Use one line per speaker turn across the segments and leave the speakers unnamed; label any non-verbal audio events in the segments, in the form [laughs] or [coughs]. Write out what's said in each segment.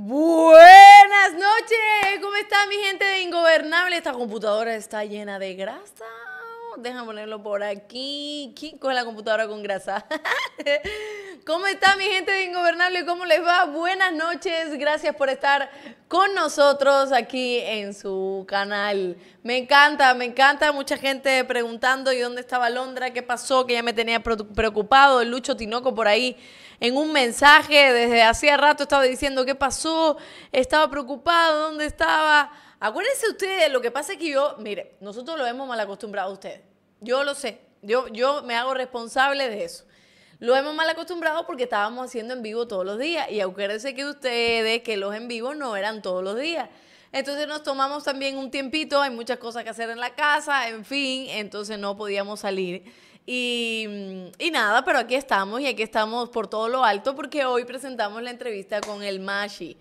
Buenas noches, ¿cómo está mi gente de Ingobernable? Esta computadora está llena de grasa. Déjame ponerlo por aquí. ¿Quién coge la computadora con grasa? [laughs] ¿Cómo está mi gente de Ingobernable? ¿Cómo les va? Buenas noches, gracias por estar con nosotros aquí en su canal. Me encanta, me encanta. Mucha gente preguntando y dónde estaba Londra, qué pasó, que ya me tenía preocupado. Lucho Tinoco por ahí en un mensaje desde hacía rato estaba diciendo qué pasó, estaba preocupado, dónde estaba. Acuérdense ustedes, lo que pasa es que yo, mire, nosotros lo hemos mal acostumbrado a ustedes. Yo lo sé, yo, yo me hago responsable de eso. Lo hemos mal acostumbrado porque estábamos haciendo en vivo todos los días. Y acuérdense que ustedes que los en vivo no eran todos los días. Entonces nos tomamos también un tiempito, hay muchas cosas que hacer en la casa, en fin, entonces no podíamos salir. Y, y, nada, pero aquí estamos y aquí estamos por todo lo alto porque hoy presentamos la entrevista con el Mashi.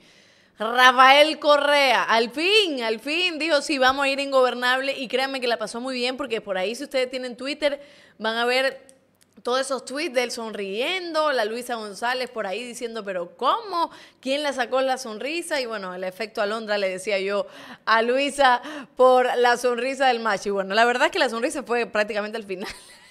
Rafael Correa, al fin, al fin, dijo, sí, vamos a ir ingobernable y créanme que la pasó muy bien porque por ahí si ustedes tienen Twitter van a ver todos esos tweets él sonriendo, la Luisa González por ahí diciendo, pero ¿cómo? ¿Quién le sacó la sonrisa? Y bueno, el efecto Alondra le decía yo a Luisa por la sonrisa del macho. Y bueno, la verdad es que la sonrisa fue prácticamente al final. [laughs]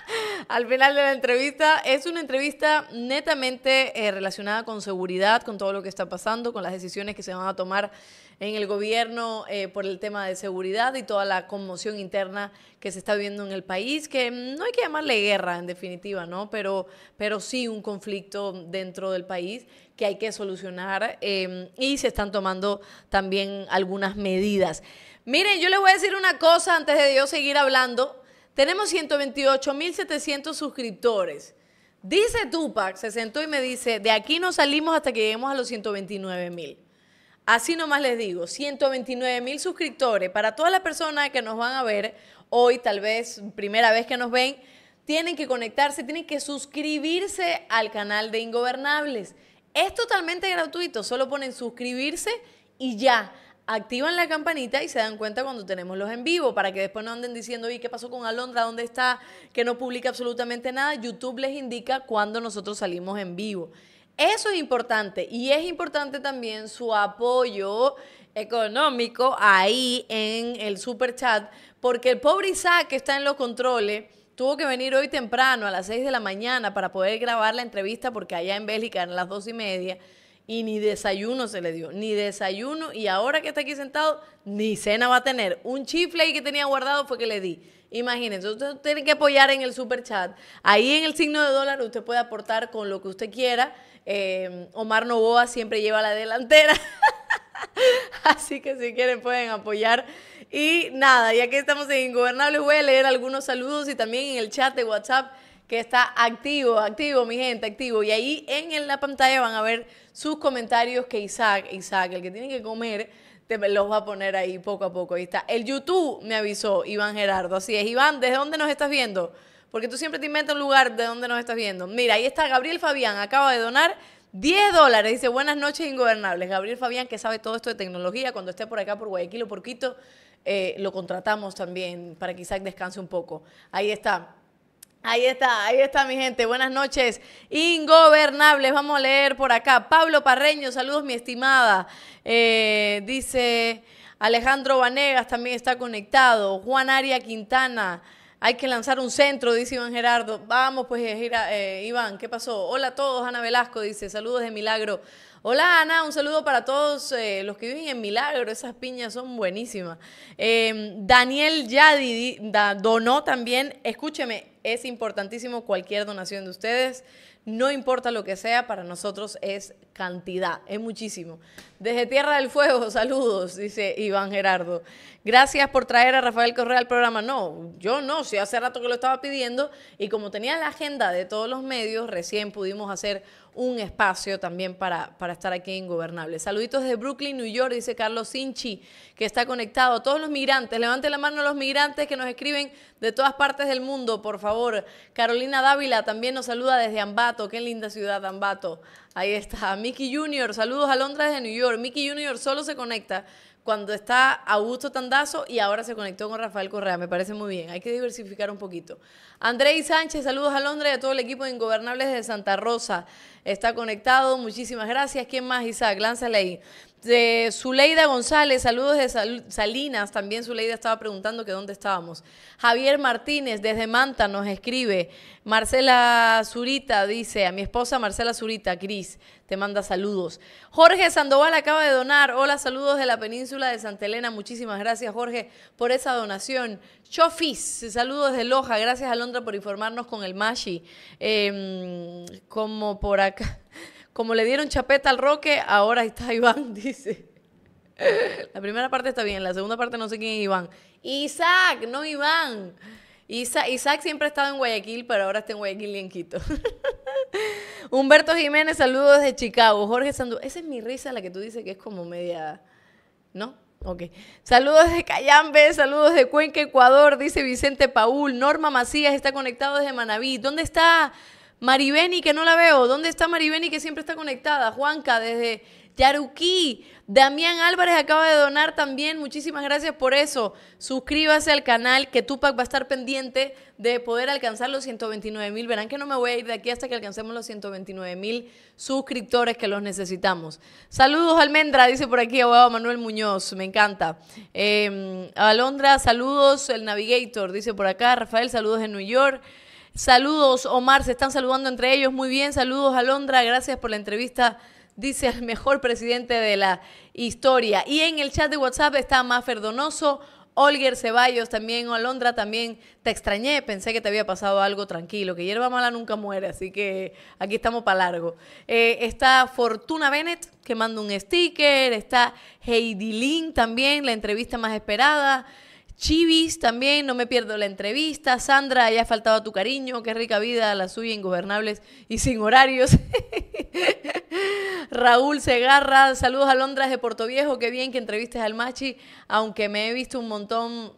[laughs] al final de la entrevista. Es una entrevista netamente eh, relacionada con seguridad, con todo lo que está pasando, con las decisiones que se van a tomar en el gobierno eh, por el tema de seguridad y toda la conmoción interna que se está viendo en el país, que no hay que llamarle guerra en definitiva, ¿no? Pero, pero sí un conflicto dentro del país que hay que solucionar em, y se están tomando también algunas medidas. Miren, yo les voy a decir una cosa antes de yo seguir hablando. Tenemos 128.700 suscriptores. Dice Tupac, se sentó y me dice, de aquí no salimos hasta que lleguemos a los 129.000. Así nomás les digo, 129.000 suscriptores. Para todas las personas que nos van a ver hoy, tal vez primera vez que nos ven, tienen que conectarse, tienen que suscribirse al canal de Ingobernables. Es totalmente gratuito, solo ponen suscribirse y ya activan la campanita y se dan cuenta cuando tenemos los en vivo, para que después no anden diciendo, ¿y qué pasó con Alondra? ¿Dónde está? Que no publica absolutamente nada. YouTube les indica cuando nosotros salimos en vivo. Eso es importante y es importante también su apoyo económico ahí en el super chat, porque el pobre Isaac que está en los controles tuvo que venir hoy temprano a las 6 de la mañana para poder grabar la entrevista porque allá en Bélgica eran las dos y media y ni desayuno se le dio, ni desayuno. Y ahora que está aquí sentado, ni cena va a tener. Un chifle ahí que tenía guardado fue que le di. Imagínense, ustedes tienen que apoyar en el super chat. Ahí en el signo de dólar usted puede aportar con lo que usted quiera. Eh, Omar Novoa siempre lleva la delantera. [laughs] Así que si quieren pueden apoyar. Y nada, ya que estamos en Ingobernables, voy a leer algunos saludos y también en el chat de WhatsApp que está activo, activo, mi gente, activo. Y ahí en la pantalla van a ver sus comentarios que Isaac, Isaac, el que tiene que comer, te los va a poner ahí poco a poco. Ahí está. El YouTube me avisó, Iván Gerardo. Así es, Iván, ¿desde dónde nos estás viendo? Porque tú siempre te inventas un lugar de dónde nos estás viendo. Mira, ahí está Gabriel Fabián, acaba de donar 10 dólares. Dice, buenas noches, ingobernables. Gabriel Fabián, que sabe todo esto de tecnología, cuando esté por acá, por Guayaquil o por Quito, eh, lo contratamos también para que Isaac descanse un poco. Ahí está. Ahí está, ahí está mi gente. Buenas noches. Ingobernables, vamos a leer por acá. Pablo Parreño, saludos mi estimada. Eh, dice Alejandro Vanegas también está conectado. Juan Aria Quintana, hay que lanzar un centro, dice Iván Gerardo. Vamos pues, eh, Iván, ¿qué pasó? Hola a todos, Ana Velasco dice, saludos de milagro Hola Ana, un saludo para todos eh, los que viven en Milagro, esas piñas son buenísimas. Em, Daniel Yadi donó también, escúcheme, es importantísimo cualquier donación de ustedes, no importa lo que sea, para nosotros es cantidad, es muchísimo. Desde Tierra del Fuego, [laughs] saludos, dice Iván Gerardo gracias por traer a Rafael Correa al programa. No, yo no, si hace rato que lo estaba pidiendo y como tenía la agenda de todos los medios, recién pudimos hacer un espacio también para, para estar aquí en Gobernable. Saluditos desde Brooklyn, New York, dice Carlos Sinchi, que está conectado. Todos los migrantes, levante la mano a los migrantes que nos escriben de todas partes del mundo, por favor. Carolina Dávila también nos saluda desde Ambato, qué linda ciudad Ambato. Ahí está, Mickey Junior, saludos a Londres de New York. Mickey Junior solo se conecta cuando está Augusto Tandazo y ahora se conectó con Rafael Correa. Me parece muy bien. Hay que diversificar un poquito. Andrei Sánchez, saludos a Londres y a todo el equipo de Ingobernables de Santa Rosa. Está conectado. Muchísimas gracias. ¿Quién más, Isaac? Lánzale ahí. De Zuleida González, saludos de Salinas, también Zuleida estaba preguntando que dónde estábamos. Javier Martínez desde Manta nos escribe. Marcela Zurita dice, a mi esposa Marcela Zurita, Cris, te manda saludos. Jorge Sandoval acaba de donar, hola, saludos de la península de Santa Elena, muchísimas gracias Jorge por esa donación. Chofis, saludos de Loja, gracias a Londra por informarnos con el Mashi. Em, como por acá... Como le dieron chapeta al Roque, ahora está Iván, [laughs] dice. La primera parte está bien, la segunda parte no sé quién es Iván. Isaac, no Iván. Isaac, siempre ha estado en Guayaquil, pero ahora está en Guayaquil y en Quito. [laughs] Humberto Jiménez, saludos desde Chicago. Jorge Sandu, esa es mi risa, la que tú dices que es como media... ¿No? Ok. Saludos de Cayambe, saludos de Cuenca, Ecuador, dice Vicente Paul. Norma Macías está conectado desde Manaví. ¿Dónde está Maribeni, que no la veo. ¿Dónde está Maribeni, que siempre está conectada? Juanca, desde Yaruquí. Damián Álvarez acaba de donar también. Muchísimas gracias por eso. Suscríbase al canal, que Tupac va a estar pendiente de poder alcanzar los 129 mil. Verán que no me voy a ir de aquí hasta que alcancemos los 129 mil suscriptores que los necesitamos. Saludos, Almendra, dice por aquí abogado Manuel Muñoz. Me encanta. Eh, Alondra, saludos. El Navigator, dice por acá. Rafael, saludos en New York. Saludos, Omar, se están saludando entre ellos. Muy bien, saludos, Alondra, gracias por la entrevista. Dice el mejor presidente de la historia. Y en el chat de WhatsApp está Maffer Donoso, Olger Ceballos, también Alondra, también te extrañé, pensé que te había pasado algo tranquilo, que hierba mala nunca muere, así que aquí estamos para largo. Eh, está Fortuna Bennett, que manda un sticker, está Heidi Lin también, la entrevista más esperada. Chivis también, no me pierdo la entrevista. Sandra, ya ha faltado tu cariño. Qué rica vida la suya, ingobernables y sin horarios. [laughs] Raúl Segarra, saludos a Londres de Portoviejo. Qué bien que entrevistes al Machi, aunque me he visto un montón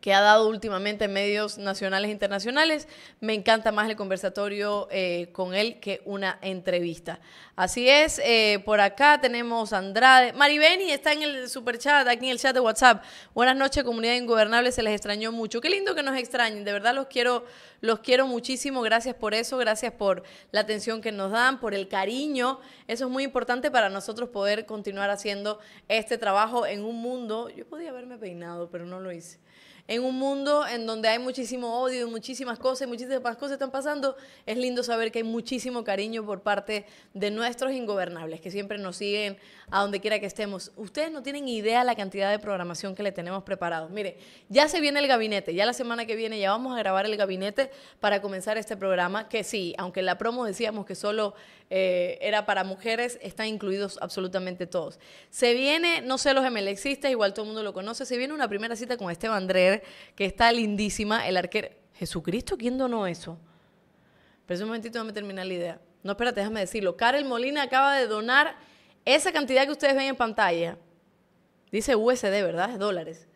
que ha dado últimamente en medios nacionales e internacionales. Me encanta más el conversatorio eh, con él que una entrevista. Así es, eh, por acá tenemos Andrade. Maribeni está en el super chat, aquí en el chat de WhatsApp. Buenas noches, comunidad ingobernable, se les extrañó mucho. Qué lindo que nos extrañen, de verdad los quiero, los quiero muchísimo. Gracias por eso, gracias por la atención que nos dan, por el cariño. Eso es muy importante para nosotros poder continuar haciendo este trabajo en un mundo. Yo podía haberme peinado, pero no lo hice en un mundo en donde hay muchísimo odio y muchísimas cosas, muchísimas cosas están pasando, es lindo saber que hay muchísimo cariño por parte de nuestros ingobernables, que siempre nos siguen a donde quiera que estemos. Ustedes no tienen idea la cantidad de programación que le tenemos preparado Mire, ya se viene el gabinete, ya la semana que viene ya vamos a grabar el gabinete para comenzar este programa, que sí, aunque en la promo decíamos que solo eh, era para mujeres, están incluidos absolutamente todos. Se viene, no sé los MLXistas, igual todo el mundo lo conoce, se viene una primera cita con Esteban Andrés que está lindísima. El arquero Jesucristo, ¿quién donó eso? Pero un momentito, me termina la idea. No, espérate, déjame decirlo. Karel Molina acaba de donar esa cantidad que ustedes ven en pantalla. Dice USD, ¿verdad? Es dólares.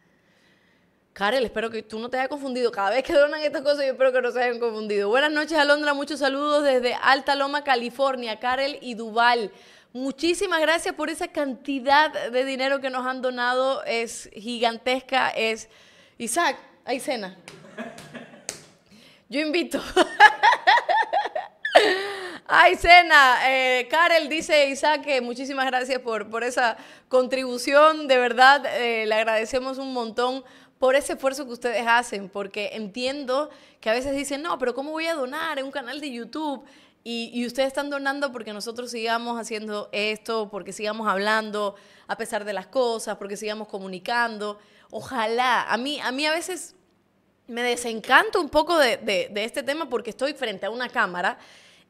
Karel, espero que tú no te hayas confundido. Cada vez que donan estas cosas, yo espero que no se hayan confundido. Buenas noches, Alondra. Muchos saludos desde Alta Loma, California. Karel y Duval. Muchísimas gracias por esa cantidad de dinero que nos han donado. Es gigantesca, es Isaac, hay cena. Yo invito. Ay, Cena, eh, Karel dice Isaac muchísimas gracias por, esa contribución, de verdad eh, le agradecemos un montón por ese esfuerzo que ustedes hacen, porque entiendo que a veces dicen, no, pero ¿cómo voy a donar en un canal de YouTube? Y, y, ustedes están donando porque nosotros sigamos haciendo esto, porque sigamos hablando a pesar de las cosas, porque sigamos comunicando. Ojalá. A mí, a mí a veces me desencanto un poco de, de este tema porque estoy frente a una cámara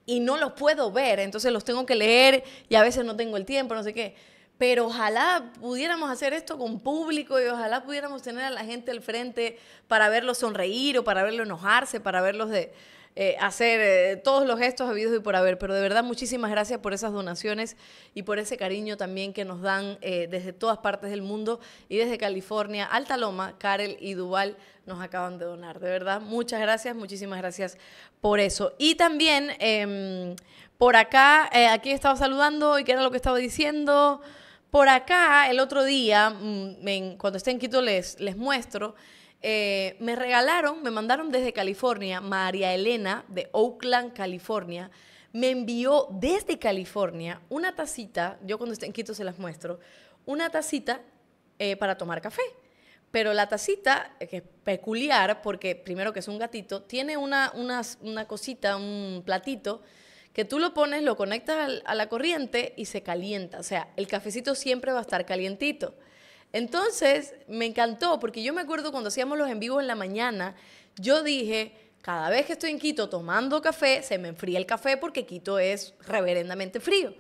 y no los puedo ver, entonces los tengo que leer y a veces no tengo el tiempo, no sé qué. Pero ojalá pudiéramos hacer esto con público y ojalá pudiéramos tener a la gente al frente para verlos sonreír o para verlos enojarse, para verlos de, eh, hacer eh, todos los gestos habidos y por haber. Pero de verdad, muchísimas gracias por esas donaciones y por ese cariño también que nos dan eh, desde todas partes del mundo y desde California, Alta Loma, Karel y Duval nos acaban de donar. De verdad, muchas gracias, muchísimas gracias por eso. Y también em, por acá, aquí estaba saludando y qué era lo que estaba diciendo. Por acá, el otro día, mm, cuando esté en Quito, les, les muestro eh, me regalaron, me mandaron desde California, María Elena de Oakland, California, me envió desde California una tacita, yo cuando esté en Quito se las muestro, una tacita eh, para tomar café. Pero la tacita, eh, que es peculiar, porque primero que es un gatito, tiene una, una, una cosita, un platito, que tú lo pones, lo conectas a la corriente y se calienta. O sea, el cafecito siempre va a estar calientito. Entonces, me encantó, porque yo me acuerdo cuando hacíamos los en vivo en la mañana, yo dije, cada vez que estoy en Quito tomando café, se me enfría el café porque Quito es reverendamente frío.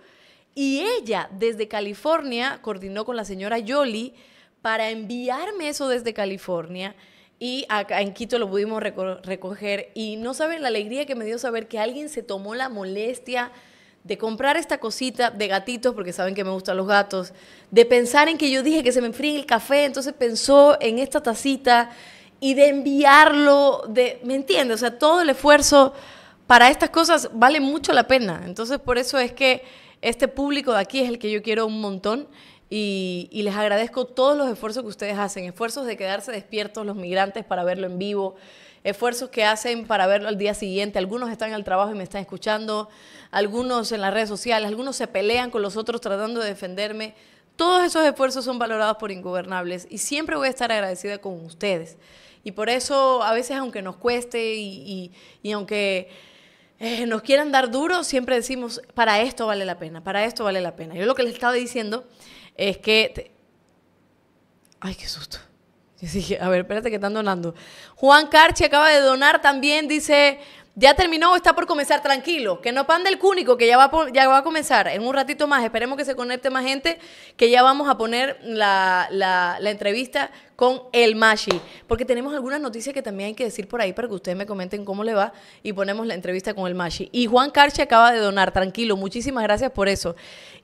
Y ella, desde California, coordinó con la señora Yoli para enviarme eso desde California. Y acá en Quito lo pudimos recoger. Y no saben la alegría que me dio saber que alguien se tomó la molestia de comprar esta cosita de gatitos, porque saben que me gustan los gatos, de pensar en que yo dije que se me enfríe el café, entonces pensó en esta tacita y de enviarlo, de, ¿me entiendes? O sea, todo el esfuerzo para estas cosas vale mucho la pena. Entonces, por eso es que este público de aquí es el que yo quiero un montón. y, les agradezco todos los esfuerzos que ustedes hacen, esfuerzos de quedarse despiertos los migrantes para verlo en vivo, esfuerzos que hacen para verlo al día siguiente. Algunos están en el trabajo y me están escuchando, algunos en las redes sociales, algunos se pelean con los otros tratando de defenderme. Todos esos esfuerzos son valorados por ingobernables y siempre voy a estar agradecida con ustedes. Y por eso a veces aunque nos cueste y, aunque eh, nos quieran dar duro, siempre decimos, para esto vale la pena, para esto vale la pena. Yo lo que les estaba diciendo es que... Ay, qué susto a ver, espérate que están donando. Juan Carchi acaba de donar también, dice, ya terminó está por comenzar, tranquilo, que no panda el cúnico, que ya va, ya va a comenzar en un ratito más. Esperemos que se conecte más gente, que ya vamos a poner la, la entrevista con el Mashi, porque tenemos algunas noticias que también hay que decir por ahí para que ustedes me comenten cómo le va y ponemos la entrevista con el Mashi. Y Juan Carchi acaba de donar, tranquilo, muchísimas gracias por eso.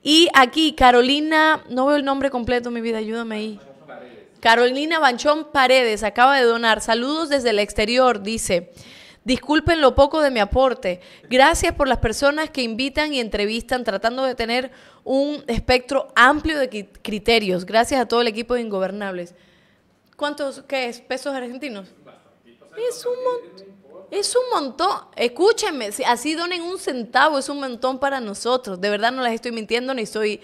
Y aquí, Carolina, no veo el nombre completo, mi vida, ayúdame ahí. Carolina Banchón Paredes acaba de donar. Saludos desde el exterior, dice. Disculpen lo poco de mi aporte. Gracias por las personas que invitan y entrevistan tratando de tener un espectro amplio de criterios. Gracias a todo el equipo de Ingobernables. ¿Cuántos, qué es? ¿Pesos argentinos? Es un montón. Es un montón. Escúchenme, así donen un centavo, es un montón para nosotros. De verdad no les estoy mintiendo ni estoy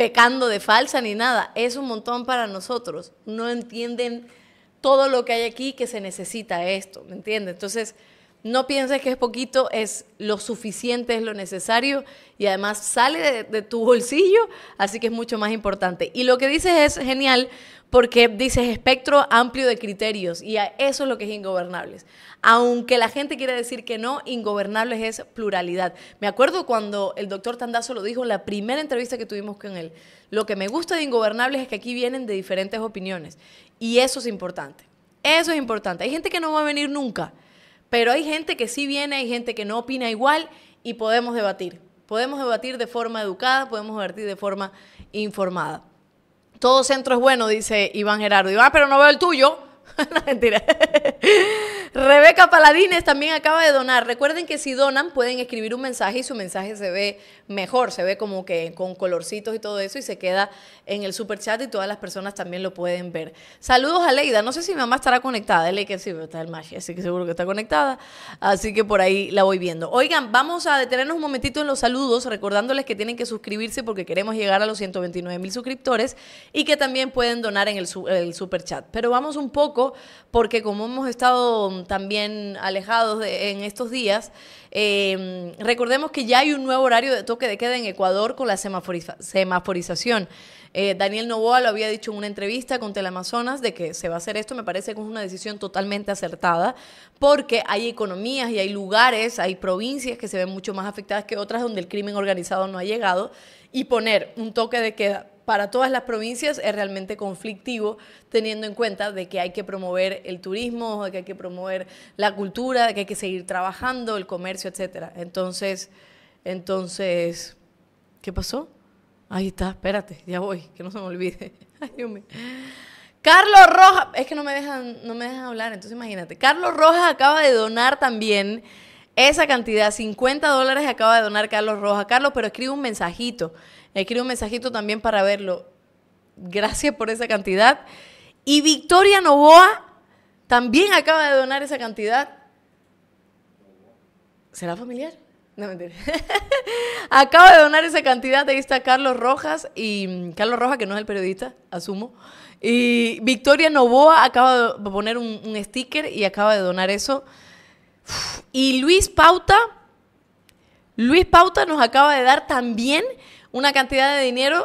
pecando de falsa ni nada. Es un montón para nosotros. No entienden todo lo que hay aquí que se necesita esto, ¿me entiendes? Entonces, no pienses que es poquito, es lo suficiente, es lo necesario y además sale de, de tu bolsillo, así que es mucho más importante. Y lo que dices es genial porque dices espectro amplio de criterios y eso es lo que es ingobernables. Aunque la gente quiera decir que no, ingobernables es pluralidad. Me acuerdo cuando el doctor Tandazo lo dijo en la primera entrevista que tuvimos con él. Lo que me gusta de ingobernables es que aquí vienen de diferentes opiniones y eso es importante. Eso es importante. Hay gente que no va a venir nunca, pero hay gente que sí viene, hay gente que no opina igual y podemos debatir. Podemos debatir de forma educada, podemos debatir de forma informada. Todo centro es bueno, dice Iván Gerardo. Iván, ah, pero no veo el tuyo. [laughs] mentira. [laughs] Rebeca Paladines también acaba de donar. Recuerden que si donan pueden escribir un mensaje y su mensaje se ve mejor, se ve como que con colorcitos y todo eso y se queda en el super chat y todas las personas también lo pueden ver. Saludos a Leida. No sé si mi mamá estará conectada. Leida que sí, está el magia, así que seguro que está conectada. Así que por ahí la voy viendo. Oigan, vamos a detenernos un momentito en los saludos, recordándoles que tienen que suscribirse porque queremos llegar a los 129 mil suscriptores y que también pueden donar en el super chat. Pero vamos un poco porque como hemos estado también alejados en estos días, eh, recordemos que ya hay un nuevo horario de toque de queda en Ecuador con la semaforización. Eh, Daniel Novoa lo había dicho en una entrevista con Teleamazonas de que se va a hacer esto. Me parece que es una decisión totalmente acertada porque hay economías y hay lugares, hay provincias que se ven mucho más afectadas que otras donde el crimen organizado no ha llegado y poner un toque de queda para todas las provincias es realmente conflictivo, teniendo en cuenta de que hay que promover el turismo, de que hay que promover la cultura, de que hay que seguir trabajando, el comercio, etcétera. Entonces, entonces, ¿qué pasó? Ahí está, espérate, ya voy, que no se me olvide. [laughs] Ay, Carlos Rojas, es que no me dejan, no me dejan hablar, entonces imagínate. Carlos Rojas acaba de donar también esa cantidad, 50 dólares acaba de donar Carlos Rojas. Carlos, pero escribe un mensajito escribe un mensajito también para verlo. Gracias por esa cantidad. Y Victoria Novoa también acaba de donar esa cantidad. ¿Será familiar? No, mentira. [laughs] acaba de donar esa cantidad. Ahí está Carlos Rojas y mm, Carlos Rojas, que no es el periodista, asumo. Y Victoria Novoa acaba de poner un, sticker y acaba de donar eso. Y Luis Pauta, Luis Pauta nos acaba de dar también una cantidad de dinero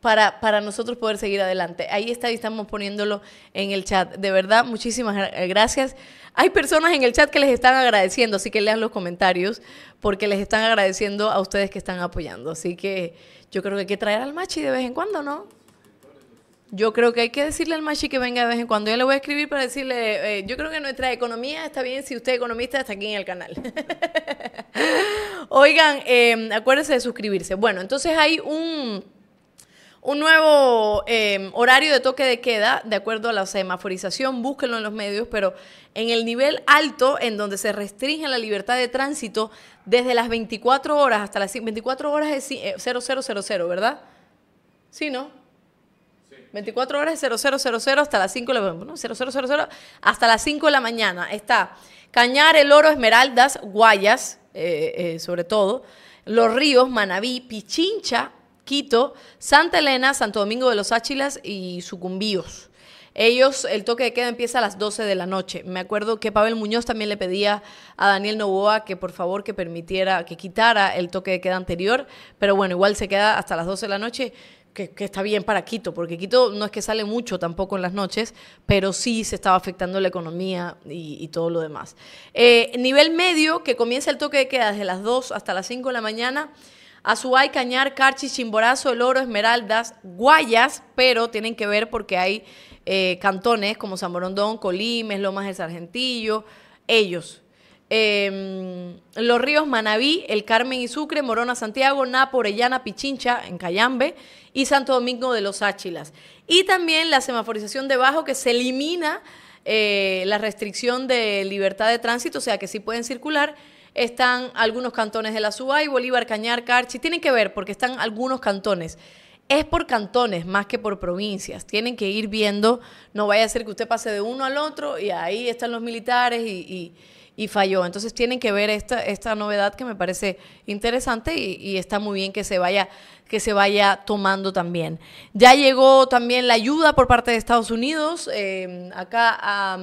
para, para, nosotros poder seguir adelante. Ahí está y estamos poniéndolo en el chat. De verdad, muchísimas eh, gracias. Hay personas en el chat que les están agradeciendo, así que lean los comentarios, porque les están agradeciendo a ustedes que están apoyando. Así que yo creo que hay que traer al machi de vez en cuando, ¿no? Yo creo que hay que decirle al Machi que venga de vez en cuando. Yo le voy a escribir para decirle, eh, yo creo que nuestra economía está bien si usted es economista está aquí en el canal. [laughs] Oigan, em, acuérdense de suscribirse. Bueno, entonces hay un, un nuevo em, horario de toque de queda de acuerdo a la semaforización. Búsquenlo en los medios, pero en el nivel alto, en donde se restringe la libertad de tránsito desde las 24 horas hasta las 24 horas es 0000, eh, ¿verdad? Sí, ¿no? 24 horas de 0000 hasta las 5 de la, hasta las 5 de la mañana. Está Cañar, El Oro, Esmeraldas, Guayas, eh, eh, sobre todo, Los Ríos, Manabí, Pichincha, Quito, Santa Elena, Santo Domingo de los Áchilas y Sucumbíos. Ellos, el toque de queda empieza a las 12 de la noche. Me acuerdo que Pavel Muñoz también le pedía a Daniel Novoa que por favor que permitiera, que quitara el toque de queda anterior, pero bueno, igual se queda hasta las 12 de la noche que, está bien para Quito, porque Quito no es que sale mucho tampoco en las noches, pero sí se estaba afectando la economía y, todo lo demás. Eh, nivel medio, que comienza el toque de queda desde las 2 hasta las 5 de la mañana. Azuay, Cañar, Carchi, Chimborazo, El Oro, Esmeraldas, Guayas, pero tienen que ver porque hay eh, cantones como San Borondón, Colimes, Lomas del Sargentillo, ellos. Eh, los ríos Manabí, El Carmen y Sucre, Morona, Santiago, Napo, Orellana, Pichincha, en Cayambe y Santo Domingo de los Áchilas. Y también la semaforización debajo que se elimina eh, la restricción de libertad de tránsito, o sea que sí pueden circular. Están algunos cantones de la SUBAI, Bolívar, Cañar, Carchi, tienen que ver porque están algunos cantones es por cantones más que por provincias. Tienen que ir viendo, no vaya a ser que usted pase de uno al otro y ahí están los militares y, falló. Entonces tienen que ver esta, esta novedad que me parece interesante y está muy bien que se vaya que se vaya tomando también. Ya llegó también la ayuda por parte de Estados Unidos eh, acá a,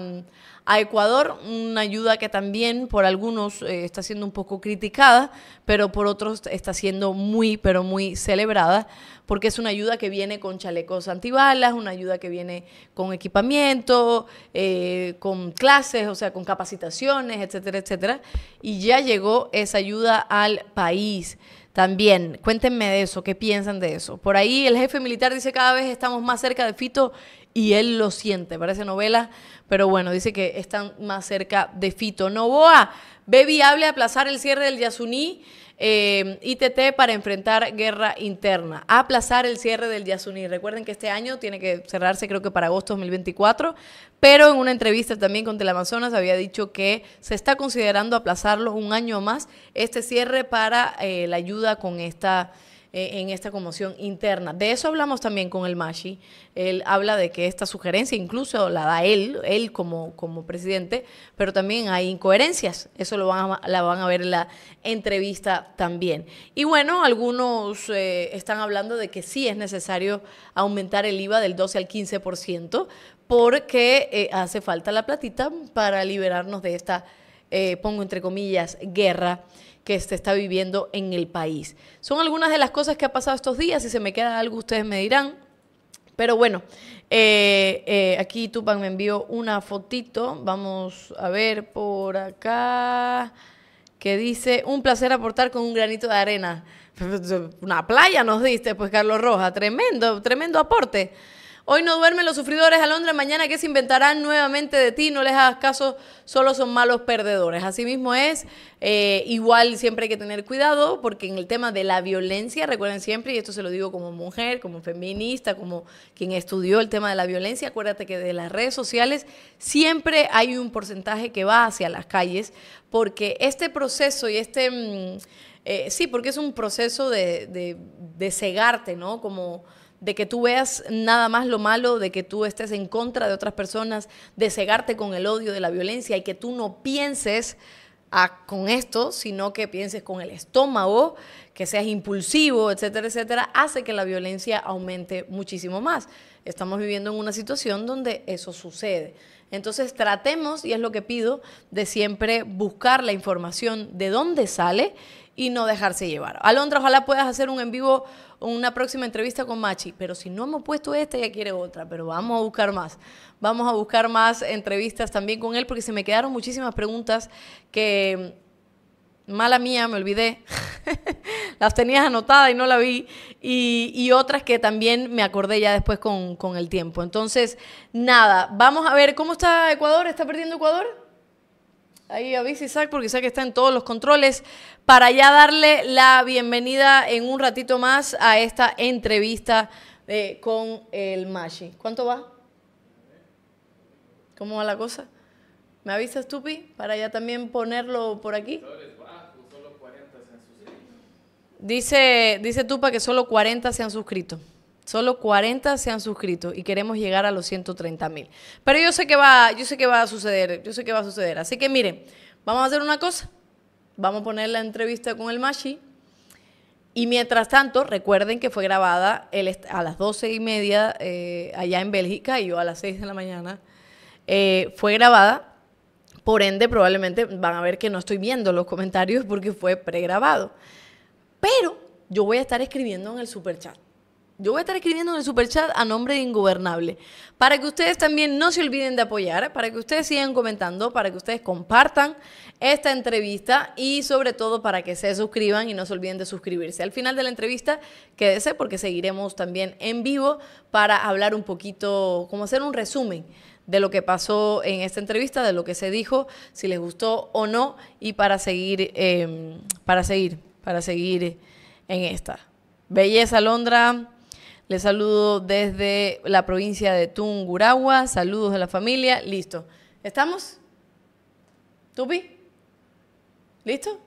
Ecuador, una ayuda que también por algunos eh, está siendo un poco criticada, pero por otros está siendo muy, pero muy celebrada porque es una ayuda que viene con chalecos antibalas, una ayuda que viene con equipamiento, eh, con clases, o sea, con capacitaciones, etcétera, etcétera. Y ya llegó esa ayuda al país. También, cuéntenme de eso, ¿qué piensan de eso? Por ahí el jefe militar dice cada vez estamos más cerca de Fito y él lo siente, parece novela, pero bueno, dice que están más cerca de Fito. Novoa, ve viable aplazar el cierre del Yasuní Em, ITT para enfrentar guerra interna, aplazar el cierre del Yasuní. Recuerden que este año tiene que cerrarse creo que para agosto 2024, pero en una entrevista también con Teleamazonas había dicho que se está considerando aplazarlo un año más este cierre para eh, la ayuda con esta... Eh, en esta conmoción interna. De eso hablamos también con el Mashi. Él habla de que esta sugerencia incluso la da él, él como, como presidente, pero también hay incoherencias. Eso lo van a, la van a ver en la entrevista también. Y bueno, algunos eh, están hablando de que sí es necesario aumentar el IVA del 12 al 15% porque eh, hace falta la platita para liberarnos de esta, pongo entre comillas, guerra que se está viviendo en el país. Son algunas de las cosas que ha pasado estos días. Si se me queda algo, ustedes me dirán. Pero bueno, eh, eh, aquí Tupac me envió una fotito. Vamos a ver por acá. Que dice, un placer aportar con un granito de arena. [laughs] Una playa nos diste, pues Carlos Roja. Tremendo, tremendo aporte. Hoy no duermen los sufridores, Alondra, mañana que se inventarán nuevamente de ti, no les hagas caso, solo son malos perdedores. Así mismo es, eh, igual siempre hay que tener cuidado porque en el tema de la violencia, recuerden siempre, y esto se lo digo como mujer, como feminista, como quien estudió el tema de la violencia, acuérdate que de las redes sociales siempre hay un porcentaje que va hacia las calles porque este proceso y este... Mm, eh, sí, porque es un proceso de, de, de cegarte, ¿no? Como de que tú veas nada más lo malo, de que tú estés en contra de otras personas, de cegarte con el odio, de la violencia y que tú no pienses a, ah, con esto, sino que pienses con el estómago, que seas impulsivo, etcétera, etcétera, hace que la violencia aumente muchísimo más. Estamos viviendo en una situación donde eso sucede. Entonces tratemos, y es lo que pido, de siempre buscar la información de dónde sale y no dejarse llevar. Alondra, ojalá puedas hacer un en vivo una próxima entrevista con Machi, pero si no hemos puesto esta, ya quiere otra, pero vamos a buscar más. Vamos a buscar más entrevistas también con él, porque se me quedaron muchísimas preguntas que, mm, mala mía, me olvidé. [laughs] las tenías anotadas y no la vi. Y, otras que también me acordé ya después con el tiempo. Entonces, nada, vamos a ver cómo está Ecuador. ¿Está perdiendo Ecuador? Ahí avisa Isaac, porque que está en todos los controles, para ya darle la bienvenida en un ratito más a esta entrevista eh, con el Mashi. ¿Cuánto va? ¿Cómo va la cosa? ¿Me avisas, Tupi? Para ya también ponerlo por aquí. Dice, dice Tupa que solo 40 se han suscrito. Solo 40 se han suscrito y queremos llegar a los 130 mil. Pero yo sé que va, yo sé que va a suceder, yo sé que va a suceder. Así que miren, vamos a hacer una cosa. Vamos a poner la entrevista con el Mashi. Y mientras tanto, recuerden que fue grabada a las 12 y media eh, allá en Bélgica y yo a las 6 de la mañana. Eh, fue grabada. Por ende, probablemente van a ver que no estoy viendo los comentarios porque fue pregrabado. Pero yo voy a estar escribiendo en el superchat yo voy a estar escribiendo en el superchat a nombre de Ingobernable. Para que ustedes también no se olviden de apoyar, para que ustedes sigan comentando, para que ustedes compartan esta entrevista y sobre todo para que se suscriban y no se olviden de suscribirse. Al final de la entrevista, quédese porque seguiremos también en vivo para hablar un poquito, como hacer un resumen de lo que pasó en esta entrevista, de lo que se dijo, si les gustó o no y para seguir, eh, para seguir, para seguir en esta. Belleza, Londra. Les saludo desde la provincia de Tungurahua. Saludos de la familia. Listo. ¿Estamos? ¿Tupi? ¿Listo?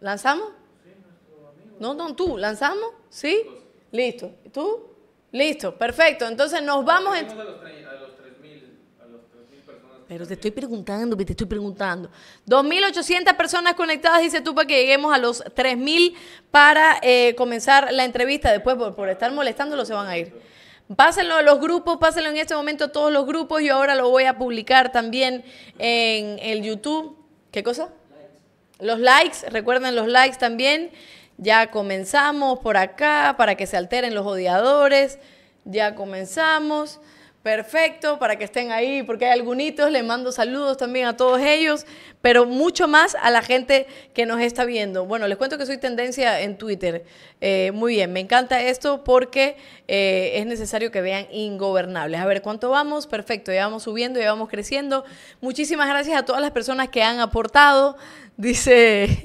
¿Lanzamos? No, no, tú, ¿lanzamos? ¿Sí? Listo. ¿Tú? Listo, perfecto. Entonces nos vamos... En... Pero te estoy preguntando, te estoy preguntando. 2.800 personas conectadas, dice tú, para que lleguemos a los 3.000 para eh, comenzar la entrevista. Después, por, por estar molestándolo, se van a ir. Pásenlo a los grupos, pásenlo en este momento a todos los grupos. Yo ahora lo voy a publicar también en el YouTube. ¿Qué cosa? Los likes, recuerden los likes también. Ya comenzamos por acá para que se alteren los odiadores. Ya comenzamos. Perfecto, para que estén ahí, porque hay algunos, les mando saludos también a todos ellos, pero mucho más a la gente que nos está viendo. Bueno, les cuento que soy tendencia en Twitter. Eh, muy bien, me encanta esto porque eh, es necesario que vean ingobernables. A ver, ¿cuánto vamos? Perfecto, ya vamos subiendo, ya vamos creciendo. Muchísimas gracias a todas las personas que han aportado. Dice,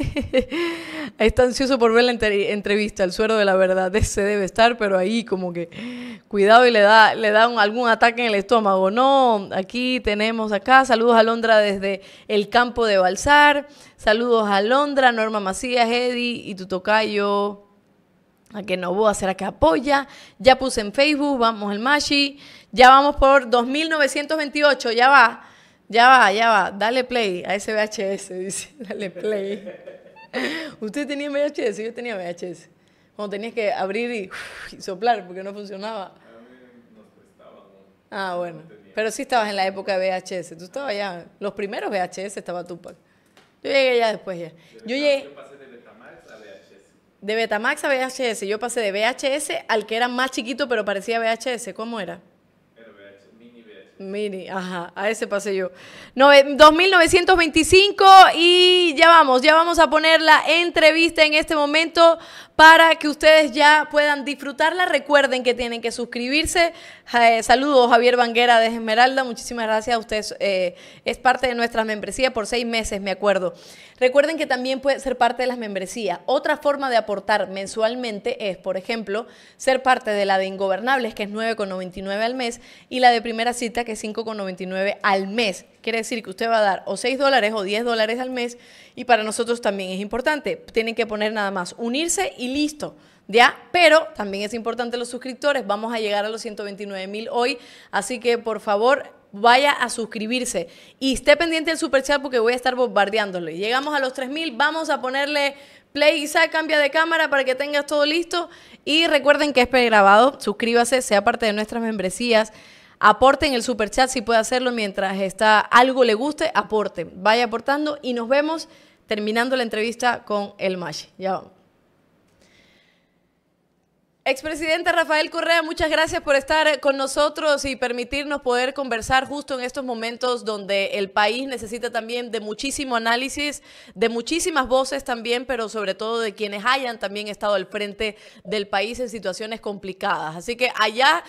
[laughs] está ansioso por ver la entrevista, el suero de la verdad, ese debe estar, pero ahí como que cuidado y le da, le da algún ataque en el estómago. No, aquí tenemos acá, saludos a Londra desde el campo de Balsar, saludos a Londra, Norma Macías, Eddie y Tutocayo. a que no voy a hacer a que apoya, ya puse en Facebook, vamos al Mashi, ya vamos por 2.928, ya va. Ya va, ya va, dale play a ese VHS, [laughs] dice, dale play. Usted tenía VHS, yo tenía VHS. Cuando tenías que abrir y, soplar porque no funcionaba. Ah, bueno. Pero sí estabas en la época de VHS. Tú estabas ya. Los primeros VHS estaba Tupac. Yo llegué ya después ya. yo llegué. pasé de Betamax a VHS. De Betamax a VHS. Yo pasé de VHS al que era más chiquito pero parecía VHS. ¿Cómo era? Mini, ajá, a ese pasé yo. 2925 eh, y ya vamos, ya vamos a poner la entrevista en este momento para que ustedes ya puedan disfrutarla. Recuerden que tienen que suscribirse eh, saludos, Javier Vanguera de Esmeralda. Muchísimas gracias a eh, es parte de nuestra membresía por seis meses, me acuerdo. Recuerden que también puede ser parte de las membresías. Otra forma de aportar mensualmente es, por ejemplo, ser parte de la de Ingobernables, que es 9,99 al mes, y la de Primera Cita, que es 5,99 al mes. Quiere decir que usted va a dar o 6 dólares o 10 dólares al mes, y para nosotros también es importante. Tienen que poner nada más unirse y listo. ¿ya? Pero también es importante los suscriptores, vamos a llegar a los 129 mil hoy, así que por favor vaya a suscribirse y esté pendiente del super chat porque voy a estar bombardeándolo. Y llegamos a los 3 mil, vamos a ponerle play Isaac, cambia de cámara para que tengas todo listo y recuerden que es pregrabado, suscríbase, sea parte de nuestras membresías. Aporten el super chat si puede hacerlo mientras está algo le guste, aporten, vaya aportando y nos vemos terminando la entrevista con el Mash Ya vamos. Expresidente Rafael Correa, muchas gracias por estar eh, con nosotros y permitirnos poder conversar justo en estos momentos donde el país necesita también de muchísimo análisis, de muchísimas voces también, pero sobre todo de quienes hayan también estado al frente del país en situaciones complicadas. Así que allá,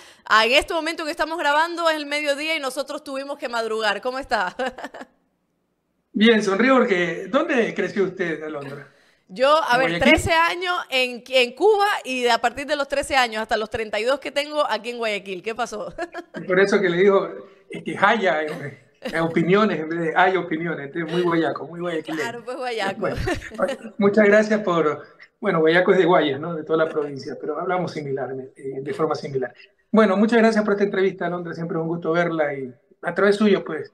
en este momento que estamos grabando es el mediodía y nosotros tuvimos que madrugar. ¿Cómo está? [laughs]
Bien, sonrío porque ¿dónde creció usted, Alondra?
Yo, a ver, 13 años en, en, Cuba y a partir de los 13 años hasta los 32 que tengo aquí en Guayaquil. ¿Qué pasó?
Por eso que le digo, es que haya eh, eh, opiniones en vez de hay opiniones. Entonces, este muy guayaco, muy guayaquil. Claro,
pues guayaco.
muchas gracias por... Bueno, Guayaco es de Guayas, ¿no? De toda la provincia, pero hablamos similar, eh, de forma similar. Bueno, muchas gracias por esta entrevista, Londres. Siempre es un gusto verla y a través suyo, pues,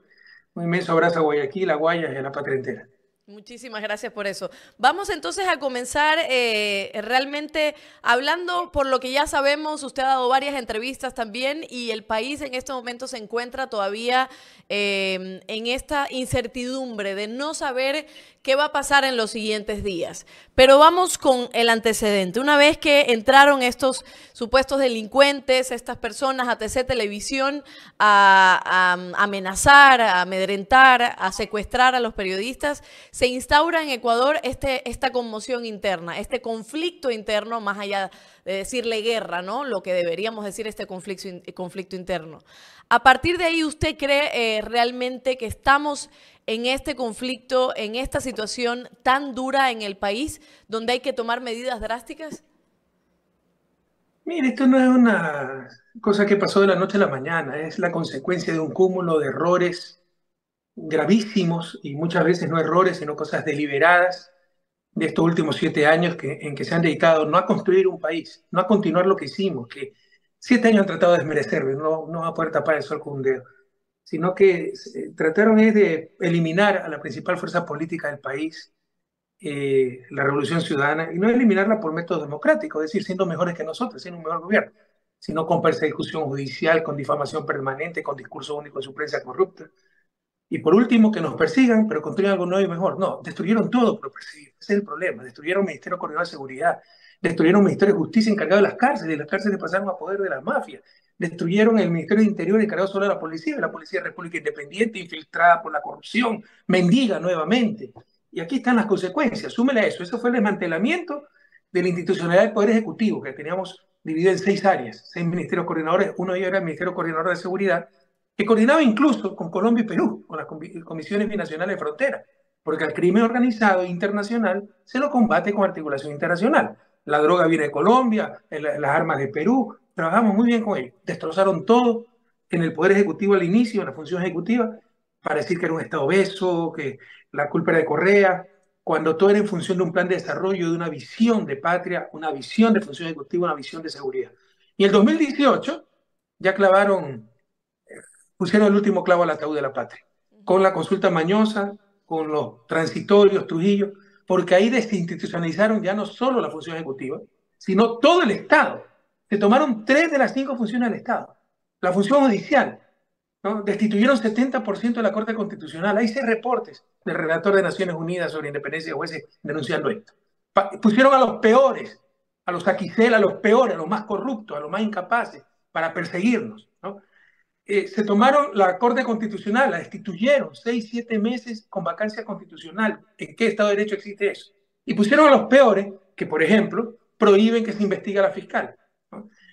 un inmenso abrazo a Guayaquil, a Guayas y a la patria entera.
Muchísimas gracias por eso. Vamos entonces a comenzar eh, realmente hablando por lo que ya sabemos, usted ha dado varias entrevistas también y el país en este momento se encuentra todavía eh, en esta incertidumbre de no saber qué va a pasar en los siguientes días. Pero vamos con el antecedente. Una vez que entraron estos supuestos delincuentes, estas personas a TC Televisión a, amenazar, a amedrentar, a secuestrar a los periodistas, se instaura en Ecuador este, esta conmoción interna, este conflicto interno más allá de decirle guerra, ¿no? Lo que deberíamos decir este conflicto, eh, conflicto interno. A partir de ahí, ¿usted cree eh, realmente que estamos en este conflicto, en esta situación tan dura en el país, donde hay que tomar medidas drásticas?
Mire, esto no es una cosa que pasó de la noche a la mañana, es la consecuencia de un cúmulo de errores gravísimos y muchas veces no errores, sino cosas deliberadas de estos últimos siete años que, en que se han dedicado no a construir un país, no a continuar lo que hicimos, que siete años han tratado de desmerecerlo, no, no a poder tapar el sol con un dedo, sino que eh, trataron es de eliminar a la principal fuerza política del país, eh, la revolución ciudadana, y no eliminarla por métodos democráticos, es decir, siendo mejores que nosotros, siendo un mejor gobierno, sino con persecución judicial, con difamación permanente, con discurso único de su prensa corrupta, y por último, que nos persigan, pero construyan algo nuevo y mejor. No, destruyeron todo pero perseguir. Ese es el problema. Destruyeron el Ministerio Coordinador de Seguridad. Destruyeron el Ministerio de Justicia encargado de las cárceles. Y Las cárceles pasaron a poder de la mafia. Destruyeron el Ministerio de Interior encargado solo de la policía. La policía de República Independiente infiltrada por la corrupción. Mendiga nuevamente. Y aquí están las consecuencias. Súmele a eso. Eso fue el desmantelamiento de la institucionalidad del Poder Ejecutivo, que teníamos dividido en seis áreas, seis ministerios coordinadores. Uno de ellos era el Ministerio Coordinador de Seguridad que coordinaba incluso con Colombia y Perú, con las comisiones binacionales de frontera, porque al crimen organizado internacional se lo combate con articulación internacional. La droga viene de Colombia, las armas de Perú, trabajamos muy bien con ellos. Destrozaron todo en el Poder Ejecutivo al inicio, en la función ejecutiva, para decir que era un Estado beso que la culpa era de Correa, cuando todo era en función de un plan de desarrollo, de una visión de patria, una visión de función ejecutiva, una visión de seguridad. Y en el 2018 ya clavaron pusieron el último clavo al ataúd de la patria, con la consulta mañosa, con los transitorios, Trujillo, porque ahí desinstitucionalizaron ya no solo la función ejecutiva, sino todo el Estado. Se tomaron tres de las cinco funciones del Estado. La función judicial, ¿no? destituyeron 70% de la Corte Constitucional. Hay seis reportes del relator de Naciones Unidas sobre independencia de jueces denunciando esto. pusieron a los peores, a los saquicel, a los peores, a los más corruptos, a los más incapaces, para perseguirnos. ¿no? Eh, se tomaron la Corte Constitucional, la destituyeron seis, siete meses con vacancia constitucional. ¿En qué Estado de Derecho existe eso? Y pusieron a los peores, que por ejemplo, prohíben que se investigue a la fiscal.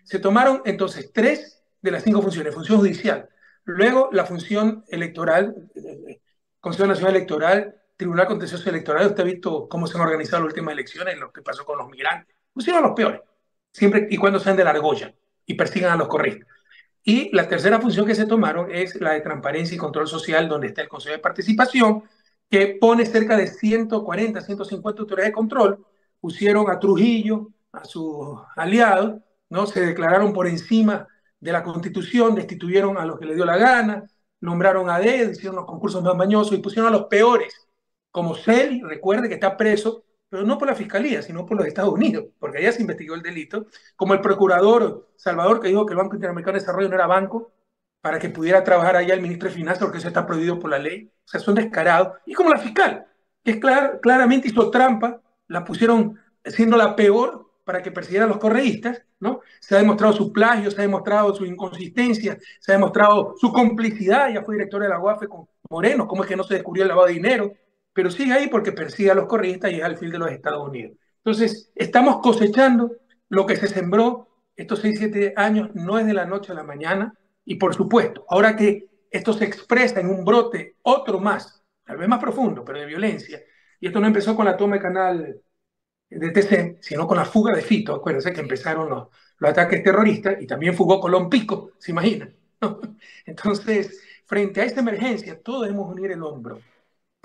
Se tomaron entonces tres de las cinco funciones, función judicial, luego la función electoral, eh, Consejo Nacional Electoral, Tribunal Contencioso Electoral, usted ha visto cómo se han organizado las últimas elecciones, lo que pasó con los migrantes, pusieron a los peores, siempre y cuando salen de la argolla y persigan a los correctos. Y la tercera función que se tomaron es la de transparencia y control social, donde está el Consejo de Participación, que pone cerca de 140, 150 autoridades de control, pusieron a Trujillo, a su aliado, ¿no? se declararon por encima de la Constitución, destituyeron a los que le dio la gana, nombraron a Ded, hicieron los concursos más mañosos y pusieron a los peores, como Celi, recuerde que está preso pero no por la Fiscalía, sino por los Estados Unidos, porque allá se investigó el delito, como el procurador Salvador que dijo que el Banco Interamericano de Desarrollo no era banco, para que pudiera trabajar allá el ministro de Finanzas, porque eso está prohibido por la ley, o sea, son descarados, y como la fiscal, que es claramente hizo trampa, la pusieron siendo la peor para que persiguieran a los correístas, ¿no? Se ha demostrado su plagio, se ha demostrado su inconsistencia, se ha demostrado su complicidad, ya fue director de la UAFE con Moreno, cómo es que no se descubrió el lavado de dinero, pero sigue ahí porque persigue a los corristas y es al fin de los Estados Unidos. Entonces, estamos cosechando lo que se sembró estos 6, 7 años, no es de la noche a la mañana, y por supuesto, ahora que esto se expresa en un brote, otro más, tal vez más profundo, pero de violencia, y esto no empezó con la toma de canal de TC, sino con la fuga de Fito, acuérdense que empezaron los, los ataques terroristas, y también fugó Colón Pico, se imagina? [laughs] Entonces, frente a esta emergencia, todos debemos unir el hombro.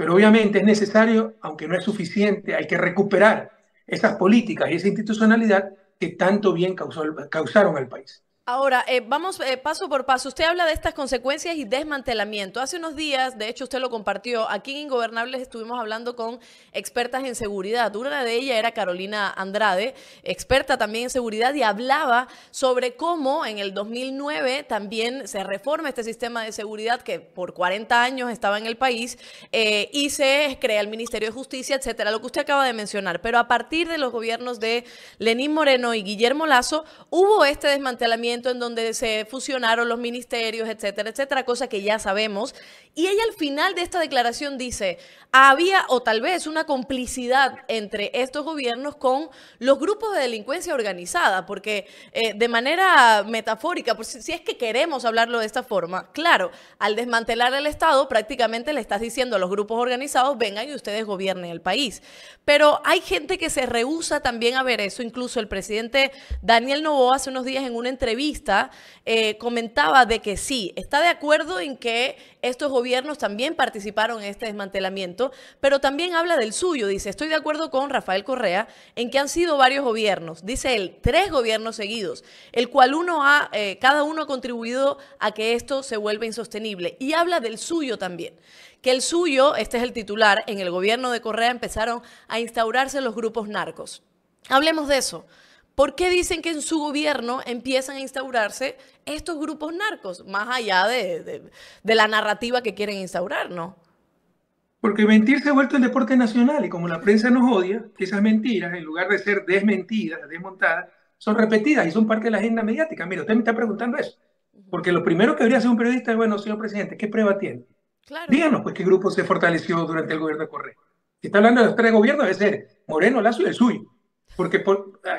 Pero obviamente es necesario, aunque no es suficiente, hay que recuperar esas políticas y esa institucionalidad que tanto bien causaron al país.
Ahora, eh, vamos eh, paso por paso. Usted habla de estas consecuencias y desmantelamiento. Hace unos días, de hecho usted lo compartió, aquí en Ingobernables estuvimos hablando con expertas en seguridad. Una de ellas era Carolina Andrade, experta también en seguridad, y hablaba sobre cómo en el 2009 también se reforma este sistema de seguridad que por 40 años estaba en el país eh, y se crea el Ministerio de Justicia, etcétera, lo que usted acaba de mencionar. Pero a partir de los gobiernos de Lenín Moreno y Guillermo Lazo, hubo este desmantelamiento en donde se fusionaron los ministerios, etcétera, etcétera, cosa que ya sabemos. Y ella al final de esta declaración dice, había o tal vez una complicidad entre estos gobiernos con los grupos de delincuencia organizada, porque eh, de manera metafórica, por si, es que queremos hablarlo de esta forma, claro, al desmantelar el Estado prácticamente le estás diciendo a los grupos organizados, vengan y ustedes gobiernen el país. Pero hay gente que se rehúsa también a ver eso, incluso el presidente Daniel Novoa hace unos días en una entrevista, eh, comentaba de que sí, está de acuerdo en que estos gobiernos también participaron en este desmantelamiento, pero también habla del suyo. Dice, estoy de acuerdo con Rafael Correa en que han sido varios gobiernos, dice él, tres gobiernos seguidos, el cual uno ha, eh, cada uno ha contribuido a que esto se vuelva insostenible. Y habla del suyo también que el suyo, este es el titular, en el gobierno de Correa empezaron a instaurarse los grupos narcos. Hablemos de eso, ¿Por qué dicen que en su gobierno empiezan a instaurarse estos grupos narcos, más allá de, la narrativa que quieren instaurar, no?
Porque mentir se ha vuelto el deporte nacional y como la prensa nos odia, esas mentiras, en lugar de ser desmentidas, desmontadas, son repetidas y son parte de la agenda mediática. Mira, usted me está preguntando eso. Porque lo primero que debería hacer un periodista es, bueno, señor presidente, ¿qué prueba tiene? Claro. Díganos, pues, qué grupo se fortaleció durante el gobierno de Correa. Si está hablando de los tres gobiernos, debe ser Moreno, Lazo y el suyo. Porque eh,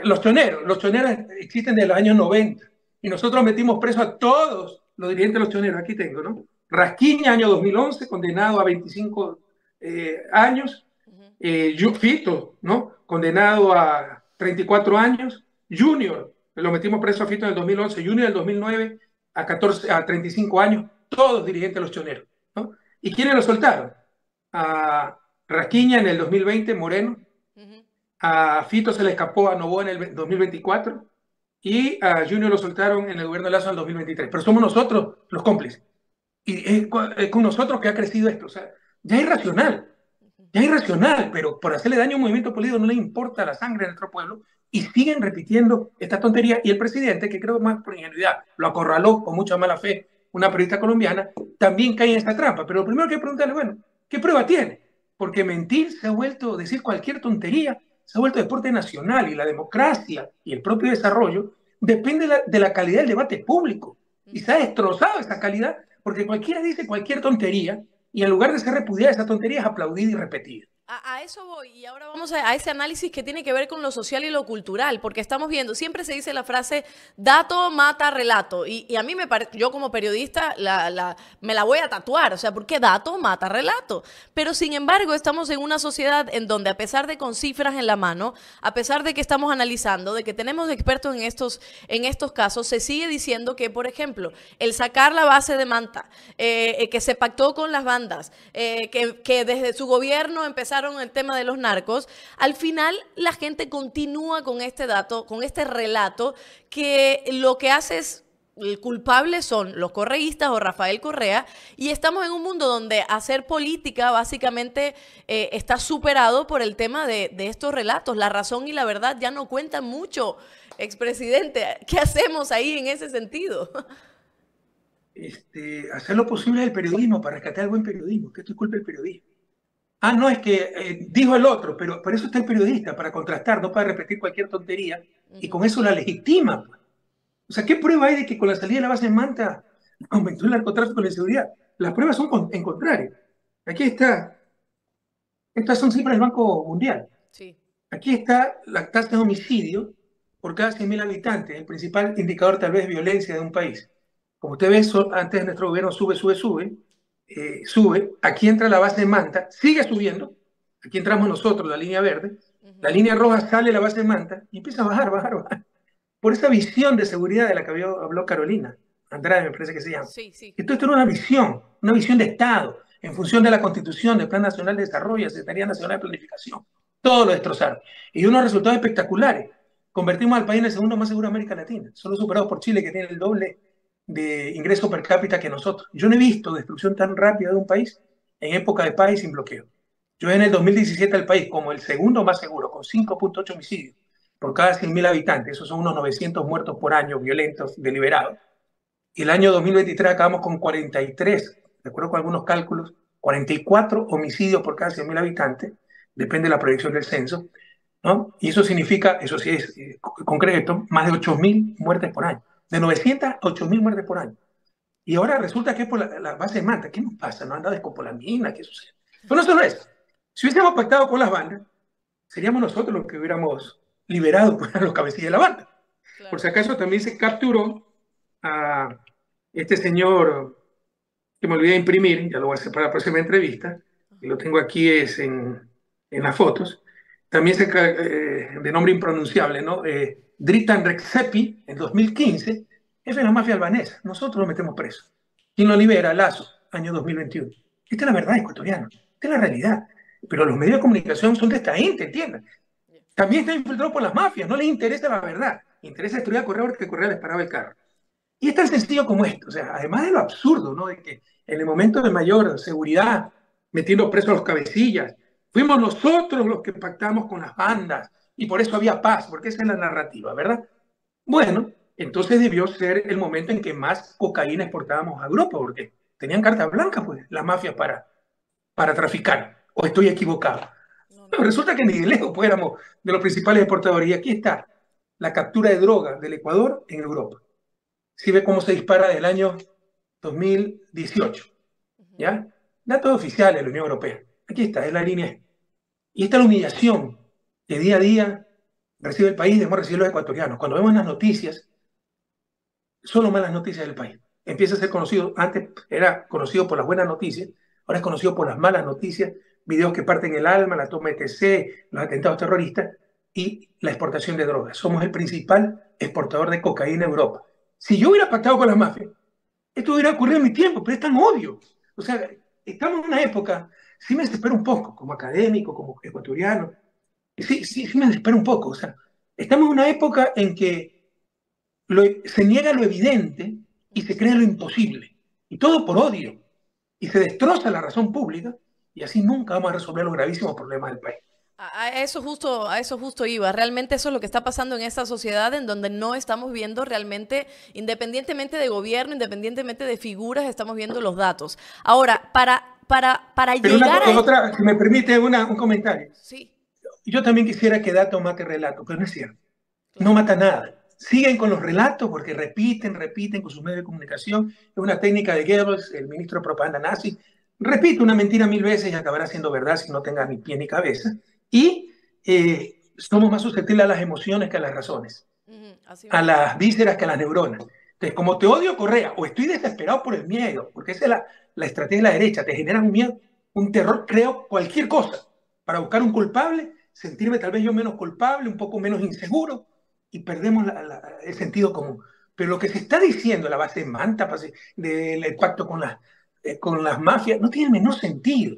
los choneros, los choneros existen desde los años 90 y nosotros metimos preso a todos los dirigentes de los choneros. Aquí tengo, ¿no? Rasquiña, año 2011, condenado a 25 eh, años. Eh, Fito, ¿no? Condenado a 34 años. Junior, lo metimos preso a Fito en el 2011. Junior en el 2009 a, 14, a 35 años. Todos dirigentes de los choneros. ¿no? ¿Y quiénes lo soltaron? A Rasquiña en el 2020, Moreno. A Fito se le escapó a Novoa en el 2024 y a Junior lo soltaron en el gobierno de Lazo en el 2023. Pero somos nosotros los cómplices. Y es, con nosotros que ha crecido esto. O sea, ya es irracional, ya es irracional, pero por hacerle daño a un movimiento político no le importa la sangre de nuestro pueblo y siguen repitiendo esta tontería. Y el presidente, que creo más por ingenuidad, lo acorraló con mucha mala fe una periodista colombiana, también cae en esta trampa. Pero lo primero que hay que preguntarle, bueno, ¿qué prueba tiene? Porque mentir se ha vuelto a decir cualquier tontería se ha vuelto deporte nacional y la democracia y el propio desarrollo depende de la, calidad del debate público. Y se ha destrozado esa calidad porque cualquiera dice cualquier tontería y en lugar de ser repudiada, esa tontería es aplaudida y
repetida. A, eso voy y ahora vamos a, ese análisis que tiene que ver con lo social y lo cultural, porque estamos viendo, siempre se dice la frase, dato mata relato, y, a mí me parece, yo como periodista la, me la voy a tatuar, o sea, porque dato mata relato, pero sin embargo estamos en una sociedad en donde a pesar de con cifras en la mano, a pesar de que estamos analizando, de que tenemos expertos en estos, en estos casos, se sigue diciendo que, por ejemplo, el sacar la base de Manta, eh, eh, que se pactó con las bandas, eh, que, que desde su gobierno empezaron el tema de los narcos, al final la gente continúa con este dato, con este relato, que lo que hace es el culpable son los correístas o Rafael Correa, y estamos en un mundo donde hacer política básicamente eh, está superado por el tema de, estos relatos. La razón y la verdad ya no cuentan mucho, expresidente. ¿Qué hacemos ahí en ese sentido?
Este, hacer lo posible del periodismo para rescatar el buen periodismo, que esto es culpa del periodismo. Ah, no, es que eh, dijo el otro, pero por eso está el periodista, para contrastar, no para repetir cualquier tontería, y con eso la legitima. Pues. O sea, ¿qué prueba hay de que con la salida de la base en Manta [laughs] aumentó el narcotráfico y la inseguridad? Las pruebas son en contrario. Aquí está, estas son cifras del Banco Mundial. Sí. Aquí está la tasa de homicidio por cada 100.000 habitantes, el principal indicador tal vez de violencia de un país. Como usted ve, antes de nuestro gobierno sube, sube, sube, eh, sube, aquí entra la base de manta, sigue subiendo, aquí entramos nosotros, la línea verde, la línea roja sale la base de manta y empieza a bajar, [laughs] bajar, bajar. Por esa visión de seguridad de la que habló Carolina Andrade, me parece que se llama. Esto, es era una visión, una visión de Estado, en función de la Constitución, del Plan Nacional de Desarrollo, la Secretaría Nacional de Planificación. Todo lo destrozaron. Y unos resultados espectaculares. Convertimos al país en el segundo más seguro de América Latina, solo superados por Chile, que tiene el doble de ingreso per cápita que nosotros. Yo no he visto destrucción tan rápida de un país en época de paz y sin bloqueo. Yo en el 2017 el país como el segundo más seguro, con 5.8 homicidios por cada 100.000 habitantes, esos son unos 900 muertos por año violentos, deliberados. Y el año 2023 acabamos con 43, de acuerdo con algunos cálculos, 44 homicidios por cada 100.000 habitantes, depende de la proyección del censo, ¿no? Y eso significa, eso sí es eh, concreto, más de 8.000 muertes por año de 900 a 8.000 muertes por año. Y ahora resulta que es por la, base de manta. ¿Qué nos pasa? ¿No han anda mina ¿Qué sucede? Pero no solo eso. Si hubiésemos pactado con las bandas, seríamos nosotros los que hubiéramos liberado [laughs] a los cabecillas de la banda. Por si acaso también se capturó a este señor que me olvidé de imprimir, ya lo voy a hacer para la próxima entrevista, y lo tengo aquí es en, las fotos, también se, eh, de nombre impronunciable, ¿no? Eh, Dritan Rexepi en 2015, es de la mafia albanesa. Nosotros lo metemos preso. ¿Quién lo libera? Lazo, año 2021. Esta es la verdad ecuatoriana, esta es la realidad. Pero los medios de comunicación son de esta gente, entiendan. También están infiltrados por las mafias, no les interesa la verdad. interesa destruir a Correa porque Correa les paraba el carro. Y es tan sencillo como esto. O sea, además de lo absurdo, ¿no? De que en el momento de mayor seguridad, metiendo presos a los cabecillas, fuimos nosotros los que pactamos con las bandas, y por eso había paz, porque esa es la narrativa, ¿verdad? Bueno, entonces debió ser el momento en que más cocaína exportábamos a Europa, porque tenían carta blanca, pues, las mafias para, para traficar. ¿O estoy equivocado? resulta que ni de lejos fuéramos pues, de los principales exportadores. Y aquí está la captura de droga del Ecuador en Europa. Si ve cómo se dispara del año 2018. ¿Ya? Datos oficiales de la Unión Europea. Aquí está, es la línea. E. Y es la humillación que día a día recibe el país, debemos recibir los ecuatorianos. Cuando vemos las noticias, solo malas noticias del país. Empieza a ser conocido, antes era conocido por las buenas noticias, ahora es conocido por las malas noticias, videos que parten el alma, la toma de TC, los atentados terroristas y la exportación de drogas. Somos el principal exportador de cocaína en Europa. Si yo hubiera pactado con las mafia, esto hubiera ocurrido en mi tiempo, pero es tan obvio. O sea, estamos en una época, si me desespero un poco, como académico, como ecuatoriano, sí, sí, sí me desespero un poco. O sea, estamos en una época en que se niega lo evidente y se cree lo imposible. Y todo por odio. Y se destroza la razón pública y así nunca vamos a resolver los gravísimos problemas del país.
A eso justo, a eso justo iba. Realmente eso es lo que está pasando en esta sociedad en donde no estamos viendo realmente, independientemente de gobierno, independientemente de figuras, estamos viendo los datos. Ahora, para, para, para llegar una, a...
otra, si me permite un comentario. Sí yo también quisiera que dato mate relato, pero no es cierto. No mata nada. Siguen con los relatos porque repiten, repiten con sus medios de comunicación. Es una técnica de Goebbels, el ministro de propaganda nazi. Repite una mentira mil veces y acabará siendo verdad si no tenga ni pie ni cabeza. Y eh, somos más susceptibles a las emociones que a las razones, a las vísceras que a las neuronas. Entonces, como te odio, Correa, o estoy desesperado por el miedo, porque esa es la, la estrategia de la derecha, te generan un miedo, un terror, creo, cualquier cosa, para buscar un culpable sentirme tal vez yo menos culpable, un poco menos inseguro, y perdemos el sentido común. Pero lo que se está diciendo, la base de Manta, pues, del pacto con las, eh, con las mafias, no tiene el menor sentido,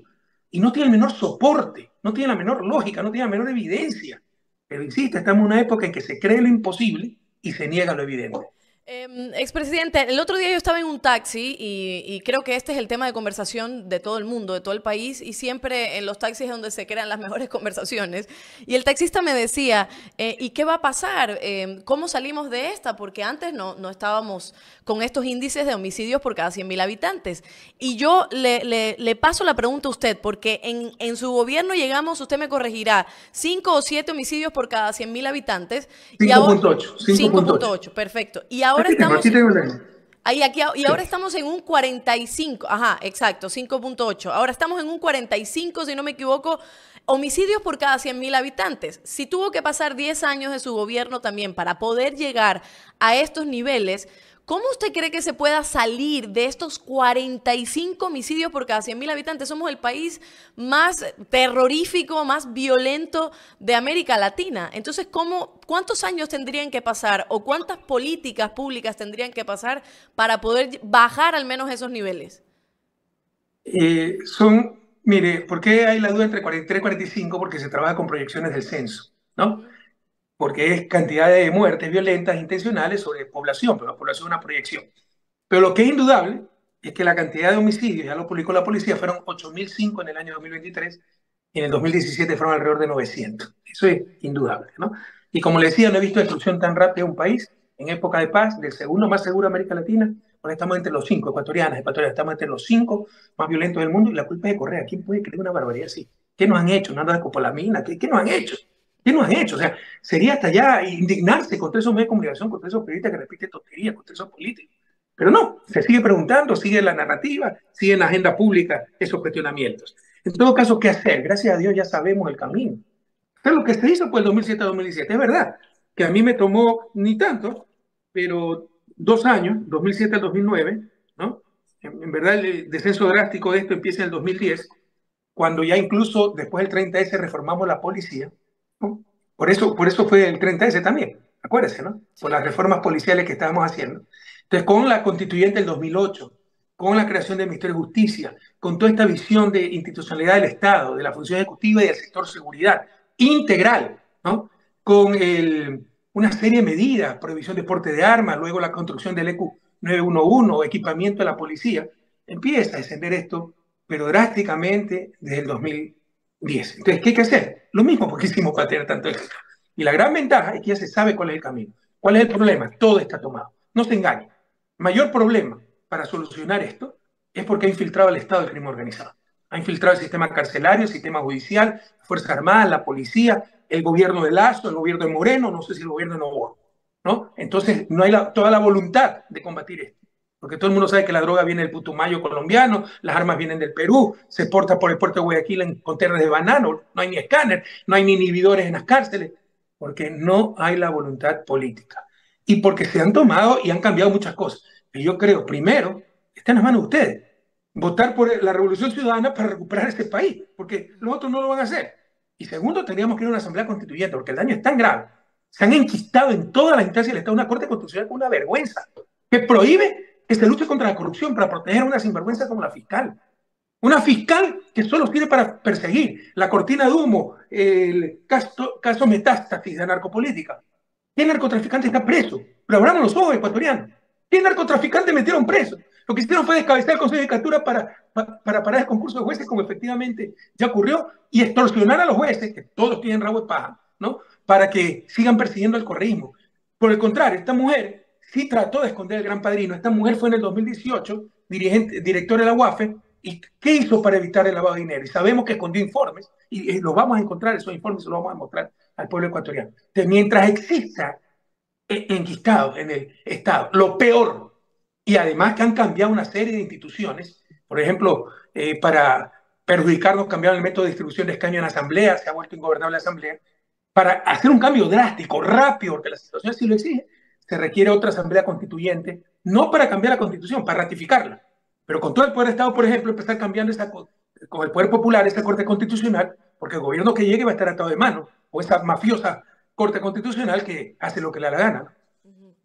y no tiene el menor soporte, no tiene la menor lógica, no tiene la menor evidencia. Pero insisto, estamos en una época en que se cree lo imposible y se niega lo evidente.
Eh, expresidente, el otro día yo estaba en un taxi y, creo que este es el tema de conversación de todo el mundo, de todo el país, y siempre en los taxis es donde se crean las [laughs] mejores conversaciones. Y el taxista me decía, eh, ¿y qué va a pasar? Em, ¿Cómo salimos de esta? Porque antes no, no estábamos con estos índices de homicidios por cada 100.000 habitantes. Y yo le, le, paso la pregunta a usted, porque en, en, su gobierno llegamos, usted me corregirá, 5 o 7 homicidios por cada 100.000 habitantes. 5.8. 5.8, perfecto. Y ahora ahora Ahí, aquí, y ahora estamos en un 45, ajá, exacto, 5.8. Ahora estamos en un 45, si no me equivoco, homicidios por cada 100.000 habitantes. Si tuvo que pasar 10 años de su gobierno también para poder llegar a estos niveles, ¿Cómo usted cree que se pueda salir de estos 45 homicidios por cada 100.000 habitantes? Somos el país más terrorífico, más violento de América Latina. Entonces, ¿cuántos años tendrían que pasar o cuántas políticas públicas tendrían que pasar para poder bajar al menos esos niveles?
Eh, son, mire, ¿por qué hay la duda entre 43 y 45? Porque se trabaja con proyecciones del censo, ¿no? porque es cantidad de muertes violentas intencionales sobre población, pero la población es una proyección. Pero lo que es indudable es que la cantidad de homicidios, ya lo publicó la policía, fueron 8.005 en el año 2023 y en el 2017 fueron alrededor de 900. Eso es indudable, ¿no? Y como le decía, no he visto destrucción tan rápida en un país en época de paz, del segundo más seguro de América Latina. Ahora estamos entre los cinco, ecuatorianas, ecuatorianas, estamos entre los cinco más violentos del mundo y la culpa es de Correa. ¿Quién puede creer una barbaridad así? ¿Qué nos han hecho? ¿Nada de copolamina? ¿Qué, ¿Qué nos han hecho? ¿Qué no has hecho? O sea, sería hasta ya indignarse contra esos medios de comunicación, contra esos periodistas que repiten tonterías, contra esos políticos. Pero no, se sigue preguntando, sigue la narrativa, sigue en la agenda pública esos cuestionamientos. En todo caso, ¿qué hacer? Gracias a Dios ya sabemos el camino. Pero lo que se hizo fue pues, el 2007-2017, es verdad, que a mí me tomó ni tanto, pero dos años, 2007 2009, ¿no? En, en verdad el descenso drástico de esto empieza en el 2010, cuando ya incluso después del 30S reformamos la policía, por eso, por eso fue el 30S también, acuérdese, ¿no? Por las reformas policiales que estábamos haciendo. Entonces, con la constituyente del 2008, con la creación del Ministerio de Justicia, con toda esta visión de institucionalidad del Estado, de la función ejecutiva y del sector seguridad integral, ¿no? Con una serie de medidas, prohibición de porte de armas, luego la construcción del EQ 911, equipamiento de la policía, empieza a descender esto, pero drásticamente desde el 2010. Entonces, ¿qué hay que hacer? Lo mismo porque hicimos para tener tanto Y la gran ventaja es que ya se sabe cuál es el camino. ¿Cuál es el problema? Todo está tomado. No se engañen. El mayor problema para solucionar esto es porque ha infiltrado el Estado el crimen organizado. Ha infiltrado el sistema carcelario, el sistema judicial, Fuerzas Fuerza la policía, el gobierno de Lazo, el gobierno de Moreno, no sé si el gobierno de Novoa. ¿no? Entonces, no hay toda la voluntad de combatir esto porque todo el mundo sabe que la droga viene del Putumayo colombiano, las armas vienen del Perú, se porta por el puerto de Guayaquil en contenedores de banano, no hay ni escáner, no hay ni inhibidores en las cárceles, porque no hay la voluntad política y porque se han tomado y han cambiado muchas cosas. Y yo creo, primero, está en las manos de ustedes, votar por la revolución ciudadana para recuperar este país, porque los otros no lo van a hacer. Y segundo, tendríamos que ir a una asamblea constituyente, porque el daño es tan grave. Se han enquistado en todas las instancias del Estado una Corte Constitucional con una vergüenza que prohíbe que se luche contra la corrupción para proteger a una sinvergüenza como la fiscal. Una fiscal que solo tiene para perseguir la cortina de humo, el caso, metástasis de la narcopolítica. ¿Qué narcotraficante está preso? Pero abramos los ojos ecuatorianos. ¿Qué narcotraficante metieron preso? Lo que hicieron fue descabezar el Consejo de Captura para, parar el concurso de jueces, como efectivamente ya ocurrió, y extorsionar a los jueces, que todos tienen rabo de paja, ¿no? Para que sigan persiguiendo al correísmo. Por el contrario, esta mujer sí trató de esconder el gran padrino. Esta mujer fue en el 2018 dirigente, directora de la UAFE. ¿Y qué hizo para evitar el lavado de dinero? Y sabemos que escondió informes y eh, los vamos a encontrar, esos informes se los vamos a mostrar al pueblo ecuatoriano. mientras exista eh, en el Estado, lo peor, y además que han cambiado una serie de instituciones, por ejemplo, eh, para perjudicarnos, cambiaron el método de distribución de escaños en asamblea, se ha vuelto ingobernable la asamblea, para hacer un cambio drástico, rápido, porque la situación sí lo exige, se requiere otra asamblea constituyente, no para cambiar la constitución, para ratificarla. Pero con todo el poder de Estado, por ejemplo, estar cambiando con el poder popular esta Corte Constitucional, porque el gobierno que llegue va a estar atado de mano, o esa mafiosa Corte Constitucional que hace lo que le da la gana.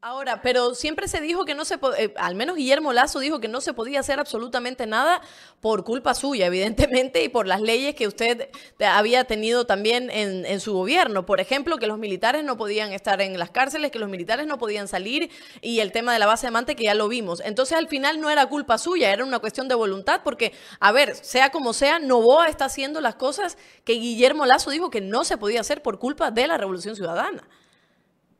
Ahora, pero siempre se dijo que no se podía, eh, al menos Guillermo Lazo dijo que no se podía hacer absolutamente nada por culpa suya, evidentemente, y por las leyes que usted había tenido también en, su gobierno. Por ejemplo, que los militares no podían estar en las cárceles, que los militares no podían salir, y el tema de la base de Mante, que ya lo vimos. Entonces, al final no era culpa suya, era una cuestión de voluntad, porque, a ver, sea como sea, Novoa está haciendo las cosas que Guillermo Lazo dijo que no se podía hacer por culpa de la Revolución Ciudadana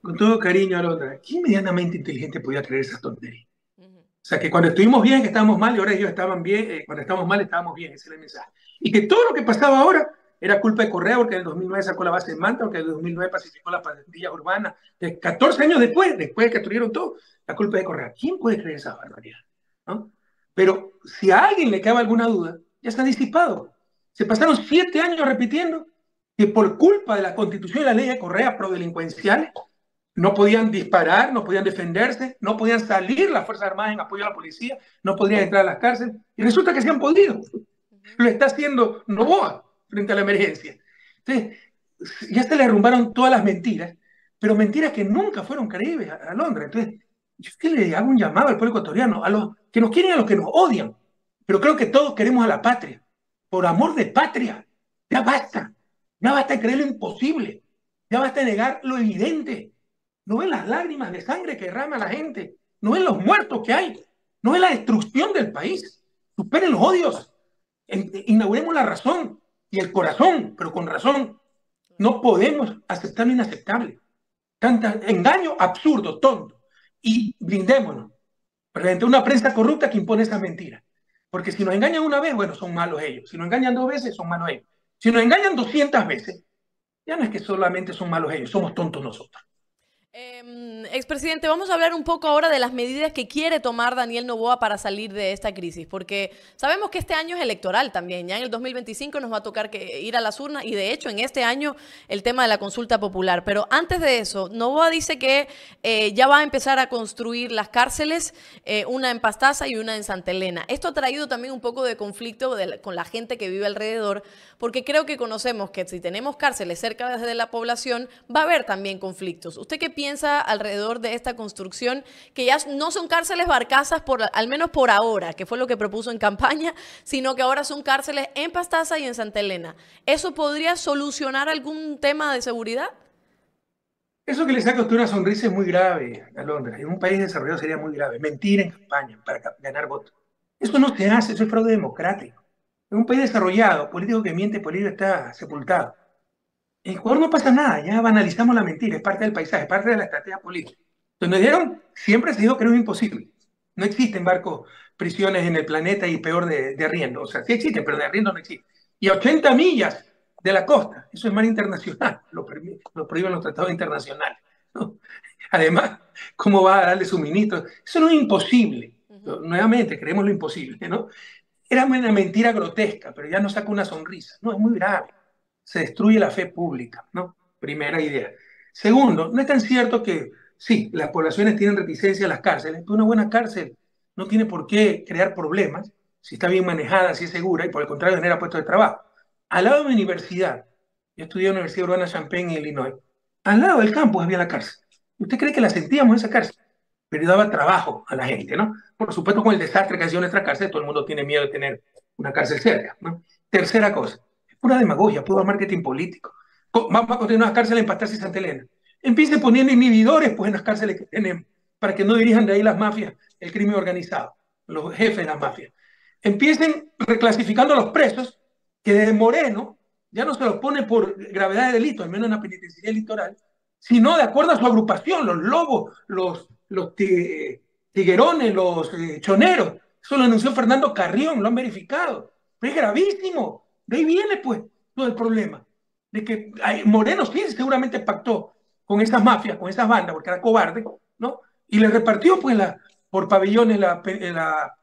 con todo cariño a la otra, ¿quién medianamente inteligente podía creer esa tontería? O sea, que cuando estuvimos bien, que estábamos mal, y ahora ellos estaban bien, eh, cuando estábamos mal, estábamos bien, ese era el mensaje. Y que todo lo que pasaba ahora era culpa de Correa, porque en el 2009 sacó la base de Manta, porque en el 2009 pacificó la pandilla urbana. de 14 años después, después que destruyeron todo, la culpa de Correa. ¿Quién puede creer esa barbaridad? ¿No? Pero si a alguien le cabe alguna duda, ya está disipado. Se pasaron siete años repitiendo que por culpa de la constitución y la ley de Correa delincuenciales, no podían disparar, no podían defenderse, no podían salir las Fuerzas Armadas en apoyo a la policía, no podían entrar a las cárceles. Y resulta que se han podido. Lo está haciendo Novoa frente a la emergencia. Entonces, ya se le derrumbaron todas las mentiras, pero mentiras que nunca fueron creíbles a, Londres. Entonces, yo que le hago un llamado al pueblo ecuatoriano, a los que nos quieren, a los que nos odian. Pero creo que todos queremos a la patria. Por amor de patria, ya basta. Ya basta de creer lo imposible. Ya basta de negar lo evidente no ven las lágrimas de sangre que derrama la gente, no ven los muertos que hay, no es la destrucción del país. Superen los odios, inauguremos la razón y el corazón, pero con razón. No podemos aceptar lo inaceptable. Tanta engaño absurdo, tonto. Y brindémonos frente a una prensa corrupta que impone esas mentiras. Porque si nos engañan una vez, bueno, son malos ellos. Si nos engañan dos veces, son malos ellos. Si nos engañan 200 veces, ya no es que solamente son malos ellos, somos tontos nosotros.
Em, expresidente, vamos a hablar un poco ahora de las medidas que quiere tomar Daniel Novoa para salir de esta crisis, porque sabemos que este año es electoral también, ya en el 2025 nos va a tocar que ir a las urnas y de hecho en este año el tema de la consulta popular, pero antes de eso, Novoa dice que eh, ya va a empezar a construir las cárceles, eh, una en Pastaza y una en Santa Elena. Esto ha traído también un poco de conflicto con la gente que vive alrededor, porque creo que conocemos que si tenemos cárceles cerca de la población, va a haber también conflictos. ¿Usted qué piensa? piensa alrededor de esta construcción, que ya no son cárceles barcazas, al menos por ahora, que fue lo que propuso en campaña, sino que ahora son cárceles en Pastaza y en Santa Elena. ¿Eso podría solucionar algún tema de seguridad?
Eso que le saca usted una sonrisa es muy grave a Londres. En un país desarrollado sería muy grave. Mentir en campaña para ganar votos. Eso no se hace, eso es fraude democrático. En un país desarrollado, político que miente, político está sepultado. En Ecuador no pasa nada, ya banalizamos la mentira, es parte del paisaje, es parte de la estrategia política. Donde nos dijeron, siempre se dijo que era imposible. No existen barcos prisiones en el planeta y peor de, arriendo. O sea, sí existen, pero de arriendo no existen. Y a 80 millas de la costa, eso es mar internacional, [laughs] lo, prohíben los tratados internacionales. Además, ¿cómo va a darle suministro? Eso no es imposible. Nuevamente, creemos lo imposible, ¿no? Era una mentira grotesca, pero ya no saca una sonrisa. No, es muy grave se destruye la fe pública, ¿no? Primera idea. Segundo, no es tan cierto que, sí, las poblaciones tienen reticencia a las cárceles, pero una buena cárcel no tiene por qué crear problemas si está bien manejada, si es segura, y por el contrario genera puestos de trabajo. Al lado de mi universidad, yo estudié en la Universidad Urbana Champaign en Illinois, al lado del campus había la cárcel. ¿Usted cree que la sentíamos esa cárcel? Pero daba trabajo a la gente, ¿no? Por supuesto, con el desastre que ha sido nuestra cárcel, todo el mundo tiene miedo de tener una cárcel cerca, ¿no? Tercera cosa, pura demagogia, puro marketing político. Vamos a construir unas cárceles en Pastas y Santa Elena. Empiecen poniendo inhibidores pues, en las cárceles que para que no dirijan de ahí las mafias, el crimen organizado, los jefes de las mafias. Empiecen reclasificando a los presos, que desde Moreno ya no se los pone por gravedad de delito, al menos en la penitenciaría litoral, sino de acuerdo a su agrupación, los lobos, los, tiguerones, los eh, choneros. Eso lo anunció Fernando Carrión, lo han verificado. es gravísimo. De ahí viene, pues, todo el problema. De que Moreno sí seguramente pactó con esas mafias, con esas bandas, porque era cobarde, ¿no? Y le repartió, pues, la, por pabellones la,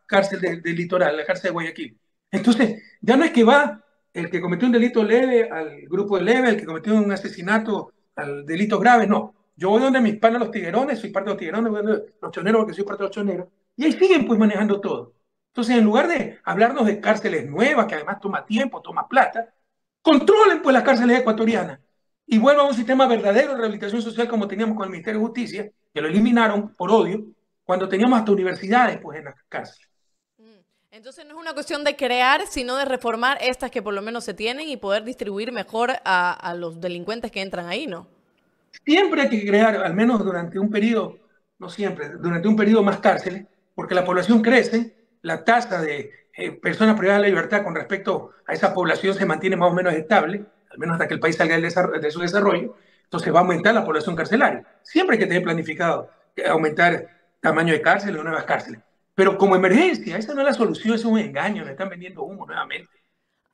cárcel del litoral, la cárcel de Guayaquil. Entonces, ya no es que va el que cometió un delito leve al grupo de leve, el que cometió un asesinato al delito grave, no. Yo voy donde mis panas los tiguerones, soy parte de los tiguerones, voy donde los choneros porque soy parte de los choneros. Y ahí siguen pues manejando todo. Entonces, en lugar de hablarnos de cárceles nuevas, que además toma tiempo, toma plata, controlen pues las cárceles ecuatorianas y vuelvan a un sistema verdadero de rehabilitación social como teníamos con el Ministerio de Justicia, que lo eliminaron por odio, cuando teníamos hasta universidades pues en las cárceles.
Mm. Entonces no es una cuestión de crear, sino de reformar estas que por lo menos se tienen y poder distribuir mejor a los delincuentes que entran ahí, ¿no?
Siempre hay que crear, al menos durante un periodo, no siempre, durante un periodo más cárceles, porque la población crece la tasa de eh, personas privadas de la libertad con respecto a esa población se mantiene más o menos estable, al menos hasta que el país salga de su desarrollo, entonces va a aumentar la población carcelaria. Siempre hay que tener planificado eh, aumentar tamaño de cárceles o nuevas cárceles. Pero como emergencia, esa no es la solución, es un engaño, nos están vendiendo humo nuevamente.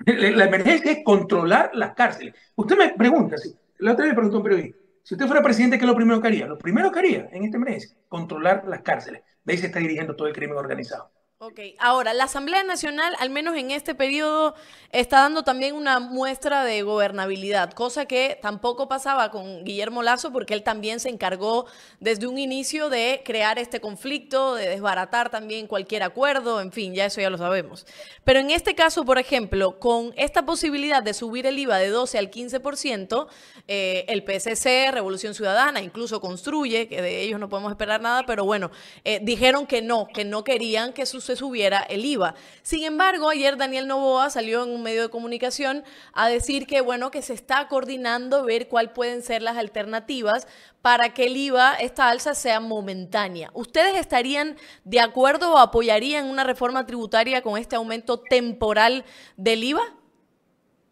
La emergencia es controlar las cárceles. Usted me pregunta, si, la otra vez me preguntó un periodista, si usted fuera presidente, ¿qué es lo primero que haría? Lo primero que haría en esta emergencia, controlar las cárceles. De ahí se está dirigiendo todo el crimen organizado.
Ok, ahora, la Asamblea Nacional, al menos en este periodo, está dando también una muestra de gobernabilidad, cosa que tampoco pasaba con Guillermo Lazo, porque él también se encargó desde un inicio de crear este conflicto, de desbaratar también cualquier acuerdo, en fin, ya eso ya lo sabemos. Pero en este caso, por ejemplo, con esta posibilidad de subir el IVA de 12 al 15%, eh, el PSC, Revolución Ciudadana, incluso Construye, que de ellos no podemos esperar nada, pero bueno, eh, dijeron que no, que no querían que sucediera subiera el IVA. Sin embargo, ayer Daniel Novoa salió en un medio de comunicación a decir que, bueno, que se está coordinando ver cuáles pueden ser las alternativas para que el IVA, esta alza, sea momentánea. ¿Ustedes estarían de acuerdo o apoyarían una reforma tributaria con este aumento temporal del IVA?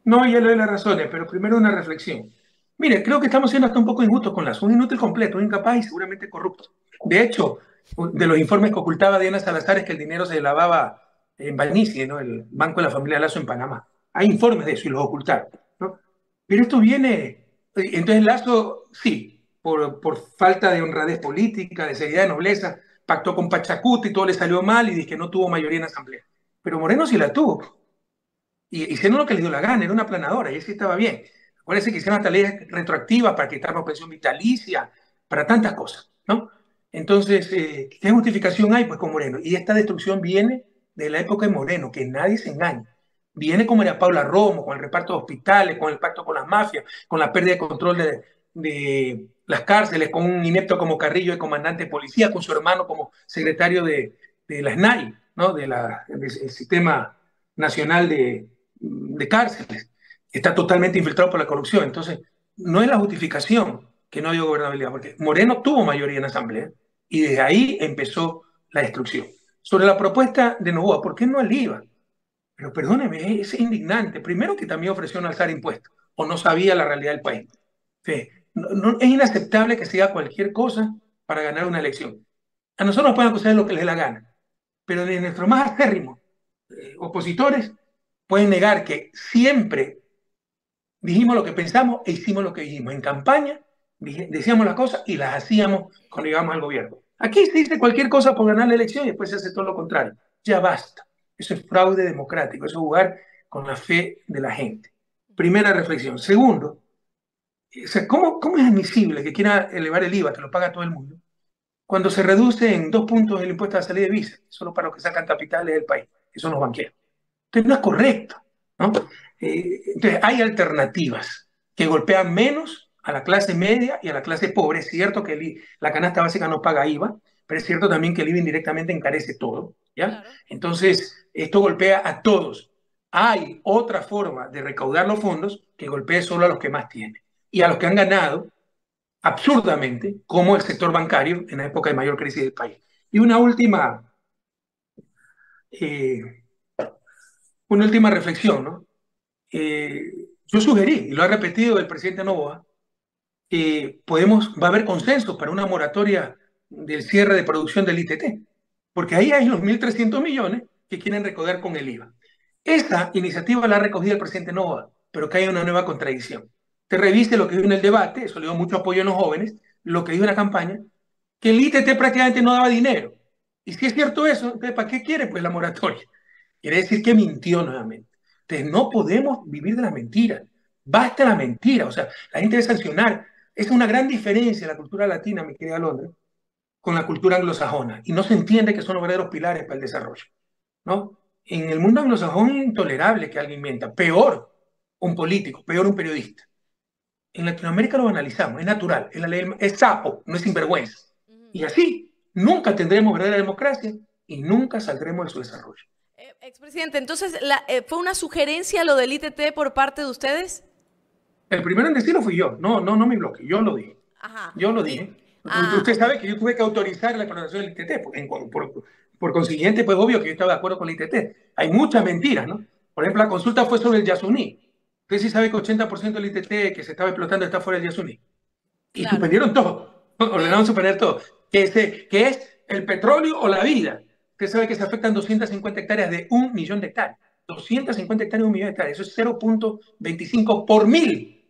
No, ya le doy las razones, pero primero una reflexión. Mire, creo que estamos siendo hasta un poco injustos con las, un inútil completo, un incapaz y seguramente corrupto. De hecho, de los informes que ocultaba Diana Salazar es que el dinero se lavaba en Balnicie, ¿no? el Banco de la Familia Lazo en Panamá. Hay informes de eso y los ocultaron. ¿no? Pero esto viene, entonces Lazo, sí, por, falta de honradez política, de seriedad, de nobleza, pactó con Pachacuti y todo le salió mal y dice que no tuvo mayoría en asamblea. Pero Moreno sí la tuvo. Y hicieron lo que le dio la gana, era una planadora, y eso estaba bien. Acuérdense que hicieron hasta leyes retroactivas para quitarnos pensión vitalicia, para tantas cosas, ¿no? Entonces, eh, ¿qué justificación hay? Pues con Moreno. Y esta destrucción viene de la época de Moreno, que nadie se engaña. Viene como era Paula Romo, con el reparto de hospitales, con el pacto con las mafias, con la pérdida de control de, las cárceles, con un inepto como Carrillo de comandante de policía, con su hermano como secretario de, la SNAI, ¿no? del Sistema Nacional de, de Cárceles. Está totalmente infiltrado por la corrupción. Entonces, no es la justificación que no haya gobernabilidad, porque Moreno tuvo mayoría en la Asamblea. Y desde ahí empezó la destrucción. Sobre la propuesta de Novoa, ¿por qué no al IVA? Pero perdóneme, es indignante. Primero que también ofreció un alzar impuestos o no sabía la realidad del país. es inaceptable que se haga cualquier cosa para ganar una elección. A nosotros nos pueden acusar de lo que les dé la gana, pero de nuestros más acérrimos eh, opositores pueden negar que siempre dijimos lo que pensamos e hicimos lo que dijimos en campaña decíamos las cosas y las hacíamos cuando llegamos al gobierno. Aquí se dice cualquier cosa por ganar la elección y después se hace todo lo contrario. Ya basta. Eso es fraude democrático, eso es jugar con la fe de la gente. Primera reflexión. Segundo, ¿cómo, es admisible que quiera elevar el IVA, que lo paga todo el mundo, cuando se reduce en dos puntos el impuesto a la salida de visa, solo para los que sacan capitales del país, que son los banqueros? Entonces no es correcto. Eh, entonces hay alternativas que golpean menos a la clase media y a la clase pobre. Es cierto que la canasta básica no paga IVA, pero es cierto también que el IVA indirectamente encarece todo. ¿ya? Entonces, esto golpea a todos. Hay otra forma de recaudar los fondos que golpee solo a los que más tienen y a los que han ganado absurdamente, como el sector bancario en la época de mayor crisis del país. Y una última, eh, una última reflexión, ¿no? Eh, yo sugerí, y lo ha repetido el presidente Novoa, eh, podemos, va a haber consenso para una moratoria del cierre de producción del ITT, porque ahí hay los 1.300 millones que quieren recoger con el IVA. Esta iniciativa la ha recogido el presidente Nova, pero que hay una nueva contradicción. Te reviste lo que dijo en el debate, eso le dio mucho apoyo a los jóvenes, lo que dijo en la campaña, que el ITT prácticamente no daba dinero. Y si es cierto eso, entonces ¿para qué quiere pues la moratoria? Quiere decir que mintió nuevamente. Entonces no podemos vivir de la mentira. Basta la mentira. O sea, la gente debe sancionar es una gran diferencia la cultura latina, mi querida Londres, con la cultura anglosajona. Y no se entiende que son los verdaderos pilares para el desarrollo. ¿no? En el mundo anglosajón es intolerable que alguien mienta. Peor un político, peor un periodista. En Latinoamérica lo analizamos, es natural, es, sapo, no es sinvergüenza. Y así nunca tendremos verdadera democracia y nunca saldremos de su desarrollo.
Eh, expresidente, entonces, eh, ¿fue una sugerencia lo del ITT por parte de ustedes?
El primero en decirlo fui yo, no, no, no me bloque, yo lo dije. Yo lo dije. Ah, Usted sabe que yo tuve que autorizar la explotación del ITT, por, consiguiente, pues obvio que yo estaba de acuerdo con el ITT. Hay muchas mentiras, ¿no? Por ejemplo, la consulta fue sobre el Yasuní. Usted sí sabe que 80% del ITT que se estaba explotando está fuera del Yasuní. Y suspendieron todo, [laughs] ordenaron suspender todo. Que, que es el petróleo o la vida. Usted sabe que se afectan 250 hectáreas de un millón de hectáreas. 250 hectáreas de un millón de hectáreas. Eso es 0.25 por mil.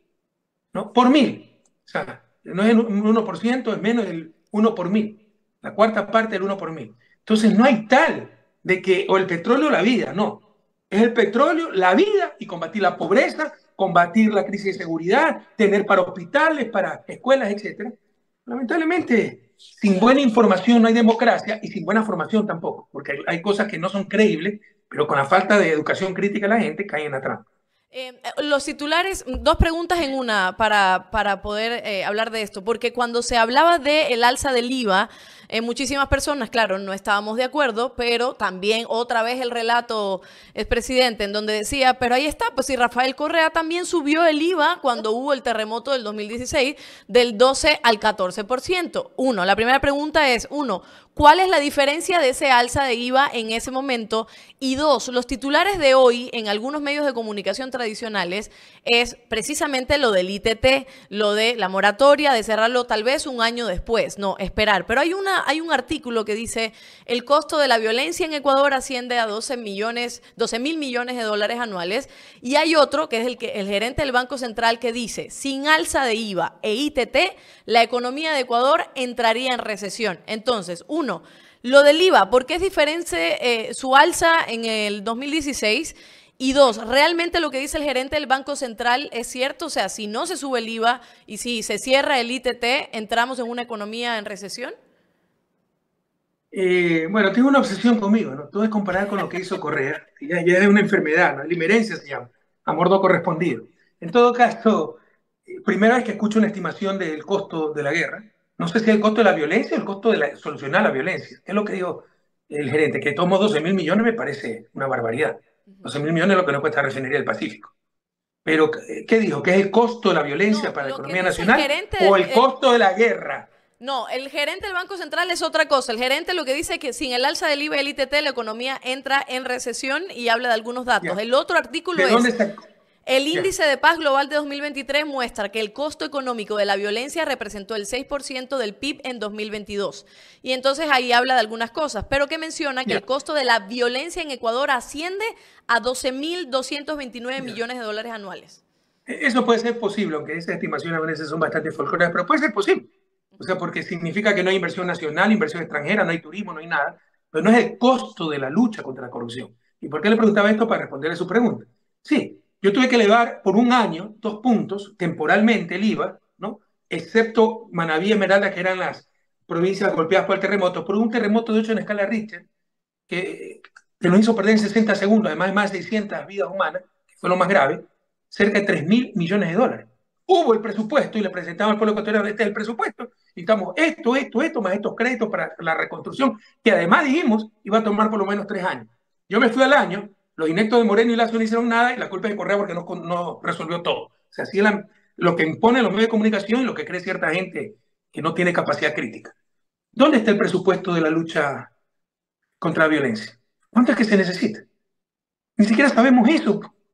¿no? Por mil. O sea, no es un 1%, es menos el 1 por mil. La cuarta parte del 1 por mil. Entonces no hay tal de que o el petróleo o la vida, no. Es el petróleo, la vida y combatir la pobreza, combatir la crisis de seguridad, tener para hospitales, para escuelas, etc. Lamentablemente, sin buena información no hay democracia y sin buena formación tampoco, porque hay, cosas que no son creíbles, pero con la falta de educación crítica la gente cae en la
Em, eh, los titulares, dos preguntas en una para, para poder eh, hablar de esto, porque cuando se hablaba del el alza del IVA, muchísimas personas, claro, no estábamos de acuerdo, pero también otra vez el relato es presidente en donde decía, pero ahí está, pues si Rafael Correa también subió el IVA cuando hubo el terremoto del 2016 del 12 al 14%. Uno, la primera pregunta es, uno, ¿cuál es la diferencia de ese alza de IVA en ese momento? Y dos, los titulares de hoy en algunos medios de comunicación tradicionales es precisamente lo del ITT, lo de la moratoria, de cerrarlo tal vez un año después, no, esperar. Pero hay una hay un artículo que dice, el costo de la violencia en Ecuador asciende a 12 millones, 12 mil millones de dólares anuales. Y hay otro, que es el, que, el gerente del Banco Central, que dice, sin alza de IVA e ITT, la economía de Ecuador entraría en recesión. Entonces, uno, lo del IVA, ¿por qué es diferente eh, su alza en el 2016? Y dos, ¿realmente lo que dice el gerente del Banco Central es cierto? O sea, si no se sube el IVA y si se cierra el ITT, ¿entramos en una economía en recesión?
Eh, bueno, tengo una obsesión conmigo, ¿no? Todo es comparar con lo que hizo Correa. Ya, ya es una enfermedad, ¿no? Limerencia se llama. Amor no correspondido. En todo caso, eh, primera vez que escucho una estimación del costo de la guerra. No sé si es el costo de la violencia o el costo de solucionar la violencia. Es lo que dijo el gerente, que tomo 12 mil millones me parece una barbaridad. 12 mil millones es lo que nos cuesta la refinería del Pacífico. Pero, ¿qué dijo? ¿Qué es el costo de la violencia para la economía nacional? o el costo de la guerra?
No, el gerente del Banco Central es otra cosa. El gerente lo que dice es que sin el alza del IVA y el ITT la economía entra en recesión y habla de algunos datos. El otro artículo es... El índice de paz global de 2023 muestra que el costo económico de la violencia representó el 6% del PIB en 2022. Y entonces ahí habla de algunas cosas, pero que menciona que el costo de la violencia en Ecuador asciende a 12.229 millones de dólares anuales. E-, eso puede
ser posible, aunque esas estimaciones a veces son bastante folclóricas, pero puede ser posible. O sea, porque significa que no hay inversión nacional, inversión extranjera, no hay turismo, no hay nada. Pero no es el costo de la lucha contra la corrupción. ¿Y por qué le preguntaba esto para responderle su pregunta? Sí, yo tuve que elevar por un año dos puntos temporalmente el IVA, ¿no? Excepto Manaví y Esmeralda, que eran las provincias golpeadas por el terremoto, por un terremoto de 8 en escala Richter, que, que nos hizo perder en 60 segundos, además de más de 600 vidas humanas, que fue lo más grave, cerca de 3 mil millones de dólares. Hubo el presupuesto y le presentamos al pueblo ecuatoriano, este es el presupuesto, necesitamos esto, esto, esto, más estos créditos para la reconstrucción, que además dijimos iba a tomar por lo menos tres años. Yo me fui al año, los inectos de Moreno y Lazo no hicieron nada y la culpa es de Correa porque no, resolvió todo. O sea, así es lo que impone los medios de comunicación y lo que cree cierta gente que no tiene capacidad crítica. ¿Dónde está el presupuesto de la lucha contra la violencia? ¿Cuánto es que se necesita? Ni siquiera sabemos eso. o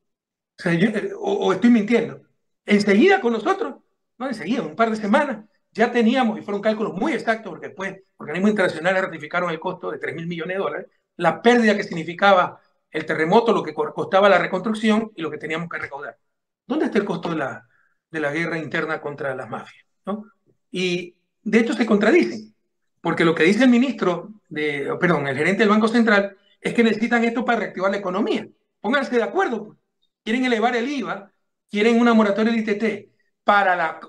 eh, estoy mintiendo. Enseguida con nosotros, no enseguida, un par de semanas, ya teníamos, y fueron cálculos muy exactos, porque después organismos internacionales ratificaron el costo de 3 mil millones de dólares, la pérdida que significaba el terremoto, lo que costaba la reconstrucción y lo que teníamos que recaudar. ¿Dónde está el costo de la, guerra interna contra las mafias? ¿no? Y de hecho se contradicen, porque lo que dice el ministro, de, perdón, el gerente del Banco Central, es que necesitan esto para reactivar la economía. Pónganse de acuerdo. Pues. Quieren elevar el IVA, quieren una moratoria de ITT. Para la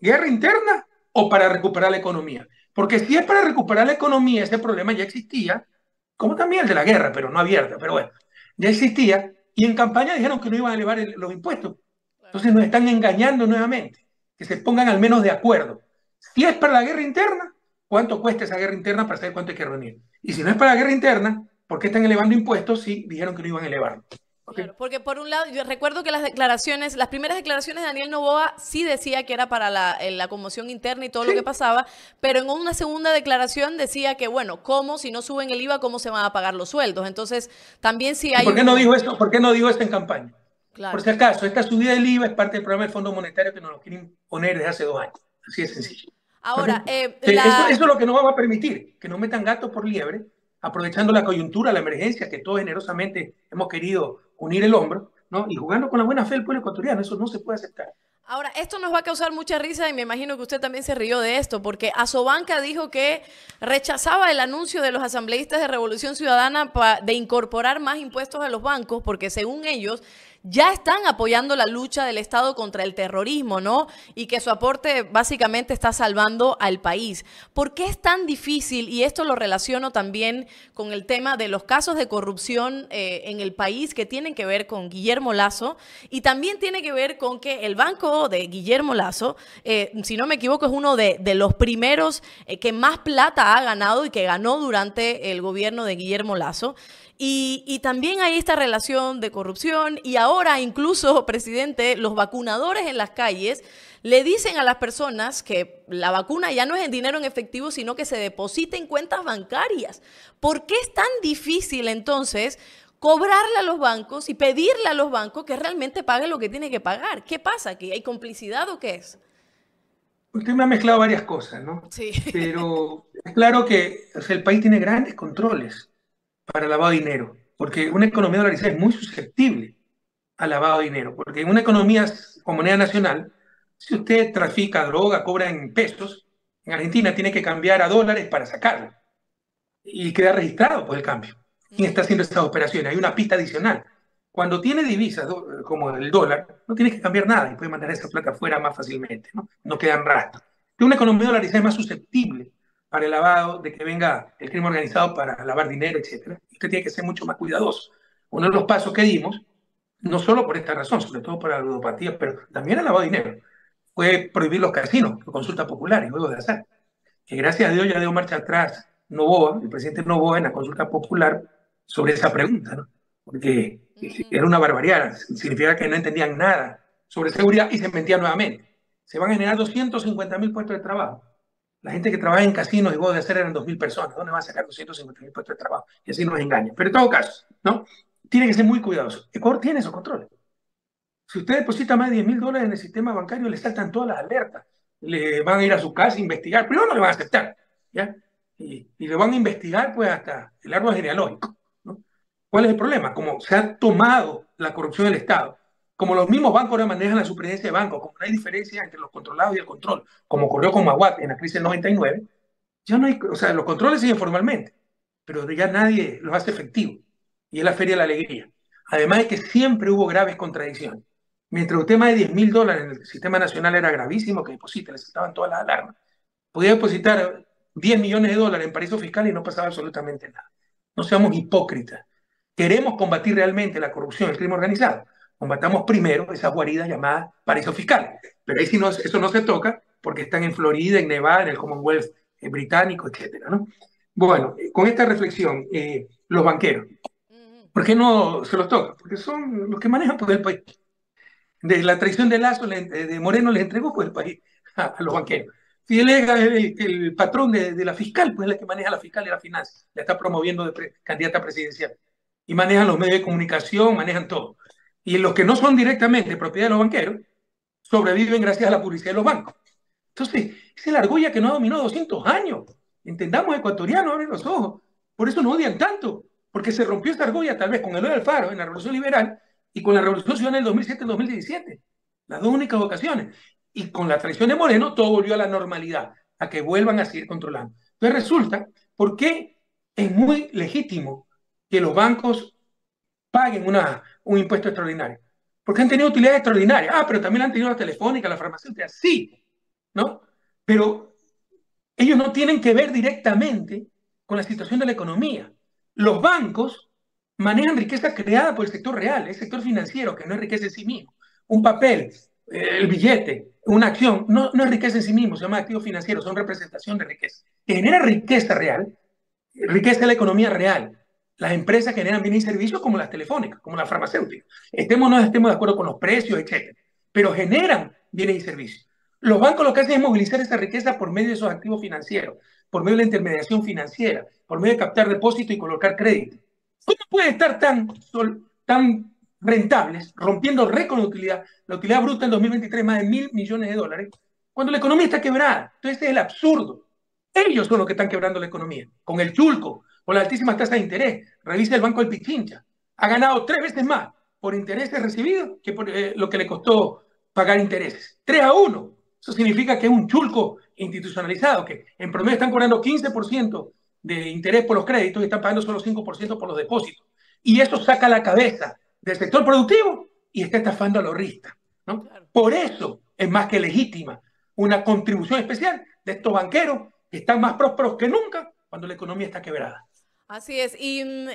guerra interna o para recuperar la economía. Porque si es para recuperar la economía, ese problema ya existía, como también el de la guerra, pero no abierta, pero bueno, ya existía. Y en campaña dijeron que no iban a elevar los impuestos. Entonces nos están engañando nuevamente. Que se pongan al menos de acuerdo. Si es para la guerra interna, ¿cuánto cuesta esa guerra interna para saber cuánto hay que reunir? Y si no es para la guerra interna, ¿por qué están elevando impuestos si dijeron que no iban a elevar?
porque por un lado, yo recuerdo que las declaraciones, las primeras declaraciones de Daniel Novoa sí decía que era para la, eh, conmoción interna y todo lo que pasaba, pero en una segunda declaración decía que, bueno, ¿cómo? Si no suben el IVA, ¿cómo se van a pagar los sueldos? Entonces, también si hay... ¿Por qué no dijo esto,
¿por no dijo esto en campaña? Claro. Por si acaso, esta subida del IVA es parte del programa del Fondo Monetario que nos lo quieren poner desde hace dos años. Así de sencillo.
Ahora, eh, eso, es lo que nos
va a permitir, que no metan gato por liebre, aprovechando la coyuntura, la emergencia que todos generosamente hemos querido unir el hombro, ¿no? Y jugando con la buena fe del pueblo ecuatoriano, eso no se puede aceptar.
Ahora, esto nos va a causar mucha risa y me imagino que usted también se rió de esto, porque Asobanca dijo que rechazaba el anuncio de los asambleístas de Revolución Ciudadana de incorporar más impuestos a los bancos, porque según ellos ya están apoyando la lucha del Estado contra el terrorismo, ¿no? Y que su aporte básicamente está salvando al país. ¿Por qué es tan difícil? Y esto lo relaciono también con el tema de los casos de corrupción eh, en el país que tienen que ver con Guillermo Lazo y también tiene que ver con que el banco de Guillermo Lazo, eh, si no me equivoco, es uno de, los primeros eh, que más plata ha ganado y que ganó durante el gobierno de Guillermo Lazo. Y, también hay esta relación de corrupción y ahora incluso, presidente, los vacunadores en las calles le dicen a las personas que la vacuna ya no es en dinero en efectivo, sino que se deposita en cuentas bancarias. ¿Por qué es tan difícil entonces cobrarle a los bancos y pedirle a los bancos que realmente paguen lo que tiene que pagar? ¿Qué pasa aquí? ¿Hay complicidad o qué es?
Usted me ha mezclado varias cosas, ¿no? Sí. Pero es claro que el país tiene grandes controles para lavado de dinero, porque una economía dolarizada es muy susceptible al lavado de dinero, porque en una economía con moneda nacional, si usted trafica droga, cobra en pesos, en Argentina tiene que cambiar a dólares para sacarlo y queda registrado por pues, el cambio. ¿Quién está haciendo estas operaciones? Hay una pista adicional. Cuando tiene divisas como el dólar, no tiene que cambiar nada y puede mandar esa plata fuera más fácilmente, no, no quedan rastros. Una economía dolarizada es más susceptible para el lavado, de que venga el crimen organizado para lavar dinero, etc. Usted tiene que ser mucho más cuidadoso. Uno de los pasos que dimos, no solo por esta razón, sobre todo para la ludopatía, pero también el lavado de dinero, fue prohibir los casinos, consultas populares, juegos de azar. Que gracias a Dios ya dio marcha atrás Novoa, el presidente Novoa, en la consulta popular sobre esa pregunta, ¿no? porque era una barbaridad, significaba que no entendían nada sobre seguridad y se mentía nuevamente. Se van a generar 250 mil puestos de trabajo la gente que trabaja en casinos y vos de hacer eran 2.000 personas. ¿Dónde van a sacar 250.000 puestos de trabajo? Y así nos engañan. Pero en todo caso, ¿no? Tiene que ser muy cuidadoso. Ecuador tiene esos controles. Si usted deposita más de 10.000 dólares en el sistema bancario, le saltan todas las alertas. Le van a ir a su casa a investigar. Primero no le van a aceptar, ¿ya? Y, le van a investigar, pues, hasta el árbol genealógico. ¿Cuál es el problema? Como se ha tomado la corrupción del Estado como los mismos bancos ahora manejan la supervivencia de bancos, como no hay diferencia entre los controlados y el control, como ocurrió con Maguat en la crisis del 99, ya no hay, o sea, los controles siguen formalmente, pero ya nadie los hace efectivos. Y es la feria de la alegría. Además de que siempre hubo graves contradicciones. Mientras un tema de 10 mil dólares en el sistema nacional era gravísimo que deposite, les estaban todas las alarmas. Podía depositar 10 millones de dólares en paraíso fiscal y no pasaba absolutamente nada. No seamos hipócritas. Queremos combatir realmente la corrupción, el crimen organizado combatamos primero esas guaridas llamadas paraísos fiscal, Pero ahí sí no, eso no se toca porque están en Florida, en Nevada, en el Commonwealth eh, británico, etc. ¿no? Bueno, eh, con esta reflexión, eh, los banqueros, ¿por qué no se los toca? Porque son los que manejan todo pues, el país. Desde la traición de Lazo, de Moreno les entregó todo pues, el país a, los banqueros. Fidel es el, patrón de, la fiscal, pues es la que maneja la fiscal y la finanza, la está promoviendo de candidata presidencial. Y manejan los medios de comunicación, manejan todo. Y los que no son directamente propiedad de los banqueros sobreviven gracias a la publicidad de los bancos. Entonces, es la argolla que no ha dominado 200 años. Entendamos, ecuatorianos, abren los ojos. Por eso no odian tanto, porque se rompió esta argolla tal vez con el del Alfaro en la Revolución Liberal y con la Revolución Ciudadana del 2007-2017. Las dos únicas ocasiones. Y con la traición de Moreno, todo volvió a la normalidad, a que vuelvan a seguir controlando. Entonces resulta, ¿por qué es muy legítimo que los bancos paguen una un impuesto extraordinario. Porque han tenido utilidades extraordinarias. Ah, pero también han tenido la telefónica, la farmacéutica. sí, ¿no? Pero ellos no tienen que ver directamente con la situación de la economía. Los bancos manejan riqueza creada por el sector real, el sector financiero, que no enriquece en sí mismo. Un papel, eh, el billete, una acción, no, no es en sí mismo, se llama activos financieros, son representación de riqueza. genera riqueza real, riqueza de la economía real, las empresas generan bienes y servicios como las telefónicas, como las farmacéuticas. Estemos o no estemos de acuerdo con los precios, etc. Pero generan bienes y servicios. Los bancos lo que hacen es movilizar esa riqueza por medio de esos activos financieros, por medio de la intermediación financiera, por medio de captar depósitos y colocar crédito. ¿Cómo pueden estar tan, tan rentables, rompiendo récord de utilidad, la utilidad bruta en 2023 más de mil millones de dólares, cuando la economía está quebrada? Entonces este es el absurdo. Ellos son los que están quebrando la economía, con el chulco, por las altísimas tasas de interés. revisa el Banco del Pichincha. Ha ganado tres veces más por intereses recibidos que por eh, lo que le costó pagar intereses. Tres a uno. Eso significa que es un chulco institucionalizado, que en promedio están cobrando 15% de interés por los créditos y están pagando solo 5% por los depósitos. Y eso saca la cabeza del sector productivo y está estafando a los ristas. Por eso es más que legítima una contribución especial de estos banqueros que están más prósperos que nunca cuando la economía está quebrada.
Así es. Y mm,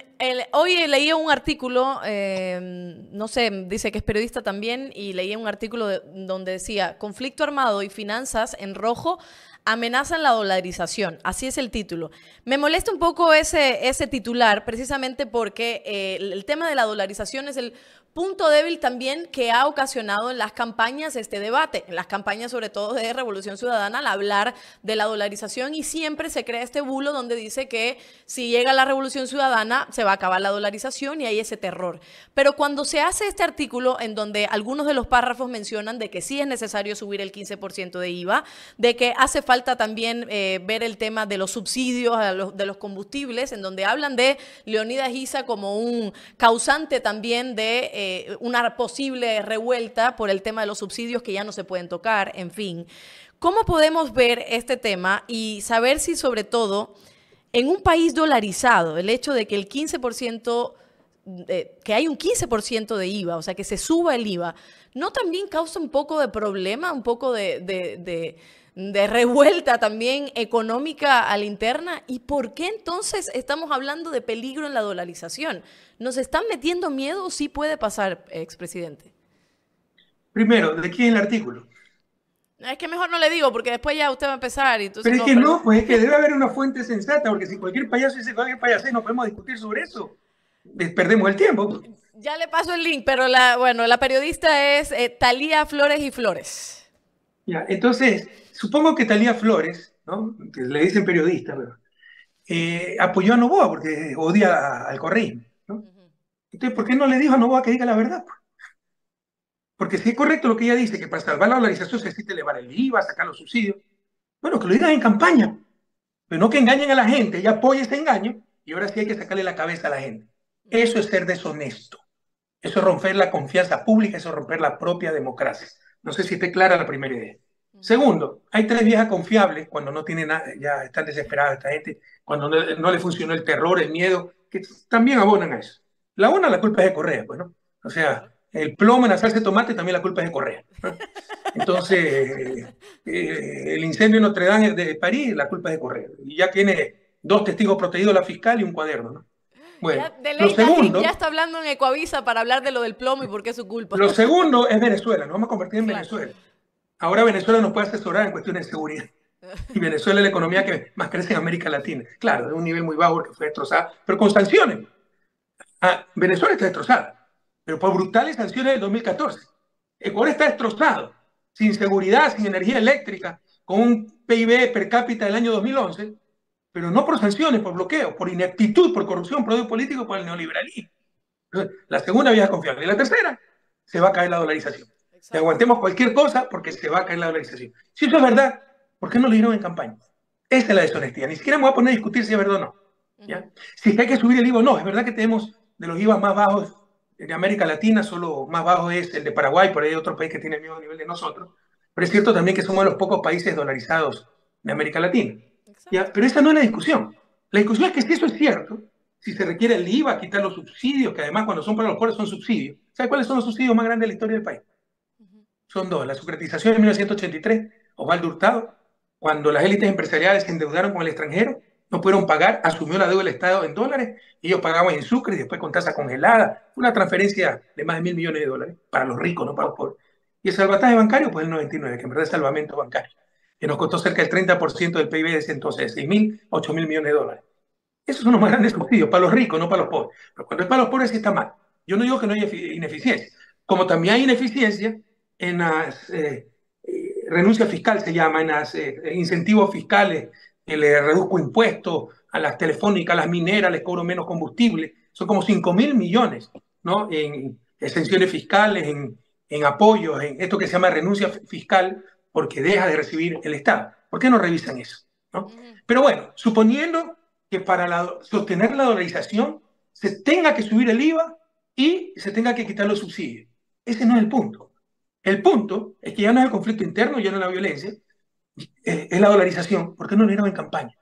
hoy leí un artículo, em, no sé, dice que es periodista también, y leí un artículo donde decía, conflicto armado y finanzas en rojo amenazan la dolarización. Así es el título. Me molesta un poco ese, ese titular, precisamente porque eh, el tema de la dolarización es el punto débil también que ha ocasionado en las campañas este debate, en las campañas sobre todo de Revolución Ciudadana, al hablar de la dolarización y siempre se crea este bulo donde dice que si llega la Revolución Ciudadana se va a acabar la dolarización y hay ese terror. Pero cuando se hace este artículo en donde algunos de los párrafos mencionan de que sí es necesario subir el 15% de IVA, de que hace falta también eh, ver el tema de los subsidios, los, de los combustibles, en donde hablan de Leonidas Giza como un causante también de... Eh, una posible revuelta por el tema de los subsidios que ya no se pueden tocar, en fin. ¿Cómo podemos ver este tema y saber si sobre todo en un país dolarizado, el hecho de que el 15%, que hay un 15% de IVA, o sea, que se suba el IVA, ¿no también causa un poco de problema, un poco de de revuelta también económica a la interna. ¿Y por qué entonces estamos hablando de peligro en la dolarización? ¿Nos están metiendo miedo? o Sí puede pasar, expresidente.
Primero, ¿de quién el artículo?
Es que mejor no le digo, porque después ya usted va a empezar. Y pero es que no, pues es que debe
haber una fuente sensata, porque si cualquier payaso dice cualquier payaso no podemos discutir sobre eso, eh, perdemos el tiempo.
Ya le paso el link, pero la, bueno, la periodista es eh, Talía Flores y Flores
entonces, supongo que Talía Flores, ¿no? que le dicen periodista, eh, apoyó a Novoa porque odia al corriente. Entonces, ¿por qué no le dijo a Novoa que diga la verdad? Pues? Porque si es correcto lo que ella dice, que para salvar la organización se necesita elevar el IVA, sacar los subsidios, bueno, que lo digan en campaña, pero no que engañen a la gente, ella apoya ese engaño y ahora sí hay que sacarle la cabeza a la gente. Eso es ser deshonesto, eso es romper la confianza pública, eso es romper la propia democracia. No sé si esté clara la primera idea. Segundo, hay tres viejas confiables cuando no tienen nada, ya están desesperadas esta gente, cuando no, le funcionó el terror, el miedo, que también abonan a eso. La una, la culpa es de Correa, bueno pues, ¿no? O sea, el plomo en la salsa de tomate también la culpa es de Correa. Entonces, [laughs] eh, eh, el incendio en Notre Dame de París, la culpa es de Correa. Y ya tiene dos testigos protegidos la fiscal y un cuaderno, ¿no? Bueno, ya, ya está
hablando en Ecuavisa para hablar de lo del plomo y por qué es su culpa. Lo
segundo es Venezuela, nos vamos a convertir en Venezuela. Ahora Venezuela nos puede asesorar en cuestiones de seguridad. Y Venezuela es la economía que más crece en América Latina. Claro, de un nivel muy bajo que fue destrozada, pero con sanciones. Ah, Venezuela está destrozada, pero por brutales sanciones del 2014. Ecuador está destrozado, sin seguridad, sin energía eléctrica, con un PIB per cápita del año 2011 pero no por sanciones, por bloqueo, por ineptitud, por corrupción, por odio político, por el neoliberalismo. La segunda vía es confiable. Y la tercera, se va a caer la dolarización. Que aguantemos cualquier cosa porque se va a caer la dolarización. Si eso es verdad, ¿por qué no lo dijeron en campaña? Esa es la deshonestidad. Ni siquiera me voy a poner a discutir si es verdad o no. ¿ya? Si hay que subir el IVA no. Es verdad que tenemos de los IVA más bajos de América Latina, solo más bajo es el de Paraguay, por ahí hay otro país que tiene el mismo nivel de nosotros. Pero es cierto también que somos los pocos países dolarizados de América Latina. Pero esa no es la discusión. La discusión es que si eso es cierto, si se requiere el IVA, quitar los subsidios, que además cuando son para los pobres son subsidios. ¿Sabe cuáles son los subsidios más grandes de la historia del país? Son dos, la sucretización de 1983, Osvaldo Hurtado, cuando las élites empresariales se endeudaron con el extranjero, no pudieron pagar, asumió la deuda del Estado en dólares, y ellos pagaban en sucre y después con tasa congelada, una transferencia de más de mil millones de dólares para los ricos, no para los pobres. Y el salvataje bancario, pues el 99, que en verdad es salvamento bancario que nos costó cerca del 30% del PIB de ese entonces, 6.000, mil, mil millones de dólares. Esos son los más grandes subsidios, para los ricos, no para los pobres. Pero cuando es para los pobres sí está mal. Yo no digo que no haya ineficiencia. Como también hay ineficiencia en las eh, eh, renuncia fiscal, se llama, en las eh, incentivos fiscales, que le reduzco impuestos a las telefónicas, a las mineras, les cobro menos combustible. Son como 5.000 mil millones ¿no? en exenciones fiscales, en, en apoyos, en esto que se llama renuncia fiscal, porque deja de recibir el Estado. ¿Por qué no revisan eso? Pero bueno, suponiendo que para sostener la dolarización se tenga que subir el IVA y se tenga que quitar los subsidios. Ese no es el punto. El punto es que ya no es el conflicto interno, ya no es la violencia, es la dolarización. ¿Por qué no lo dieron en campaña?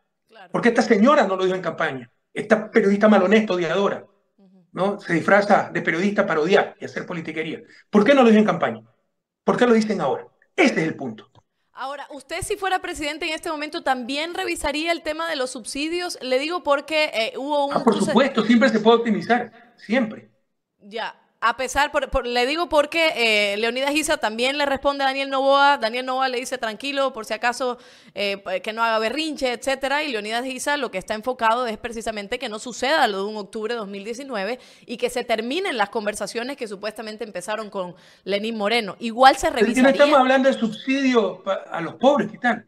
¿Por qué esta señora no lo dio en campaña? Esta periodista malhonesta, odiadora, ¿no? Se disfraza de periodista para odiar y hacer politiquería. ¿Por qué no lo dio en campaña? ¿Por qué lo dicen ahora? Este es el punto.
Ahora, usted si fuera presidente en este momento también revisaría el tema de los subsidios. Le digo porque eh, hubo un... Ah, por
supuesto, siempre se puede optimizar, siempre.
Ya, a pesar, por, le digo porque eh, Leonidas Giza también le responde a Daniel Novoa, Daniel Novoa le dice tranquilo, por si acaso eh, que no haga berrinche, etcétera, y Leonidas Giza lo que está enfocado es precisamente que no suceda lo de un octubre de 2019 y que se terminen las conversaciones que supuestamente empezaron con Lenín Moreno. Igual se revisaría... no estamos
hablando de subsidio a los pobres, ¿qué tal?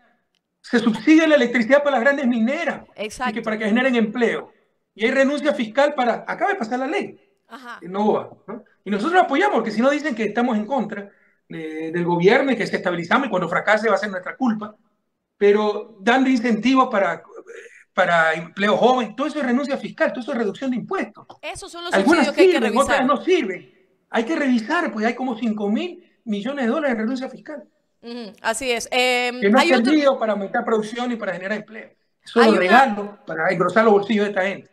Se subsidia la electricidad para las grandes mineras. Exacto. que para que generen empleo. Y hay renuncia fiscal para... Acaba de pasar la ley no Y nosotros apoyamos, porque si no dicen que estamos en contra del gobierno y que se estabilizamos y cuando fracase va a ser nuestra culpa, pero dando incentivos para, para empleo joven, todo eso es renuncia fiscal, todo eso es reducción de impuestos.
Esos son los Algunas que hay que revisar. Otras
no sirven. Hay que revisar, pues hay como 5 mil millones de dólares en renuncia fiscal.
así es. Eh, que no ha servido
para aumentar producción y para generar empleo. Eso es regalo para engrosar los bolsillos de esta gente.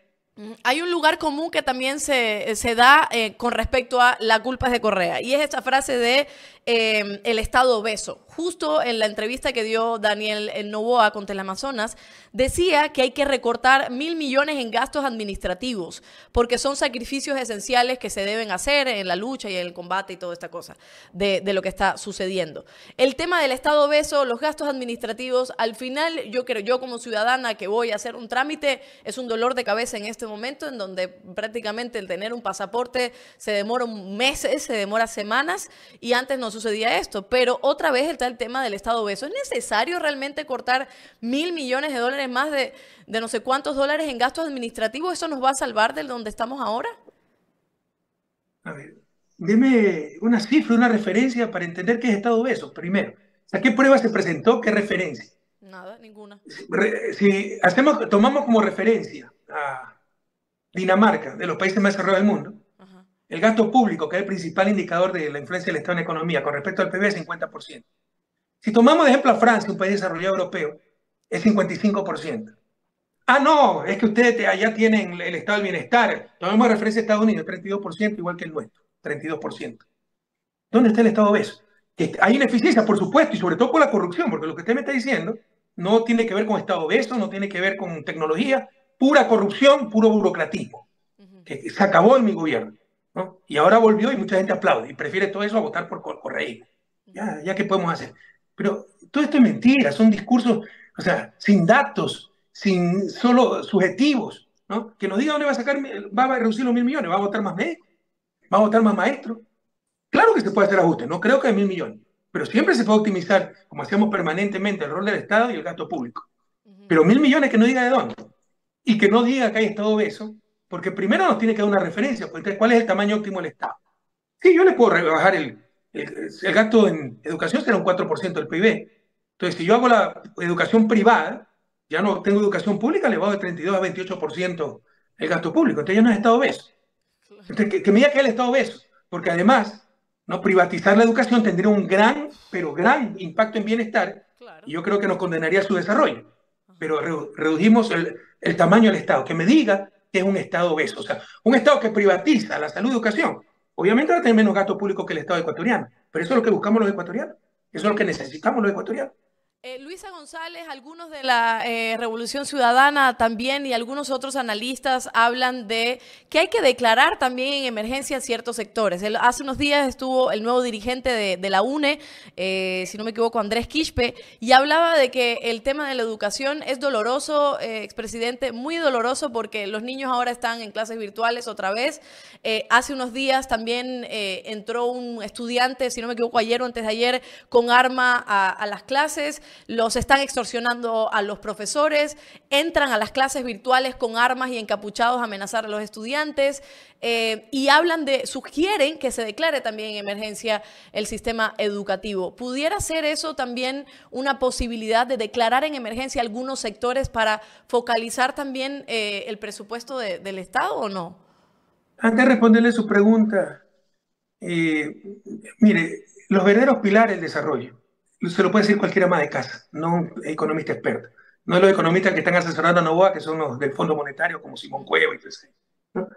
Hay un lugar común que también se, se da eh, con respecto a la culpa de Correa, y es esta frase de Em, el estado obeso. Justo en la entrevista que dio Daniel eh, Novoa con Teleamazonas, decía que hay que recortar mil millones en gastos administrativos, porque son sacrificios esenciales que se deben hacer en la lucha y en el combate y toda esta cosa de, lo que está sucediendo. El tema del estado obeso, los gastos administrativos, al final yo creo, yo como ciudadana que voy a hacer un trámite, es un dolor de cabeza en este momento en donde prácticamente el tener un pasaporte se demora meses, se demora semanas y antes nosotros sucedía esto. Pero otra vez está el tema del Estado obeso. ¿Es necesario realmente cortar mil millones de dólares más de, no sé cuántos dólares en gastos administrativos? ¿Eso nos va a salvar del donde estamos ahora?
A ver, dime una cifra, una referencia para entender qué es Estado obeso. Primero, ¿a qué prueba se presentó? ¿Qué referencia? Nada, ninguna. Si hacemos, tomamos como referencia a Dinamarca, de los países más cerrados del mundo, el gasto público, que es el principal indicador de la influencia del Estado en la economía, con respecto al PIB, es 50%. Si tomamos de ejemplo a Francia, un país desarrollado europeo, es 55%. Ah, no, es que ustedes allá tienen el estado del bienestar. Tomemos referencia a Estados Unidos, 32%, igual que el nuestro, 32%. ¿Dónde está el estado obeso? Que hay ineficiencia, por supuesto, y sobre todo con la corrupción, porque lo que usted me está diciendo no tiene que ver con estado obeso, no tiene que ver con tecnología, pura corrupción, puro burocratismo, que se acabó en mi gobierno. Y ahora volvió y mucha gente aplaude y prefiere todo eso a votar por Correa. Ya, qué podemos hacer. Pero todo esto es mentira, son discursos, o sea, sin datos, sin solo subjetivos, ¿no? Que nos diga dónde va a sacar, va a reducir los mil millones, va a votar más médicos, va a votar más maestro? Claro que se puede hacer ajustes, no creo que de mil millones, pero siempre se puede optimizar, como hacemos permanentemente, el rol del Estado y el gasto público. Pero mil millones que no diga de dónde y que no diga que hay Estado obeso, porque primero nos tiene que dar una referencia, pues, ¿cuál es el tamaño óptimo del Estado? Sí, yo le puedo rebajar el, el, gasto en educación, será un 4% del PIB. Entonces, si yo hago la educación privada, ya no tengo educación pública, le bajo de 32 a 28% el gasto público. Entonces ya no es Estado obeso. Entonces, que, me diga que es el Estado obeso, porque además, no privatizar la educación tendría un gran, pero gran impacto en bienestar y yo creo que nos condenaría a su desarrollo. Pero redujimos el, el, tamaño del Estado. Que me diga que es un Estado obeso. O sea, un Estado que privatiza la salud y educación. Obviamente va a tener menos gasto público que el Estado ecuatoriano, pero eso es lo que buscamos los ecuatorianos. Eso es lo que necesitamos
los ecuatorianos. Eh, Luisa González, algunos de la eh, Revolución Ciudadana también y algunos otros analistas hablan de que hay que declarar también en emergencia ciertos sectores. hace unos días estuvo el nuevo dirigente de, la UNE, eh, si no me equivoco, Andrés Quispe, y hablaba de que el tema de la educación es doloroso, expresidente, muy doloroso porque los niños ahora están en clases virtuales otra vez. hace unos días también entró un estudiante, si no me equivoco, ayer o antes de ayer, con arma a las clases los están extorsionando a los profesores, entran a las clases virtuales con armas y encapuchados a amenazar a los estudiantes eh, y hablan de, sugieren que se declare también en emergencia el sistema educativo. ¿Pudiera ser eso también una posibilidad de declarar en emergencia algunos sectores para focalizar también eh, el presupuesto del Estado o no?
Antes de responderle su pregunta, eh, mire, los verdaderos pilares del desarrollo se lo puede decir cualquiera más de casa, no un economista experto. No los economistas que están asesorando a Novoa, que son los del Fondo Monetario, como Simón Cueva y ¿no?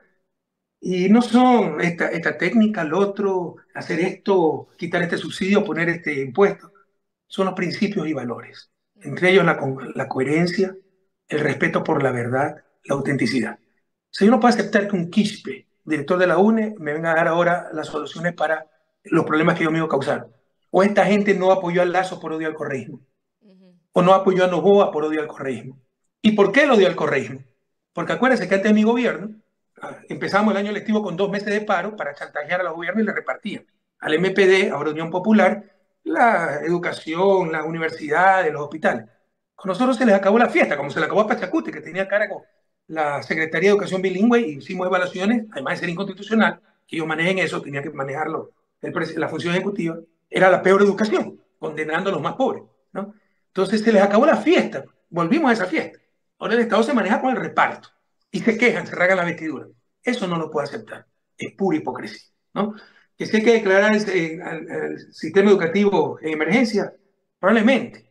Y no son esta, técnica, el otro, hacer esto, quitar este subsidio, poner este impuesto. Son los principios y valores. Entre ellos la, coherencia, el respeto por la verdad, la autenticidad. Si uno yo no puedo aceptar que un quispe, director de la UNE, me venga a dar ahora las soluciones para los problemas que yo mismo causaron. O esta gente no apoyó al Lazo por odio al correísmo? ¿O no apoyó a Novoa por odio al correísmo? ¿Y por qué lo odio al correísmo? Porque acuérdense que antes de mi gobierno ah, empezamos el año electivo con dos meses de paro para chantajear a los gobiernos y le repartían al MPD, a la Unión Popular, la educación, las universidades, los hospitales. Con nosotros se les acabó la fiesta, como se le acabó a Pachacute, que tenía cargo la Secretaría de Educación Bilingüe, y hicimos evaluaciones, además de ser inconstitucional, que ellos manejen eso, tenía que manejarlo la función ejecutiva era la peor educación, condenando a los más pobres. ¿no? Entonces se les acabó la fiesta, volvimos a esa fiesta. Ahora el Estado se maneja con el reparto y se quejan, se ragan la vestidura. Eso no lo puede aceptar, es pura hipocresía. ¿no? Que si hay que declarar el, eh, sistema educativo en emergencia, probablemente.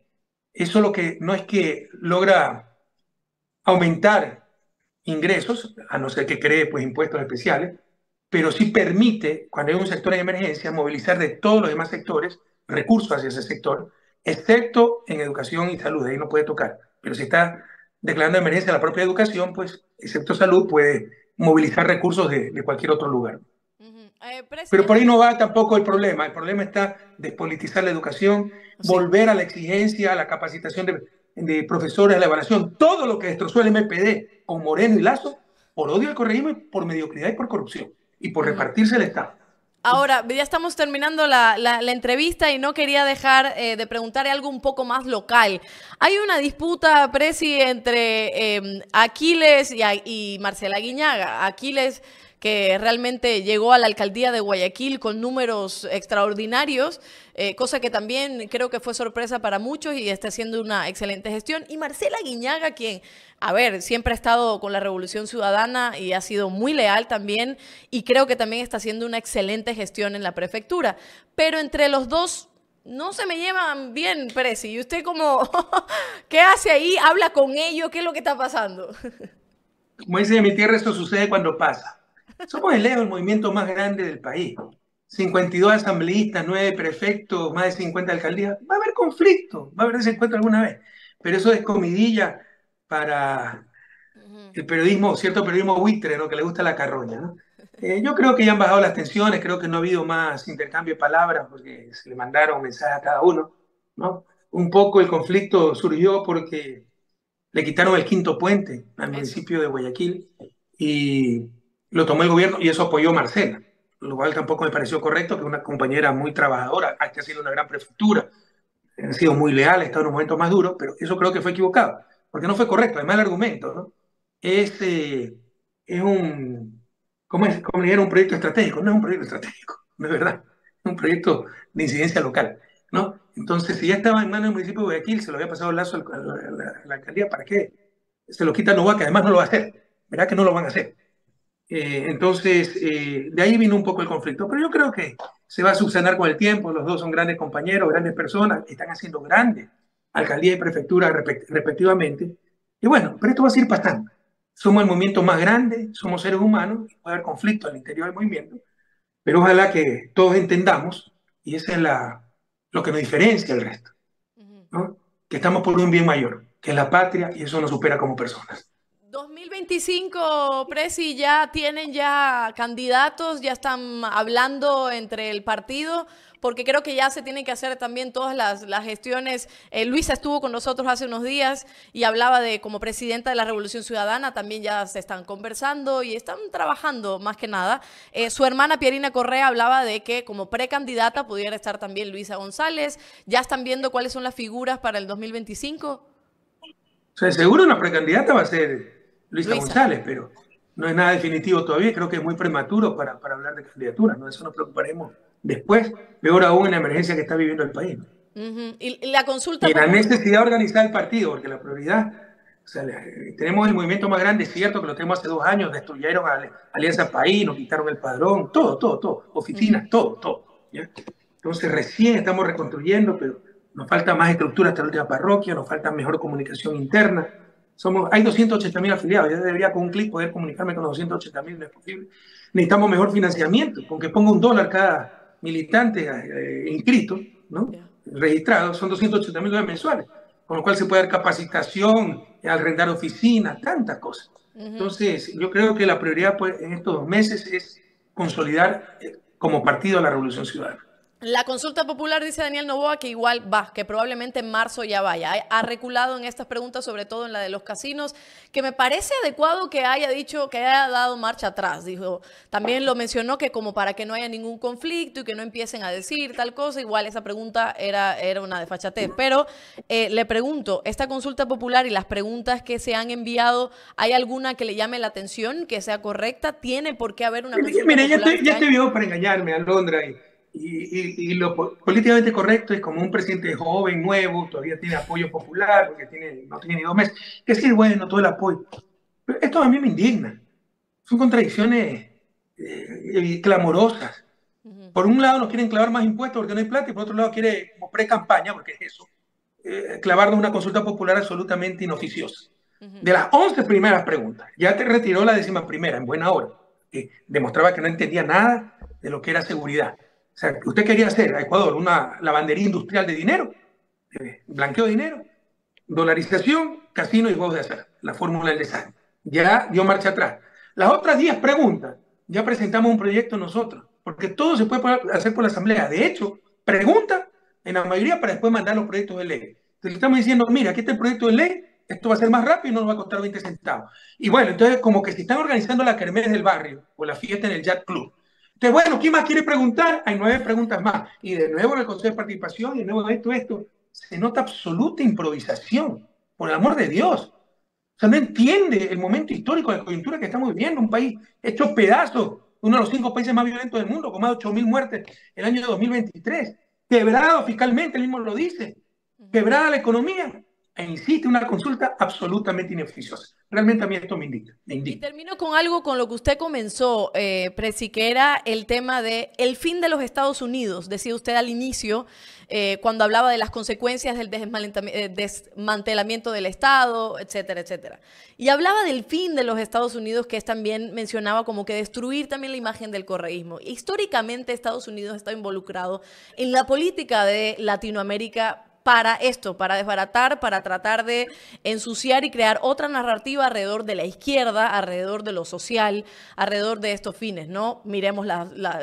Eso lo que no es que logra aumentar ingresos, a no ser que cree pues, impuestos especiales, pero sí permite, cuando hay un sector en emergencia, movilizar de todos los demás sectores recursos hacia ese sector, excepto en educación y salud, ahí no puede tocar. Pero si está declarando emergencia la propia educación, pues, excepto salud, puede movilizar recursos de, cualquier otro lugar. Eh, pero por ahí no va tampoco el problema. El problema está despolitizar la educación, volver a la exigencia, a la capacitación de, profesores, a la evaluación, todo lo que destrozó el MPD con Moreno y Lazo, por odio al correísmo, por mediocridad y por corrupción y por mm. repartirse el Estado.
Ahora, ya estamos terminando la, entrevista y no quería dejar eh, de preguntar algo un poco más local. Hay una disputa, Presi, entre em, Aquiles y, y Marcela Guiñaga. Aquiles que realmente llegó a la alcaldía de Guayaquil con números extraordinarios, eh, cosa que también creo que fue sorpresa para muchos y está haciendo una excelente gestión. Y Marcela Guiñaga, quien, a ver, siempre ha estado con la Revolución Ciudadana y ha sido muy leal también y creo que también está haciendo una excelente gestión en la prefectura. Pero entre los dos no se me llevan bien, Presi. ¿Y usted como, [laughs] qué hace ahí? ¿Habla con ellos? ¿Qué es lo que está pasando? [laughs]
Como dice mi tierra, esto sucede cuando pasa. Somos el el movimiento más grande del país. 52 asambleístas, 9 prefectos, más de 50 alcaldías. Va a haber conflicto, va a haber ese encuentro alguna vez. Pero eso es comidilla para el periodismo, cierto periodismo buitre, que le gusta la carroña. Eh, yo creo que ya han bajado las tensiones, creo que no ha habido más intercambio de palabras porque se le mandaron mensajes a cada uno. ¿no? Un poco el conflicto surgió porque le quitaron el quinto puente al municipio de Guayaquil y lo tomó el gobierno y eso apoyó Marcela, lo cual tampoco me pareció correcto, que una compañera muy trabajadora, ha ha sido una gran prefectura, ha sido muy ha estado en un momento más duro, pero eso creo que fue equivocado, porque no fue correcto, además el argumento, ¿no? Este es un, ¿cómo es? Como era un proyecto estratégico, no es un proyecto estratégico, [laughs] no verdad, es un proyecto de incidencia local, ¿no? Entonces, si ya estaba en manos del municipio de Guayaquil, se lo había pasado el lazo a la, alcaldía, ¿para qué? Se lo quita Novoa, que además no lo va a hacer, verá que no lo van a hacer. Eh, entonces, eh, de ahí vino un poco el conflicto. Pero yo creo que se va a subsanar con el tiempo. Los dos son grandes compañeros, grandes personas, están haciendo grandes alcaldía y prefectura respectivamente. Y bueno, pero esto va a seguir pasando. Somos el movimiento más grande, somos seres humanos, puede haber conflicto al interior del movimiento, pero ojalá que todos entendamos, y esa es lo que nos diferencia del resto, que estamos por un bien mayor, que es la patria, y eso nos supera como personas.
25, Presi, ya tienen ya candidatos, ya están hablando entre el partido, porque creo que ya se tienen que hacer también todas las, gestiones. Eh, Luisa estuvo con nosotros hace unos días y hablaba de como presidenta de la Revolución Ciudadana, también ya se están conversando y están trabajando más que nada. Eh, su hermana Pierina Correa hablaba de que como precandidata pudiera estar también Luisa González. ¿Ya están viendo cuáles son las figuras para el 2025?
O seguro la precandidata va a ser Luis González, pero no es nada definitivo todavía, creo que es muy prematuro para, hablar de candidaturas, ¿no? Eso nos preocuparemos después, peor aún en la emergencia que está viviendo el país.
Y la consulta... Y la necesidad
de organizar el partido, porque la prioridad, tenemos el movimiento más grande, es cierto que lo tenemos hace dos años, destruyeron a Alianza País, nos quitaron el padrón, todo, todo, todo, oficinas, todo, todo. Entonces recién estamos reconstruyendo, pero nos falta más estructura hasta la última parroquia, nos falta mejor comunicación interna, somos, hay 280.000 afiliados, yo debería con un clic poder comunicarme con los 280.000, no es posible. Necesitamos mejor financiamiento, con que ponga un dólar cada militante eh, inscrito, ¿no? registrado, son 280.000 dólares mensuales, con lo cual se puede dar capacitación, eh, arrendar oficinas, tantas cosas.
Entonces,
yo creo que la prioridad pues, en estos dos meses es consolidar eh, como partido la Revolución Ciudadana.
La consulta popular, dice Daniel Novoa, que igual va, que probablemente en marzo ya vaya. Ha reculado en estas preguntas, sobre todo en la de los casinos, que me parece adecuado que haya dicho, que haya dado marcha atrás. Dijo, también lo mencionó que como para que no haya ningún conflicto y que no empiecen a decir tal cosa, igual esa pregunta era, era una desfachatez. Pero eh, le pregunto, esta consulta popular y las preguntas que se han enviado, ¿hay alguna que le llame la atención, que sea correcta? ¿Tiene por qué haber una consulta
ya, ya te este para engañarme, Alondra. Y y, lo políticamente correcto es como un presidente joven, nuevo, todavía tiene apoyo popular, porque tiene, no tiene ni dos meses, que sí, bueno, todo el apoyo. Pero esto a mí me indigna. Son contradicciones eh, eh, clamorosas. Por un lado nos quieren clavar más impuestos porque no hay plata y por otro lado quiere como pre-campaña, porque es eso, eh, clavarnos una consulta popular absolutamente inoficiosa. De las 11 primeras preguntas, ya te retiró la décima primera en buena hora, que demostraba que no entendía nada de lo que era seguridad sea, usted quería hacer a Ecuador una lavandería industrial de dinero, eh, blanqueo de dinero, dolarización, casino y juegos de azar, la fórmula del desastre. Ya dio marcha atrás. Las otras 10 preguntas, ya presentamos un proyecto nosotros, porque todo se puede hacer por la Asamblea. De hecho, pregunta en la mayoría para después mandar los proyectos de ley. Entonces estamos diciendo, mira, aquí está el proyecto de ley, esto va a ser más rápido y no nos va a costar 20 centavos. Y bueno, entonces como que si están organizando la kermés del barrio o la fiesta en el Yacht Club, entonces, bueno, ¿quién más quiere preguntar? Hay nueve preguntas más. Y de nuevo en el Consejo de Participación, y de nuevo esto, esto, se nota absoluta improvisación, por el amor de Dios. O sea, no entiende el momento histórico, de coyuntura que estamos viviendo, un país hecho pedazo, uno de los cinco países más violentos del mundo, con más de 8.000 muertes el año de 2023, quebrado fiscalmente, el mismo lo dice, quebrada la economía e insiste una consulta absolutamente ineficaz. Realmente a mí esto me indica. me Y
termino con algo con lo que usted comenzó, eh, Presi, que era el tema de el fin de los Estados Unidos. Decía usted al inicio, eh, cuando hablaba de las consecuencias del eh, desmantelamiento del Estado, etcétera, etcétera. Y hablaba del fin de los Estados Unidos, que es también mencionaba como que destruir también la imagen del correísmo. Históricamente Estados Unidos está involucrado en la política de Latinoamérica para esto, para desbaratar, para tratar de ensuciar y crear otra narrativa alrededor de la izquierda, alrededor de lo social, alrededor de estos fines, ¿no? Miremos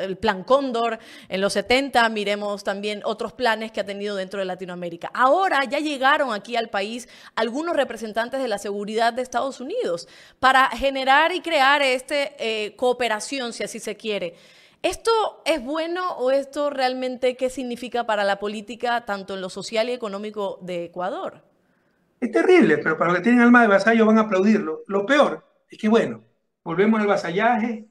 el plan Cóndor en los 70, miremos también otros planes que ha tenido dentro de Latinoamérica. Ahora ya llegaron aquí al país algunos representantes de la seguridad de Estados Unidos para generar y crear esta eh, cooperación, si así se quiere. ¿Esto es bueno o esto realmente qué significa para la política, tanto en lo social y económico de Ecuador?
Es terrible, pero para los que tienen alma de vasallo van a aplaudirlo. Lo peor es que, bueno, volvemos al vasallaje,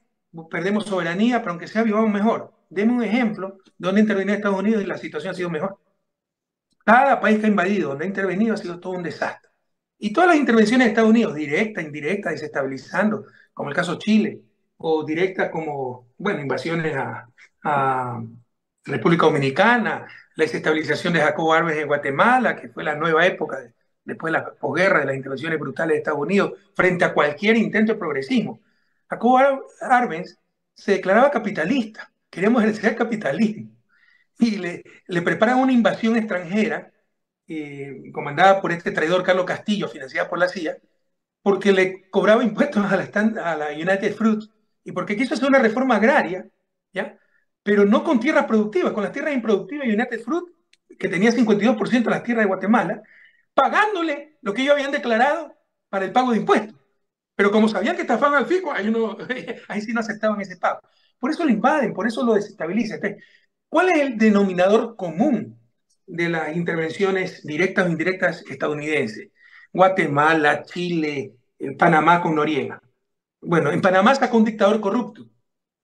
perdemos soberanía, pero aunque sea vivamos mejor. Deme un ejemplo donde intervino Estados Unidos y la situación ha sido mejor. Cada país que ha invadido, donde ha intervenido, ha sido todo un desastre. Y todas las intervenciones de Estados Unidos, directa, indirecta, desestabilizando, como el caso Chile, o directas como, bueno, invasiones a, República Dominicana, la desestabilización de Jacobo Arbenz en Guatemala, que fue la nueva época después de la posguerra, de las intervenciones brutales de Estados Unidos, frente a cualquier intento de progresismo. Jacobo Arbenz se declaraba capitalista, queríamos ejercer capitalismo, y le, le preparan una invasión extranjera, eh, comandada por este traidor Carlos Castillo, financiada por la CIA, porque le cobraba impuestos a la, a la United Fruit y porque quiso hacer una reforma agraria, ¿ya? pero no con tierras productivas, con las tierras improductivas y United Fruit, que tenía 52% de las tierras de Guatemala, pagándole lo que ellos habían declarado para el pago de impuestos. Pero como sabían que estafaban al fisco, ahí, [laughs] sí no aceptaban ese pago. Por eso lo invaden, por eso lo desestabilizan. ¿cuál es el denominador común de las intervenciones directas o indirectas estadounidenses? Guatemala, Chile, eh, Panamá con Noriega. Bueno, en Panamá sacó un dictador corrupto,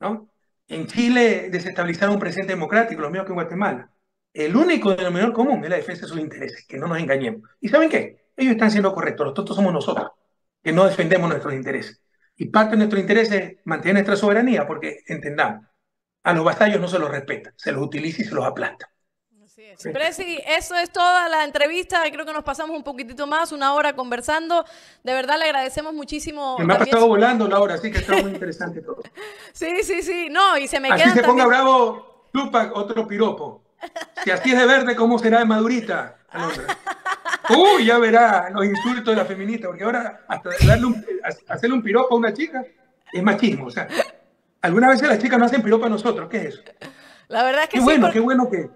¿no? En Chile desestabilizaron un presidente democrático, lo mismo que en Guatemala. El único denominador común es la defensa de sus intereses, que no nos engañemos. ¿Y saben qué? Ellos están siendo correctos, los somos nosotros, que no defendemos nuestros intereses. Y parte de nuestros intereses es mantener nuestra soberanía, porque entendamos, a los vasallos no se los respeta, se los utiliza y se los aplasta.
Sí. eso es toda la entrevista. Creo que nos pasamos un poquitito más, una hora conversando. De verdad le agradecemos muchísimo. Me, ha pasado volando
la hora, así que está muy [laughs] interesante todo.
sí, sí, sí. No, y se me queda. Así se ponga
bravo, Tupac, otro piropo. Si así es de verde, ¿cómo será de madurita? Uy, ya verá los insultos de la feminista, porque ahora hasta darle hacerle un piropo a una chica es machismo. O sea, algunas veces las chicas no hacen piropo a nosotros, ¿qué es eso?
La verdad es que qué bueno, qué
bueno que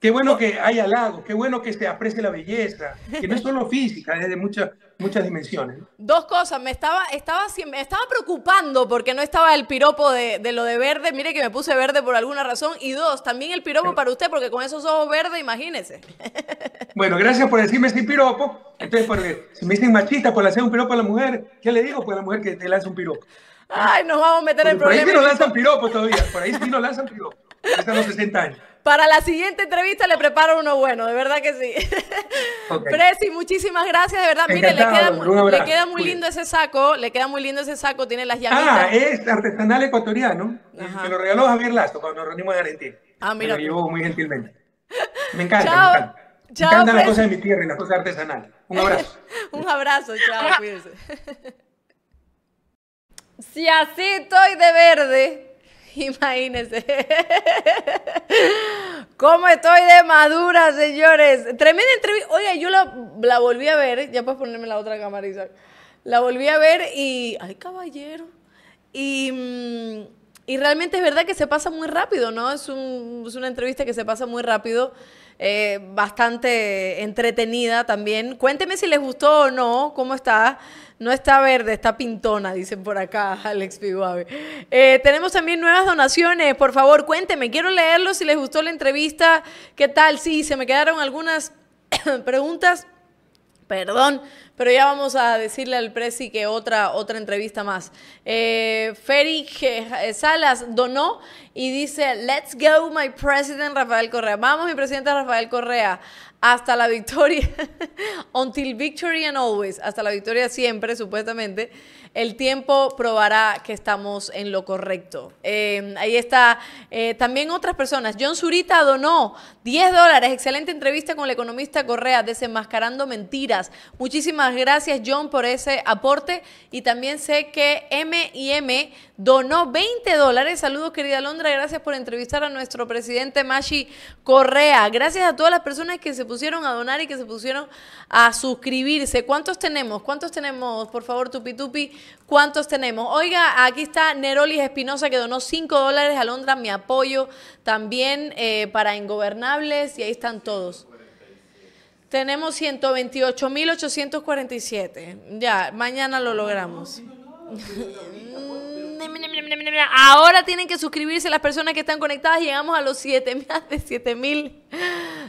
Qué bueno que haya lado qué bueno que se aprecie la belleza, que no es solo física, es de muchas muchas dimensiones.
Dos cosas, me estaba, estaba, estaba preocupando porque no estaba el piropo de, de, lo de verde, mire que me puse verde por alguna razón, y dos, también el piropo para usted, porque con esos ojos verdes, imagínese. [laughs]
Bueno, gracias por decirme sin piropo, entonces porque si me dicen machista por hacer un piropo a la mujer, ¿qué le digo? Pues a la mujer que te lanza un piropo.
Ay, nos vamos a meter en problemas. Por ahí sí nos
lanzan piropos todavía, por ahí sí nos lanzan piropos, hasta los 60 años.
Para la siguiente entrevista le preparo uno bueno, de verdad que sí. [laughs]
Okay.
muchísimas gracias, de verdad. Mire, le queda, muy lindo ese saco, le queda muy lindo ese saco, tiene las llamitas. Ah,
es artesanal ecuatoriano. Me lo regaló Javier Lasto cuando nos reunimos en Argentina. Ah, mira. Me lo llevó muy gentilmente. Me encanta, Chao.
me encanta. Chao, me encantan las pues. cosas
de mi tierra y las cosas artesanales. Un abrazo.
[laughs] Un abrazo, chao, cuídense. Si [laughs] así estoy de verde, [laughs] Imagínense. ¿Cómo estoy de madura, señores? Tremenda entrevista. Oiga, yo la, volví a ver. Ya puedes ponerme la otra cámara, Isaac. La volví a ver y. ¡Ay, caballero! Mm, y, realmente es verdad que se pasa muy rápido, ¿no? Es, un, es una entrevista que se pasa muy rápido. Eh, bastante entretenida también. Cuénteme si les gustó o no, cómo está. No está verde, está pintona, dicen por acá Alex Piguave. Eh, tenemos también nuevas donaciones. Por favor, cuéntenme. Quiero leerlo si les gustó la entrevista. ¿Qué tal? Sí, se me quedaron algunas [coughs] preguntas. Perdón, pero ya vamos a decirle al Prezi que otra, otra entrevista más. Eh, Ferry eh, Salas donó y dice, let's go, my president Rafael Correa. Vamos, mi presidente Rafael Correa hasta la victoria, [laughs] until victory and always, hasta la victoria siempre, supuestamente, el tiempo probará que estamos en lo correcto. Em, ahí está eh, también otras personas. John Zurita donó 10 dólares. Excelente entrevista con el economista Correa, desenmascarando mentiras. Muchísimas gracias, John, por ese aporte. Y también sé que M y M donó 20 dólares. Saludos, querida Londra. Gracias por entrevistar a nuestro presidente Mashi Correa. Gracias a todas las personas que se pusieron a donar y que se pusieron a suscribirse. ¿Cuántos tenemos? ¿Cuántos tenemos? Por favor, Tupi Tupi, ¿cuántos tenemos? Oiga, aquí está Nerolis Espinosa que donó 5 dólares a Londra. Mi apoyo también para Ingobernables. Y ahí están todos. Tenemos 128.847. Ya, mañana lo logramos. nem, nem, nem, Ahora tienen que suscribirse las personas que están conectadas. Llegamos a los 7, más [laughs] de mil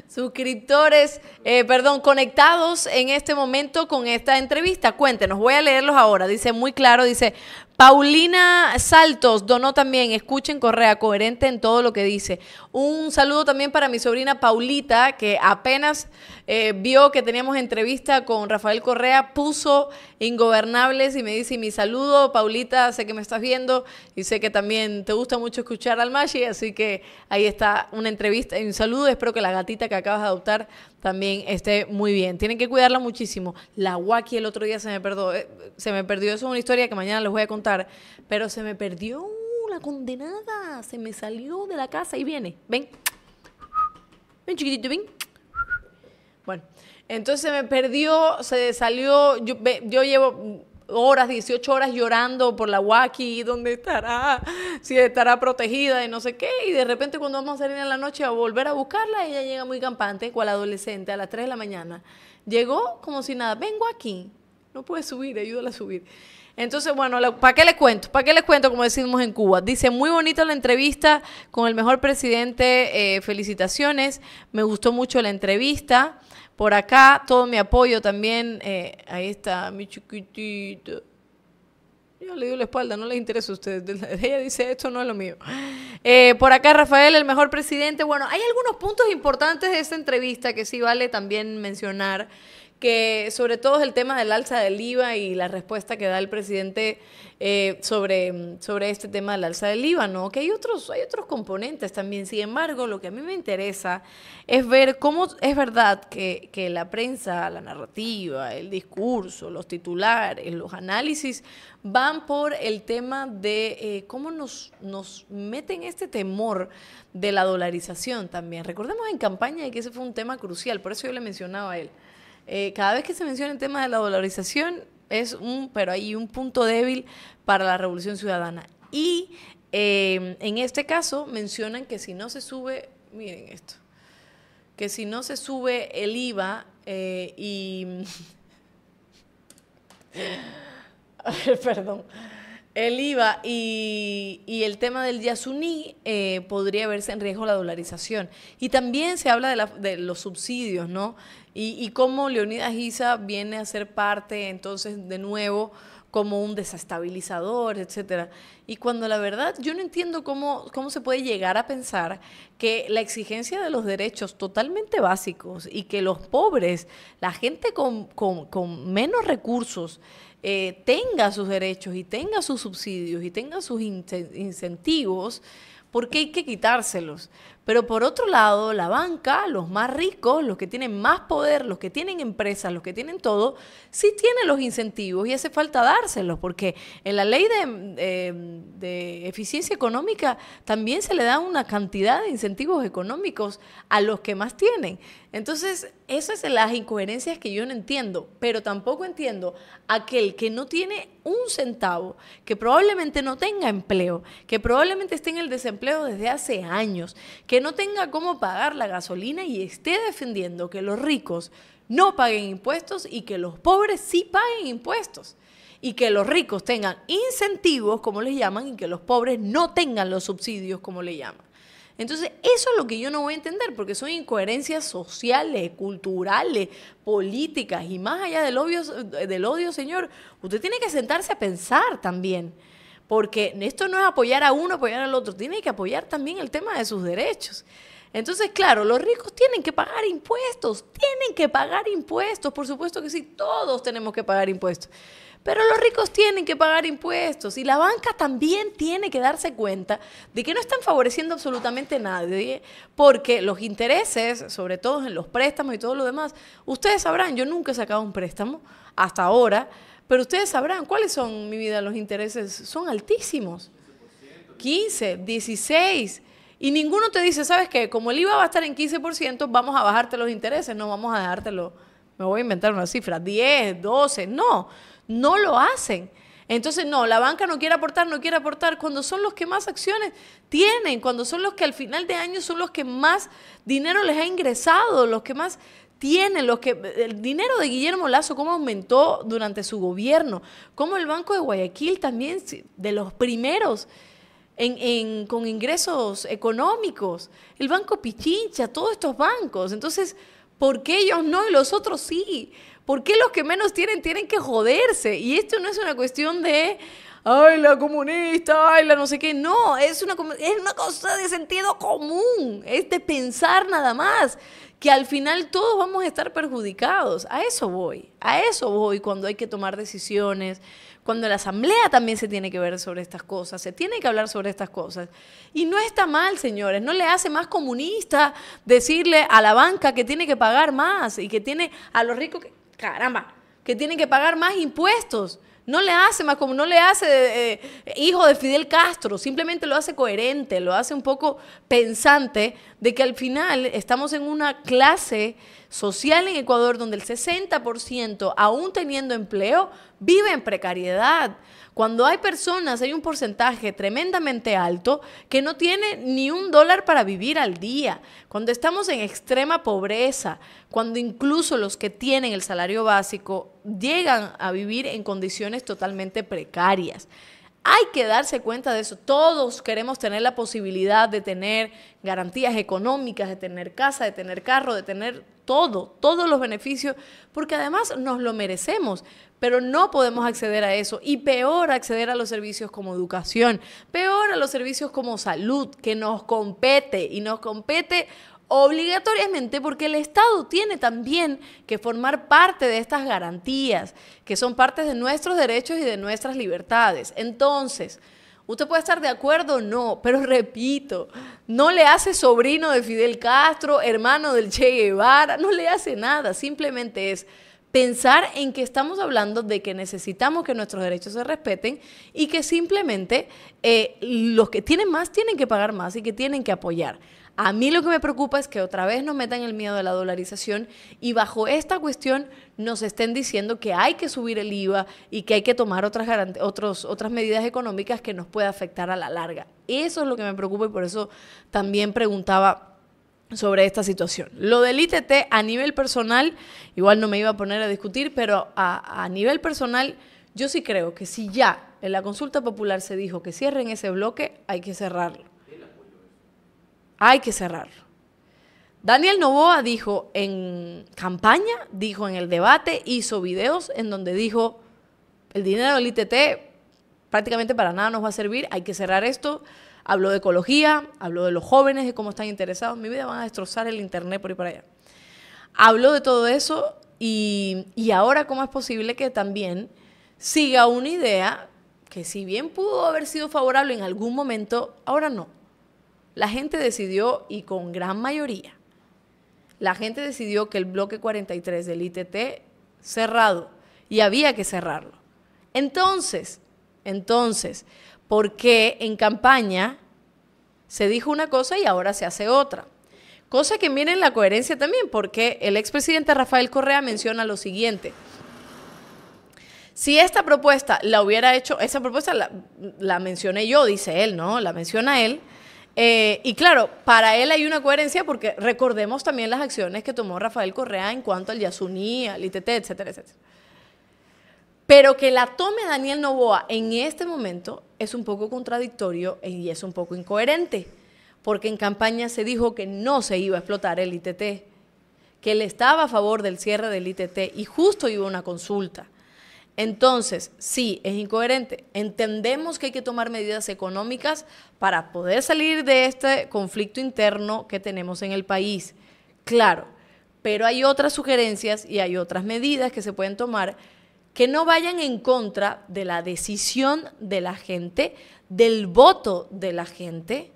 suscriptores, eh, perdón, conectados en este momento con esta entrevista. Cuéntenos, voy a leerlos ahora. Dice muy claro, dice, Paulina Saltos donó también, escuchen Correa, coherente en todo lo que dice. Un saludo también para mi sobrina Paulita, que apenas eh, vio que teníamos entrevista con Rafael Correa, puso Ingobernables y me dice, mi saludo, Paulita, sé que me estás viendo, y sé que también te gusta mucho escuchar al Mashi, así que ahí está una entrevista un saludo. Espero que la gatita que acabas de adoptar también esté muy bien. Tienen que cuidarla muchísimo. La Waki el otro día se me, perdió, eh, se me perdió, eso es una historia que mañana les voy a contar, pero se me perdió la condenada, se me salió de la casa y viene, ven, ven chiquitito, ven. Bueno, entonces se me perdió, se salió, yo, yo llevo horas, 18 horas llorando por la Waki, dónde estará, si estará protegida y no sé qué. Y de repente cuando vamos a salir en la noche a volver a buscarla, ella llega muy campante, cual adolescente, a las 3 de la mañana. Llegó como si nada, vengo aquí, no puede subir, ayúdala a subir. Entonces, bueno, ¿para qué les cuento? ¿Para qué les cuento? Como decimos en Cuba. Dice, muy bonita la entrevista con el mejor presidente, eh, felicitaciones, me gustó mucho la entrevista por acá. Todo mi apoyo también. Eh, ahí está mi chiquitito. Yo le dio la espalda, no les interesa a ustedes. Ella dice, esto no es lo mío. Eh, por acá, Rafael, el mejor presidente. Bueno, hay algunos puntos importantes de esta entrevista que sí vale también mencionar que sobre todo es el tema del alza del IVA y la respuesta que da el presidente eh, sobre, sobre este tema del alza del IVA, ¿no? Que hay otros, hay otros componentes también. Sin embargo, lo que a mí me interesa es ver cómo es verdad que, la prensa, la narrativa, el discurso, los titulares, los análisis van por el tema de eh, cómo nos, nos meten este temor de la dolarización también. Recordemos en campaña que ese fue un tema crucial, por eso yo le mencionaba a él. Eh, cada vez que se menciona el tema de la dolarización, es un, pero hay un punto débil para la revolución ciudadana. Y em, en este caso mencionan que si no se sube, miren esto, que si no se sube el IVA eh, y... [laughs] perdón. El IVA y, el tema del Yasuní eh, podría verse en riesgo la dolarización. Y también se habla de, de los subsidios, ¿no? Y, cómo Leonidas Isa viene a ser parte entonces de nuevo como un desestabilizador, etcétera. Y cuando la verdad yo no entiendo cómo, cómo se puede llegar a pensar que la exigencia de los derechos totalmente básicos y que los pobres, la gente con, con, menos recursos, eh, tenga sus derechos y tenga sus subsidios y tenga sus incentivos, incentivos, qué hay que quitárselos. Pero por otro lado, la banca, los más ricos, los que tienen más poder, los que tienen empresas, los que tienen todo, sí tienen los incentivos y hace falta dárselos, porque en la ley de, eh, de eficiencia económica también se le da una cantidad de incentivos económicos a los que más tienen. Entonces, esas son las incoherencias que yo no entiendo, pero tampoco entiendo aquel que no tiene un centavo, que probablemente no tenga empleo, que probablemente esté en el desempleo desde hace años, que no tenga cómo pagar la gasolina y esté defendiendo que los ricos no paguen impuestos y que los pobres sí paguen impuestos. Y que los ricos tengan incentivos, como les llaman, y que los pobres no tengan los subsidios, como le llaman. Entonces, eso es lo que yo no voy a entender, porque son incoherencias sociales, culturales, políticas, y más allá del odio, del odio, señor, usted tiene que sentarse a pensar también porque esto no es apoyar a uno, apoyar al otro, tiene que apoyar también el tema de sus derechos. Entonces, claro, los ricos tienen que pagar impuestos, tienen que pagar impuestos, por supuesto que sí, todos tenemos que pagar impuestos. Pero los ricos tienen que pagar impuestos y la banca también tiene que darse cuenta de que no están favoreciendo absolutamente a nadie porque los intereses, sobre todo en los préstamos y todo lo demás, ustedes sabrán, yo nunca he sacado un préstamo hasta ahora, pero ustedes sabrán cuáles son, mi vida, los intereses. Son altísimos. 15, 16. Y ninguno te dice, ¿sabes qué? Como el IVA va a estar en 15%, vamos a bajarte los intereses, no vamos a dejártelo. Me voy a inventar una cifra, 10, 12. No, no lo hacen. Entonces, no, la banca no quiere aportar, no quiere aportar. Cuando son los que más acciones tienen, cuando son los que al final de año son los que más dinero les ha ingresado, los que más tienen los que el dinero de Guillermo Lazo cómo aumentó durante su gobierno, cómo el Banco de Guayaquil también de los primeros con ingresos económicos, el Banco Pichincha, todos estos bancos. Entonces, ¿por qué ellos no y los otros sí? ¿Por qué los que menos tienen tienen que joderse? Y esto no es una cuestión de ay, la comunista, ay, la no sé qué. No, es una, es una cosa de sentido común, es de pensar nada más que al final todos vamos a estar perjudicados. A eso voy, a eso voy cuando hay que tomar decisiones, cuando la asamblea también se tiene que ver sobre estas cosas, se tiene que hablar sobre estas cosas. Y no está mal, señores, no le hace más comunista decirle a la banca que tiene que pagar más y que tiene a los ricos que, caramba, que tienen que pagar más impuestos. No le hace más como no le hace eh, hijo de Fidel Castro, simplemente lo hace coherente, lo hace un poco pensante de que al final estamos en una clase social en Ecuador donde el 60%, aún teniendo empleo, vive en precariedad. Cuando hay personas, hay un porcentaje tremendamente alto que no tiene ni un dólar para vivir al día. Cuando estamos en extrema pobreza, cuando incluso los que tienen el salario básico llegan a vivir en condiciones totalmente precarias. Hay que darse cuenta de eso. Todos queremos tener la posibilidad de tener garantías económicas, de tener casa, de tener carro, de tener todo, todos los beneficios, porque además nos lo merecemos, pero no podemos acceder a eso. Y peor acceder a los servicios como educación, peor a los servicios como salud, que nos compete y nos compete obligatoriamente porque el Estado tiene también que formar parte de estas garantías, que son parte de nuestros derechos y de nuestras libertades. Entonces, Usted puede estar de acuerdo o no, pero repito, no le hace sobrino de Fidel Castro, hermano del Che Guevara, no le hace nada, simplemente es pensar en que estamos hablando de que necesitamos que nuestros derechos se respeten y que simplemente eh, los que tienen más tienen que pagar más y que tienen que apoyar. A mí lo que me preocupa es que otra vez nos metan el miedo de la dolarización y bajo esta cuestión nos estén diciendo que hay que subir el IVA y que hay que tomar otras, otros, otras medidas económicas que nos pueda afectar a la larga. Eso es lo que me preocupa y por eso también preguntaba sobre esta situación. Lo del ITT a nivel personal, igual no me iba a poner a discutir, pero a, a nivel personal yo sí creo que si ya en la consulta popular se dijo que cierren ese bloque, hay que cerrarlo. Hay que cerrar. Daniel Novoa dijo en campaña, dijo en el debate, hizo videos en donde dijo, el dinero del ITT prácticamente para nada nos va a servir, hay que cerrar esto. Habló de ecología, habló de los jóvenes, de cómo están interesados. Mi vida van a destrozar el Internet por ahí para allá. Habló de todo eso y ahora cómo es posible que también siga una idea que si bien pudo haber sido favorable en algún momento, ahora no. La gente decidió, y con gran mayoría, la gente decidió que el bloque 43 del ITT cerrado, y había que cerrarlo. Entonces, entonces, ¿por qué en campaña se dijo una cosa y ahora se hace otra? Cosa que miren la coherencia también, porque el expresidente Rafael Correa menciona lo siguiente. Si esta propuesta la hubiera hecho, esa propuesta la, la mencioné yo, dice él, ¿no? La menciona él. Eh, y claro, para él hay una coherencia porque recordemos también las acciones que tomó Rafael Correa en cuanto al Yasuní, al ITT, etcétera, etcétera. Pero que la tome Daniel Novoa en este momento es un poco contradictorio y es un poco incoherente, porque en campaña se dijo que no se iba a explotar el ITT, que él estaba a favor del cierre del ITT y justo iba una consulta. Entonces, sí, es incoherente. Entendemos que hay que tomar medidas económicas para poder salir de este conflicto interno que tenemos en el país. Claro, pero hay otras sugerencias y hay otras medidas que se pueden tomar que no vayan en contra de la decisión de la gente, del voto de la gente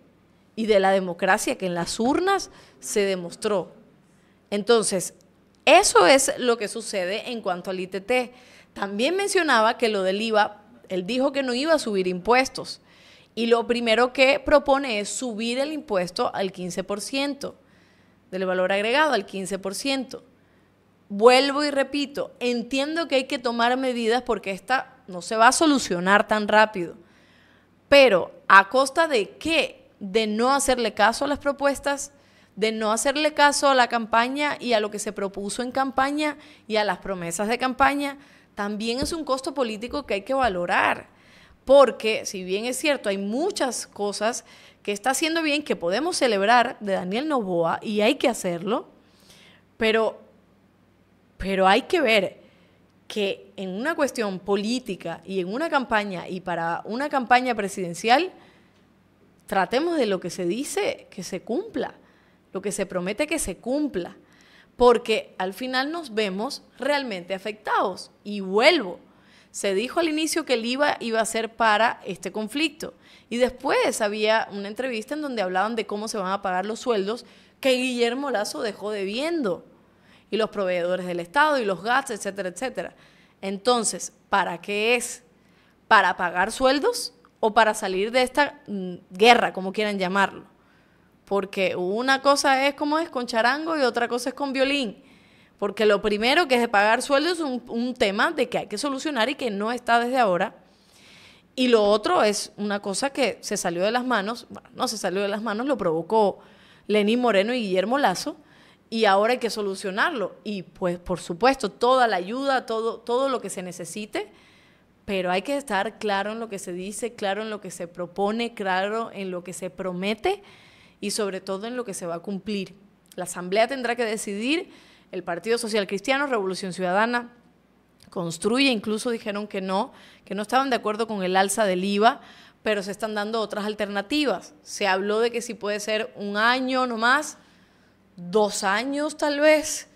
y de la democracia que en las urnas se demostró. Entonces, eso es lo que sucede en cuanto al ITT. También mencionaba que lo del IVA, él dijo que no iba a subir impuestos. Y lo primero que propone es subir el impuesto al 15%, del valor agregado al 15%. Vuelvo y repito, entiendo que hay que tomar medidas porque esta no se va a solucionar tan rápido. Pero a costa de qué? De no hacerle caso a las propuestas, de no hacerle caso a la campaña y a lo que se propuso en campaña y a las promesas de campaña, también es un costo político que hay que valorar, porque si bien es cierto, hay muchas cosas que está haciendo bien, que podemos celebrar de Daniel Novoa y hay que hacerlo, pero, pero hay que ver que en una cuestión política y en una campaña y para una campaña presidencial, tratemos de lo que se dice que se cumpla, lo que se promete que se cumpla porque al final nos vemos realmente afectados. Y vuelvo, se dijo al inicio que el IVA iba a ser para este conflicto. Y después había una entrevista en donde hablaban de cómo se van a pagar los sueldos que Guillermo Lazo dejó debiendo. Y los proveedores del Estado y los gastos, etcétera, etcétera. Entonces, ¿para qué es? ¿Para pagar sueldos o para salir de esta mm, guerra, como quieran llamarlo? Porque una cosa es como es con charango y otra cosa es con violín. Porque lo primero que es de pagar sueldo es un, tema de que hay que solucionar y que no está desde ahora. Y lo otro es una cosa que se salió de las manos, bueno, no se salió de las manos, lo provocó Lenín Moreno y Guillermo Lazo, y ahora hay que solucionarlo. Y pues, por supuesto, toda la ayuda, todo, todo lo que se necesite, pero hay que estar claro en lo que se dice, claro en lo que se propone, claro en lo que se promete, y sobre todo en lo que se va a cumplir. La Asamblea tendrá que decidir, el Partido Social Cristiano, Revolución Ciudadana, construye, incluso dijeron que no, que no estaban de acuerdo con el alza del IVA, pero se están dando otras alternativas. Se habló de que si puede ser un año no más, dos años tal vez.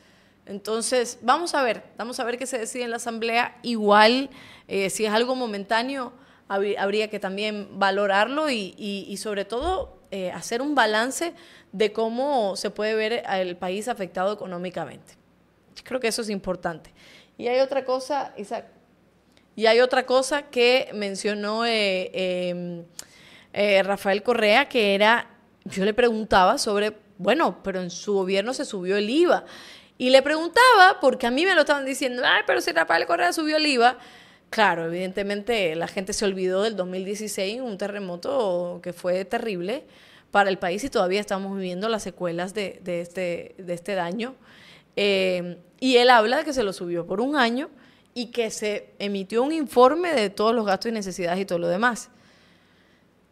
Entonces, vamos a ver, vamos a ver qué se decide en la Asamblea. Igual, eh, si es algo momentáneo, habría que también valorarlo y sobre todo eh, hacer un balance de cómo se puede ver el país afectado económicamente. Yo creo que eso es importante. Y hay otra cosa, Isaac, y hay otra cosa que mencionó eh, em, eh, Rafael Correa, que era, yo le preguntaba sobre, bueno, pero en su gobierno se subió el IVA. Y le preguntaba, porque a mí me lo estaban diciendo, ay, pero si Rafael Correa subió el IVA, Claro, evidentemente la gente se olvidó del 2016, un terremoto que fue terrible para el país y todavía estamos viviendo las secuelas de, de, este, este daño. Eh, y él habla de que se lo subió por un año y que se emitió un informe de todos los gastos y necesidades y todo lo demás.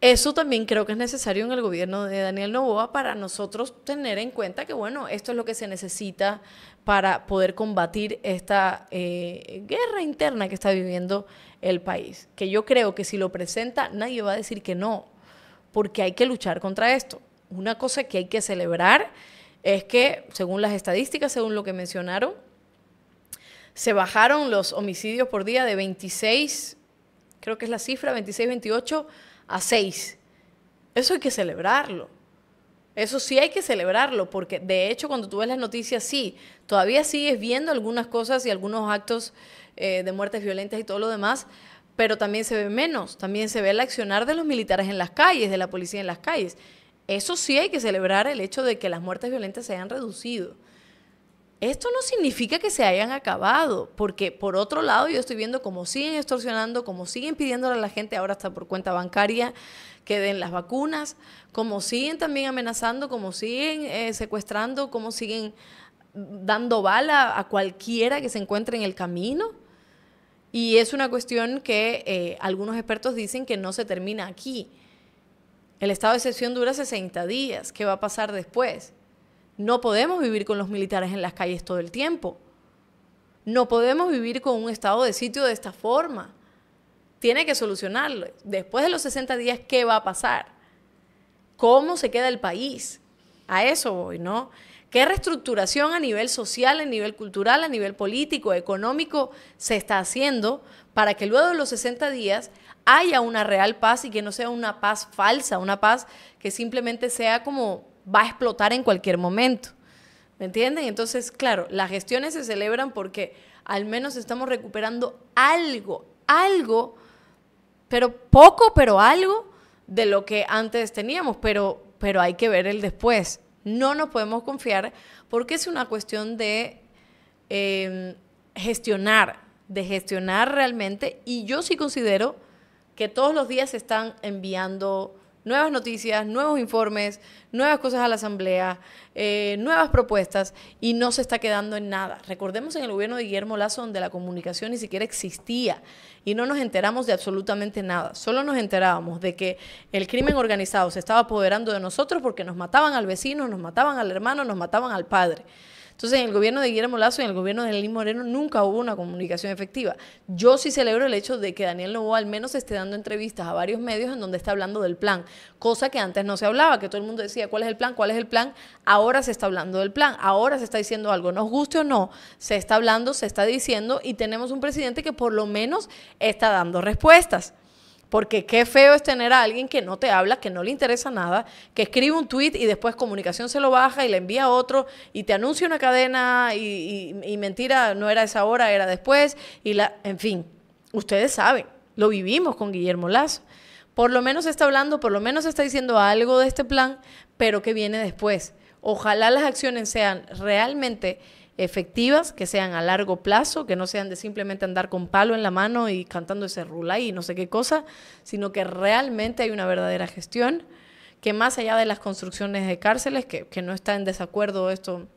Eso también creo que es necesario en el gobierno de Daniel Novoa para nosotros tener en cuenta que, bueno, esto es lo que se necesita para poder combatir esta eh, guerra interna que está viviendo el país. Que yo creo que si lo presenta, nadie va a decir que no, porque hay que luchar contra esto. Una cosa que hay que celebrar es que, según las estadísticas, según lo que mencionaron, se bajaron los homicidios por día de 26 creo que es la cifra, 26-28 a 6. Eso hay que celebrarlo. Eso sí hay que celebrarlo, porque de hecho cuando tú ves las noticias, sí, todavía sigues viendo algunas cosas y algunos actos eh, de muertes violentas y todo lo demás, pero también se ve menos, también se ve el accionar de los militares en las calles, de la policía en las calles. Eso sí hay que celebrar el hecho de que las muertes violentas se hayan reducido. Esto no significa que se hayan acabado, porque por otro lado yo estoy viendo cómo siguen extorsionando, cómo siguen pidiéndole a la gente ahora hasta por cuenta bancaria que den las vacunas, cómo siguen también amenazando, cómo siguen eh, secuestrando, cómo siguen dando bala a cualquiera que se encuentre en el camino. Y es una cuestión que eh, algunos expertos dicen que no se termina aquí. El estado de excepción dura 60 días. ¿Qué va a pasar después? No podemos vivir con los militares en las calles todo el tiempo. No podemos vivir con un estado de sitio de esta forma. Tiene que solucionarlo. Después de los 60 días, ¿qué va a pasar? ¿Cómo se queda el país? A eso voy, ¿no? ¿Qué reestructuración a nivel social, a nivel cultural, a nivel político, económico se está haciendo para que luego de los 60 días haya una real paz y que no sea una paz falsa, una paz que simplemente sea como va a explotar en cualquier momento. ¿Me entienden? Entonces, claro, las gestiones se celebran porque al menos estamos recuperando algo, algo, pero poco, pero algo de lo que antes teníamos, pero, pero hay que ver el después. No nos podemos confiar porque es una cuestión de em, gestionar, de gestionar realmente. Y yo sí considero que todos los días se están enviando nuevas noticias, nuevos informes, nuevas cosas a la Asamblea, eh, nuevas propuestas y no se está quedando en nada. Recordemos en el gobierno de Guillermo Lazo donde la comunicación ni siquiera existía y no nos enteramos de absolutamente nada. Solo nos enterábamos de que el crimen organizado se estaba apoderando de nosotros porque nos mataban al vecino, nos mataban al hermano, nos mataban al padre. Entonces, en el gobierno de Guillermo Lazo y en el gobierno de Lenín Moreno nunca hubo una comunicación efectiva. Yo sí celebro el hecho de que Daniel Lobo al menos esté dando entrevistas a varios medios en donde está hablando del plan, cosa que antes no se hablaba, que todo el mundo decía, ¿cuál es el plan? ¿Cuál es el plan? Ahora se está hablando del plan, ahora se está diciendo algo, nos guste o no, se está hablando, se está diciendo y tenemos un presidente que por lo menos está dando respuestas. Porque qué feo es tener a alguien que no te habla, que no le interesa nada, que escribe un tweet y después comunicación se lo baja y le envía a otro y te anuncia una cadena y, mentira, no era esa hora, era después. Y la, en fin, ustedes saben, lo vivimos con Guillermo Lazo. Por lo menos está hablando, por lo menos está diciendo algo de este plan, pero que viene después. Ojalá las acciones sean realmente efectivas, que sean a largo plazo, que no sean de simplemente andar con palo en la mano y cantando ese rulay y no sé qué cosa, sino que realmente hay una verdadera gestión, que más allá de las construcciones de cárceles, que, que no está en desacuerdo esto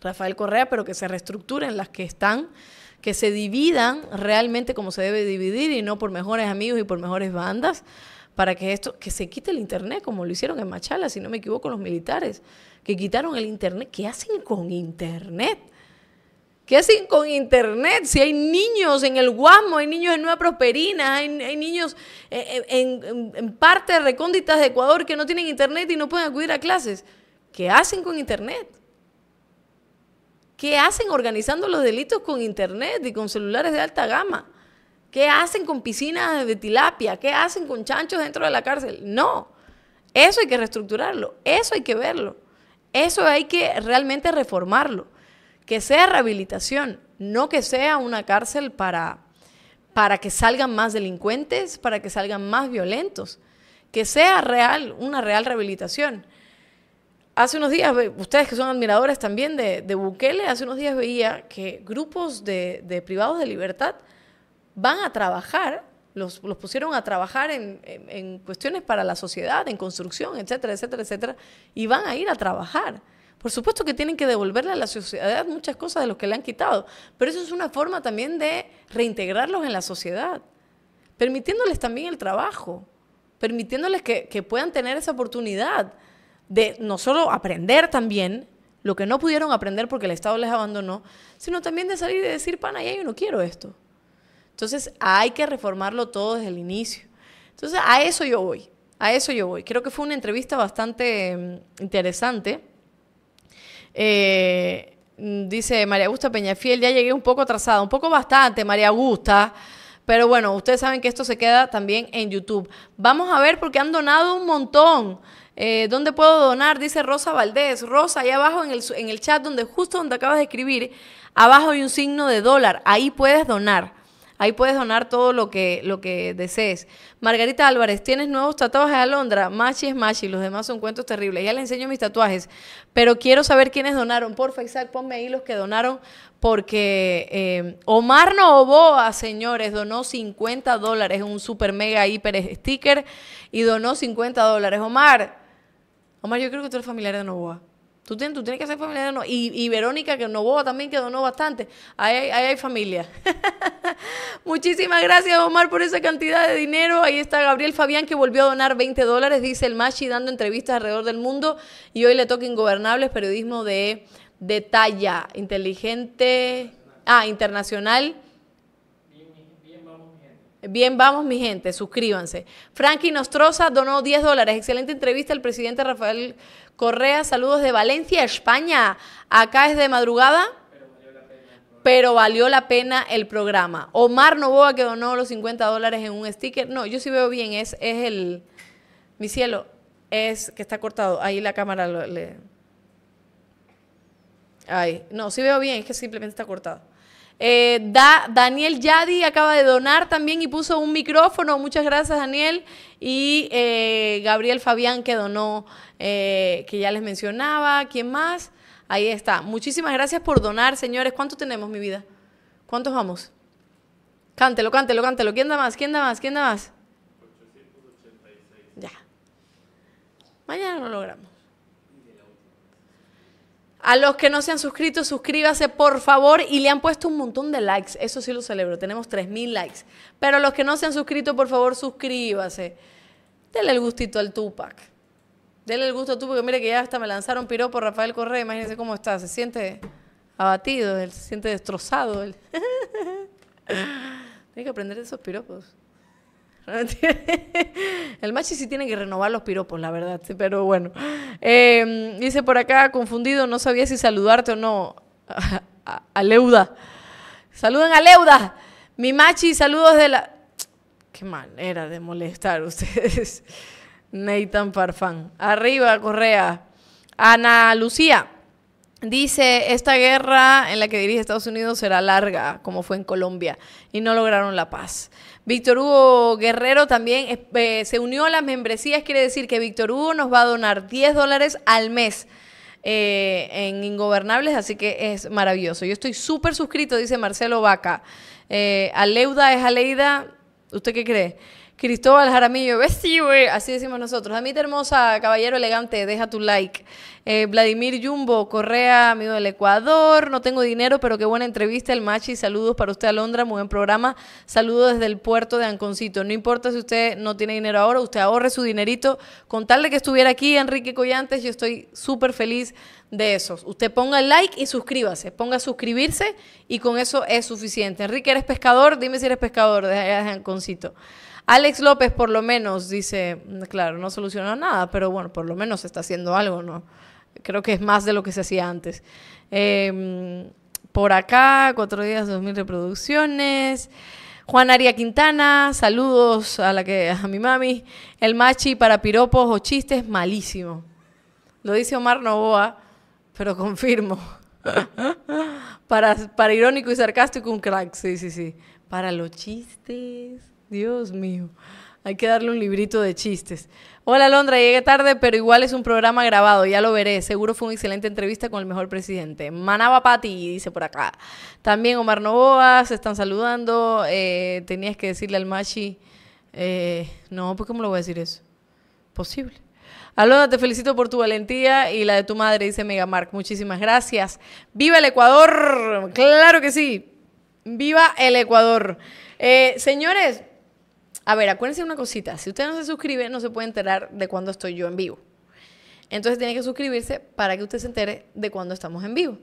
Rafael Correa, pero que se reestructuren las que están, que se dividan realmente como se debe dividir y no por mejores amigos y por mejores bandas, para que esto, que se quite el internet, como lo hicieron en Machala, si no me equivoco, los militares que quitaron el Internet. ¿Qué hacen con Internet? ¿Qué hacen con Internet? Si hay niños en el GuAMO, hay niños en Nueva Prosperina, hay, niños eh, eh, en, en partes recónditas de Ecuador que no tienen Internet y no pueden acudir a clases. ¿Qué hacen con Internet? ¿Qué hacen organizando los delitos con Internet y con celulares de alta gama? ¿Qué hacen con piscinas de tilapia? ¿Qué hacen con chanchos dentro de la cárcel? No, eso hay que reestructurarlo, eso hay que verlo. Eso hay que realmente reformarlo, que sea rehabilitación, no que sea una cárcel para, para que salgan más delincuentes, para que salgan más violentos, que sea real, una real rehabilitación. Hace unos días, ustedes que son admiradores también de, de Bukele, hace unos días veía que grupos de privados de libertad van a trabajar los, pusieron a trabajar en, cuestiones para la sociedad, en construcción, etcétera, etcétera, etcétera, y van a ir a trabajar. Por supuesto que tienen que devolverle a la sociedad muchas cosas de los que le han quitado, pero eso es una forma también de reintegrarlos en la sociedad, permitiéndoles también el trabajo, permitiéndoles que, que puedan tener esa oportunidad de no solo aprender también lo que no pudieron aprender porque el Estado les abandonó, sino también de salir y decir, pana, ya yo no quiero esto. Entonces hay que reformarlo todo desde el inicio. Entonces a eso yo voy, a eso yo voy. Creo que fue una entrevista bastante mm, interesante. Eh, mm, dice María Augusta Peñafiel, ya llegué un poco atrasada, un poco bastante, María Augusta. Pero bueno, ustedes saben que esto se queda también en YouTube. Vamos a ver porque han donado un montón. Eh, ¿Dónde puedo donar? Dice Rosa Valdés. Rosa, ahí abajo en el, en el chat, donde justo donde acabas de escribir, abajo hay un signo de dólar. Ahí puedes donar. Ahí puedes donar todo lo que, lo que desees. Margarita Álvarez, ¿tienes nuevos tatuajes de Londra? Machi es Machi, los demás son cuentos terribles. Ya les enseño mis tatuajes, pero quiero saber quiénes donaron. Por Isaac, ponme ahí los que donaron porque eh, Omar Novoa, señores, donó 50 dólares, un super mega hiper sticker y donó 50 dólares. Omar, Omar, yo creo que tú eres familiar de Novoa. Tú tienes, que ser familia Y, Verónica, que no boba también, que donó bastante. Ahí, hay, familia. [laughs] Muchísimas gracias, Omar, por esa cantidad de dinero. Ahí está Gabriel Fabián, que volvió a donar 20 dólares, dice el Machi, dando entrevistas alrededor del mundo. Y hoy le toca Ingobernables, periodismo de, talla, inteligente, ah, internacional. Bien, vamos mi gente, suscríbanse. Frankie Nostrosa donó 10 dólares. Excelente entrevista al presidente Rafael Correa, saludos de Valencia, España. Acá es de madrugada, pero valió la pena el programa. Omar Novoa que donó los 50 dólares en un sticker. No, yo sí veo bien, es, es el... Mi cielo, es que está cortado. Ahí la cámara lo, le... Ay, no, sí veo bien, es que simplemente está cortado. Eh, da, Daniel Yadi acaba de donar también y puso un micrófono. Muchas gracias, Daniel. Y eh, Gabriel Fabián que donó, eh, que ya les mencionaba. ¿Quién más? Ahí está. Muchísimas gracias por donar, señores. ¿Cuánto tenemos, mi vida? ¿Cuántos vamos? Cántelo, cántelo, cántelo. ¿Quién da más? ¿Quién da más? ¿Quién da más? Ya. Mañana lo logramos. A los que no se han suscrito, suscríbase por favor y le han puesto un montón de likes. Eso sí lo celebro, tenemos 3.000 likes. Pero a los que no se han suscrito, por favor, suscríbase. Dele el gustito al Tupac. Dele el gusto a Tupac, mire que ya hasta me lanzaron piropo Rafael Correa. Imagínense cómo está, se siente abatido, él se siente destrozado. [laughs] Tiene que aprender de esos piropos. [laughs] El machi sí tiene que renovar los piropos, la verdad, pero bueno. Em, dice por acá, confundido, no sabía si saludarte o no. Aleuda. [laughs] Saluden a Leuda. Mi machi, saludos de la... Qué manera de molestar ustedes. [laughs] Nathan Parfán, Arriba, Correa. Ana Lucía. Dice, esta guerra en la que dirige Estados Unidos será larga, como fue en Colombia, y no lograron la paz. Víctor Hugo Guerrero también eh, se unió a las membresías, quiere decir que Víctor Hugo nos va a donar 10 dólares al mes. Eh, en Ingobernables, así que es maravilloso. Yo estoy súper suscrito, dice Marcelo Vaca. Eh, Aleuda es Aleida, ¿usted qué cree? Cristóbal Jaramillo, ves pues sí, güey, así decimos nosotros. Amita hermosa, caballero elegante, deja tu like. Eh, Vladimir Jumbo, Correa, amigo del Ecuador, no tengo dinero, pero qué buena entrevista, el machi, saludos para usted, a Londra, muy buen programa, saludos desde el puerto de Anconcito. No importa si usted no tiene dinero ahora, usted ahorre su dinerito, con tal de que estuviera aquí Enrique Collantes, yo estoy súper feliz de eso. Usted ponga el like y suscríbase, ponga suscribirse y con eso es suficiente. Enrique, ¿eres pescador? Dime si eres pescador, allá de Anconcito. Alex López por lo menos dice, claro, no solucionó nada, pero bueno, por lo menos se está haciendo algo, ¿no? Creo que es más de lo que se hacía antes. Em, por acá, cuatro días, dos mil reproducciones. Juan Aria Quintana, saludos a la que a mi mami. El machi para piropos o chistes, malísimo. Lo dice Omar Novoa, pero confirmo. [laughs] para, para irónico y sarcástico, un crack, sí, sí, sí. Para los chistes. Dios mío. Hay que darle un librito de chistes. Hola Londra, llegué tarde, pero igual es un programa grabado, ya lo veré. Seguro fue una excelente entrevista con el mejor presidente. Manaba Pati, dice por acá. También Omar Novoa, se están saludando. Eh, tenías que decirle al Machi. Eh, no, pues ¿cómo lo voy a decir eso? Posible. Alondra, te felicito por tu valentía y la de tu madre, dice Megamark. Muchísimas gracias. ¡Viva el Ecuador! ¡Claro que sí! ¡Viva el Ecuador! Eh, señores, a ver, acuérdense una cosita. Si usted no se suscribe, no se puede enterar de cuándo estoy yo en vivo. Entonces tiene que suscribirse para que usted se entere de cuándo estamos en vivo.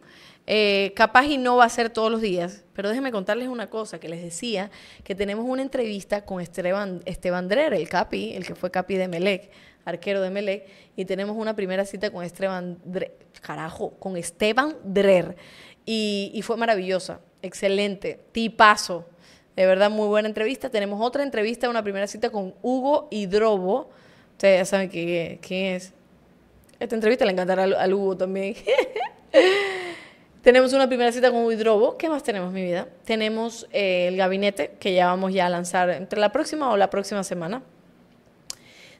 Eh, capaz y no va a ser todos los días, pero déjenme contarles una cosa que les decía, que tenemos una entrevista con Esteban, Esteban Drer, el capi, el que fue capi de Melec, arquero de Melec, y tenemos una primera cita con Esteban Drer, carajo, con Esteban Drer, y, y fue maravillosa, excelente, tipazo, de verdad, muy buena entrevista. Tenemos otra entrevista, una primera cita con Hugo Hidrobo. Ustedes ya saben quién es. Esta entrevista le encantará al, Hugo también. [laughs] tenemos una primera cita con Hidrobo. ¿Qué más tenemos, mi vida? Tenemos eh, el gabinete, que ya vamos ya a lanzar entre la próxima o la próxima semana.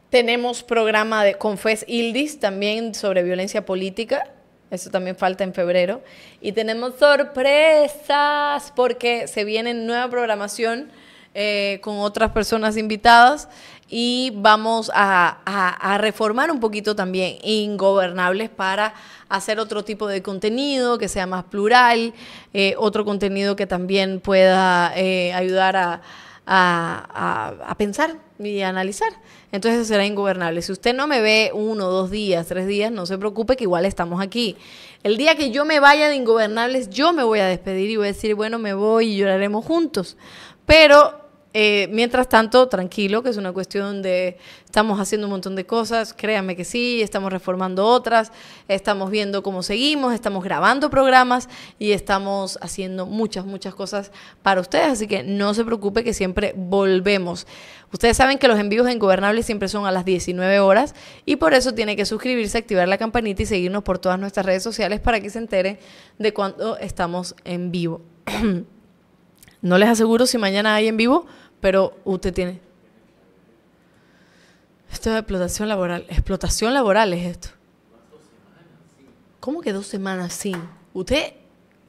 Tenemos programa de Confes Ildis también sobre violencia política. Eso también falta en febrero. Y tenemos sorpresas porque se viene nueva programación eh, con otras personas invitadas y vamos a, reformar un poquito también Ingobernables para hacer otro tipo de contenido que sea más plural, eh, otro contenido que también pueda eh, ayudar a pensar y analizar entonces será ingobernable. Si usted no me ve uno, dos días, tres días, no se preocupe que igual estamos aquí. El día que yo me vaya de ingobernables, yo me voy a despedir y voy a decir, bueno, me voy y lloraremos juntos. Pero eh, mientras tanto, tranquilo, que es una cuestión de estamos haciendo un montón de cosas, créanme que sí, estamos reformando otras, estamos viendo cómo seguimos, estamos grabando programas y estamos haciendo muchas, muchas cosas para ustedes, así que no se preocupe que siempre volvemos. Ustedes saben que los envíos en Gobernables siempre son a las 19 horas y por eso tiene que suscribirse, activar la campanita y seguirnos por todas nuestras redes sociales para que se entere de cuando estamos en vivo. [clears throat] No les aseguro si mañana hay en vivo, pero usted tiene. Esto es explotación laboral. Explotación laboral es esto. ¿Cómo que dos semanas sin? Usted,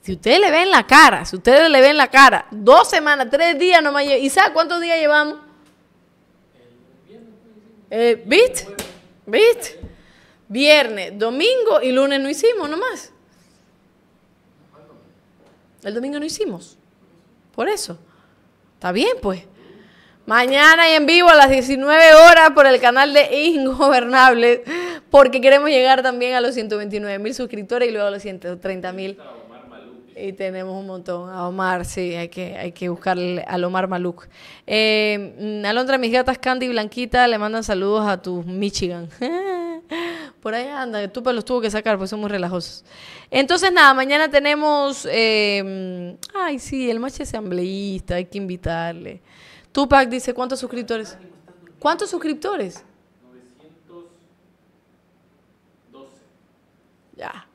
si usted le ve en la cara, si usted le ve en la cara, dos semanas, tres días nomás. ¿Y sabe cuántos días llevamos? Eh, ¿Viste? ¿Viste? Viernes, domingo y lunes no hicimos nomás. El domingo no hicimos. Por eso. Está bien, pues. Mañana y en vivo a las 19 horas por el canal de Ingobernables, porque queremos llegar también a los 129 mil suscriptores y luego a los 130 mil. Y tenemos un montón. A Omar, sí, hay que, hay que buscarle a Omar Maluc. Eh, Alondra, mis gatas Candy y Blanquita le mandan saludos a tus Michigan. [laughs] Por ahí anda, Tupac Tupa los tuvo que sacar, pues somos relajosos. Entonces, nada, mañana tenemos. Em, ay, sí, el macho asambleísta, hay que invitarle. Tupac dice: ¿Cuántos suscriptores? ¿Cuántos suscriptores? 912. Ya.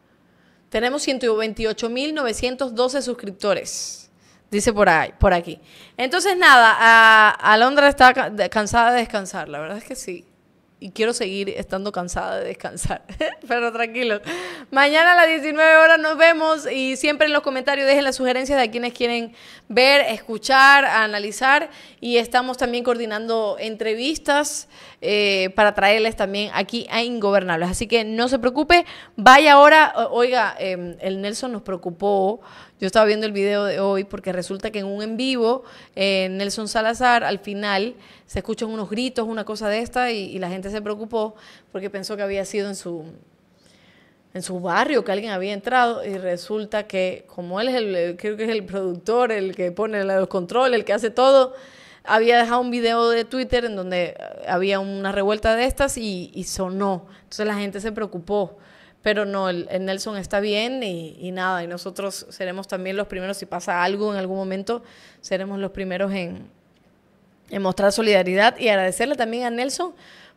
Tenemos 128.912 suscriptores. Dice por ahí, por aquí. Entonces, nada, a, Alondra está cansada de descansar, la verdad es que sí y quiero seguir estando cansada de descansar. [laughs] Pero tranquilo. Mañana a las 19 horas nos vemos y siempre en los comentarios dejen las sugerencias de quienes quieren ver, escuchar, analizar y estamos también coordinando entrevistas eh, para traerles también aquí a Ingobernables. Así que no se preocupe, vaya ahora, oiga, em, el Nelson nos preocupó yo estaba viendo el video de hoy porque resulta que en un en vivo, eh, Nelson Salazar, al final se escuchan unos gritos, una cosa de esta, y, la gente se preocupó porque pensó que había sido en su, en su barrio que alguien había entrado y resulta que como él es el eh, creo que es el productor, el que pone los controles, el que hace todo, había dejado un video de Twitter en donde eh, había una revuelta de estas y sonó. Entonces la gente se preocupó pero no, el, Nelson está bien y, nada, y nosotros seremos también los primeros, si pasa algo en algún momento, seremos los primeros en, en mostrar solidaridad y agradecerle también a Nelson,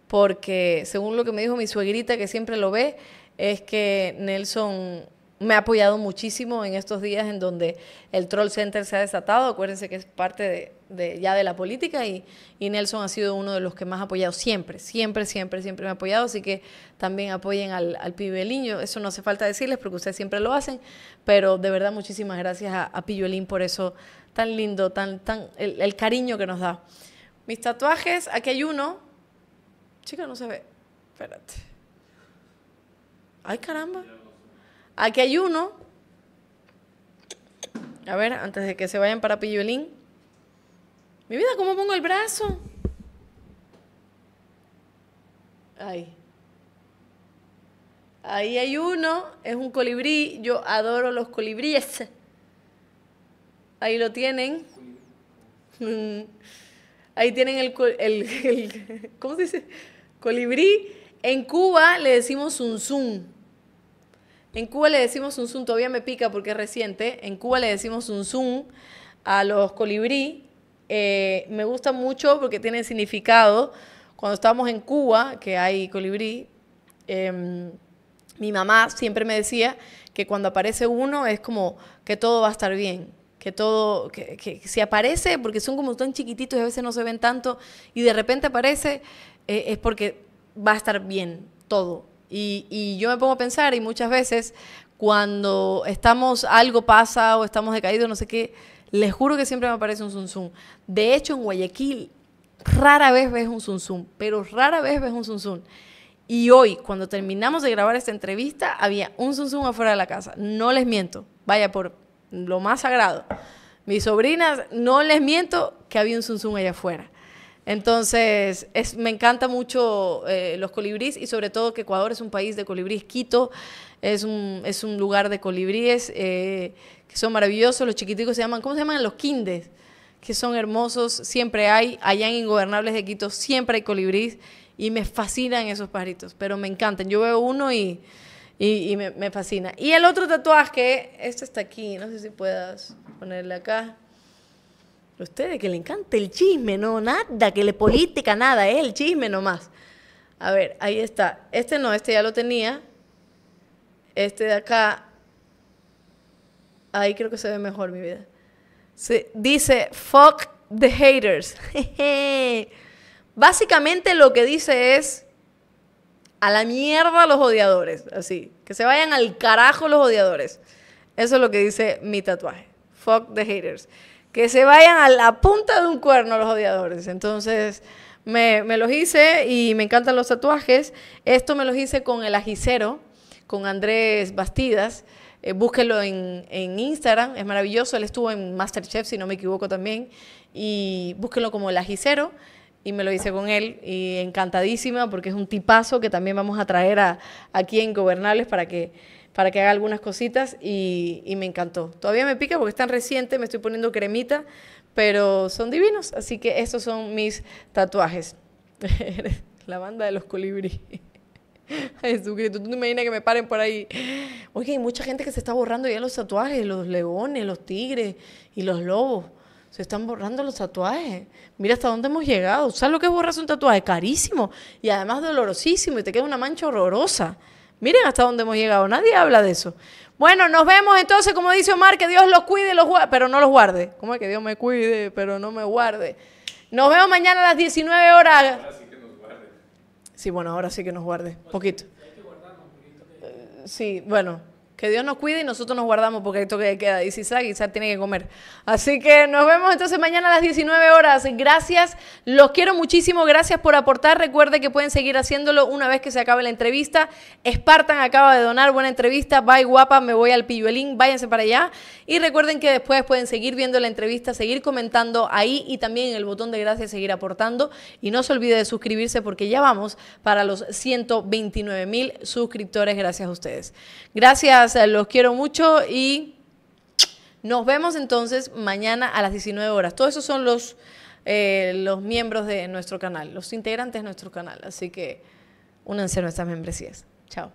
porque según lo que me dijo mi suegrita, que siempre lo ve, es que Nelson me ha apoyado muchísimo en estos días en donde el Troll Center se ha desatado. Acuérdense que es parte de, ya de la política y, Nelson ha sido uno de los que más ha apoyado siempre, siempre, siempre, siempre me ha apoyado. Así que también apoyen al, al eso no hace falta decirles porque ustedes siempre lo hacen. Pero de verdad, muchísimas gracias a, a por eso tan lindo, tan, tan, el, el cariño que nos da. Mis tatuajes, aquí hay uno. Chica, no se ve. Espérate. Ay, caramba. Aquí hay uno. A ver, antes de que se vayan para Pillolín. Mi vida, ¿cómo pongo el brazo? Ahí. Ahí hay uno, es un colibrí, yo adoro los colibríes. Ahí lo tienen. [laughs] Ahí tienen el, ¿cómo se dice? Colibrí. En Cuba le decimos zunzun. En Cuba le decimos un zoom, todavía me pica porque es reciente. En Cuba le decimos un zoom a los colibrí. Eh, me gusta mucho porque tiene significado. Cuando estábamos en Cuba, que hay colibrí, em, mi mamá siempre me decía que cuando aparece uno es como que todo va a estar bien, que todo, que, si aparece, porque son como tan chiquititos y a veces no se ven tanto, y de repente aparece, eh, es porque va a estar bien todo. Y, yo me pongo a pensar y muchas veces cuando estamos, algo pasa o estamos decaídos, no sé qué, les juro que siempre me aparece un zum De hecho, en Guayaquil rara vez ves un zum zum, pero rara vez ves un zum Y hoy, cuando terminamos de grabar esta entrevista, había un zum afuera de la casa. No les miento, vaya por lo más sagrado. Mis sobrinas, no les miento que había un zum allá afuera. Entonces, me encanta mucho eh, los colibríes y sobre todo que Ecuador es un país de colibríes. Quito es un, lugar de colibríes eh, que son maravillosos. Los chiquiticos se llaman, ¿cómo se llaman? Los quindes, que son hermosos. Siempre hay, allá en Ingobernables de Quito siempre hay colibríes y me fascinan esos pajaritos, pero me encantan. Yo veo uno y, me, fascina. Y el otro tatuaje, este está aquí, no sé si puedas ponerle acá ustedes que le encanta el chisme, no, nada, que le política, nada, es el chisme nomás. A ver, ahí está. Este no, este ya lo tenía. Este de acá. Ahí creo que se ve mejor mi vida. Se dice, fuck the haters. [laughs] Básicamente lo que dice es, a la mierda los odiadores, así. Que se vayan al carajo los odiadores. Eso es lo que dice mi tatuaje. Fuck the haters que se vayan a la punta de un cuerno los odiadores. Entonces, me, me los hice y me encantan los tatuajes. Esto me los hice con el ajicero, con Andrés Bastidas. Eh, búsquenlo en, Instagram, es maravilloso. Él estuvo en Masterchef, si no me equivoco también. Y búsquenlo como el ajicero. Y me lo hice con él. Y encantadísima porque es un tipazo que también vamos a traer a, aquí en Gobernables para que para que haga algunas cositas y, me encantó. Todavía me pica porque es tan reciente, me estoy poniendo cremita, pero son divinos, así que estos son mis tatuajes. [laughs] La banda de los colibrí. [laughs] Jesucristo, tú te imaginas que me paren por ahí. Oye, hay mucha gente que se está borrando ya los tatuajes, los leones, los tigres y los lobos. Se están borrando los tatuajes. Mira hasta dónde hemos llegado. ¿Sabes lo que es borrarse un tatuaje? Carísimo y además dolorosísimo y te queda una mancha horrorosa. Miren hasta dónde hemos llegado. Nadie habla de eso. Bueno, nos vemos entonces, como dice Omar, que Dios los cuide, los pero no los guarde. ¿Cómo es que Dios me cuide, pero no me guarde? Nos vemos mañana a las 19 horas. Ahora sí que nos guarde. Sí, bueno, ahora sí que nos guarde. Poquito. Eh, sí, bueno. Que Dios nos cuide y nosotros nos guardamos porque esto que queda. Y si sabe, quizás tiene que comer. Así que nos vemos entonces mañana a las 19 horas. Gracias, los quiero muchísimo. Gracias por aportar. Recuerde que pueden seguir haciéndolo una vez que se acabe la entrevista. Spartan acaba de donar. Buena entrevista. Bye, guapa. Me voy al pilluelín. Váyanse para allá. Y recuerden que después pueden seguir viendo la entrevista, seguir comentando ahí y también en el botón de gracias seguir aportando. Y no se olvide de suscribirse porque ya vamos para los 129 mil suscriptores. Gracias a ustedes. Gracias los quiero mucho y nos vemos entonces mañana a las 19 horas. Todos esos son los, eh, los miembros de nuestro canal, los integrantes de nuestro canal. Así que únanse a nuestras membresías. Chao.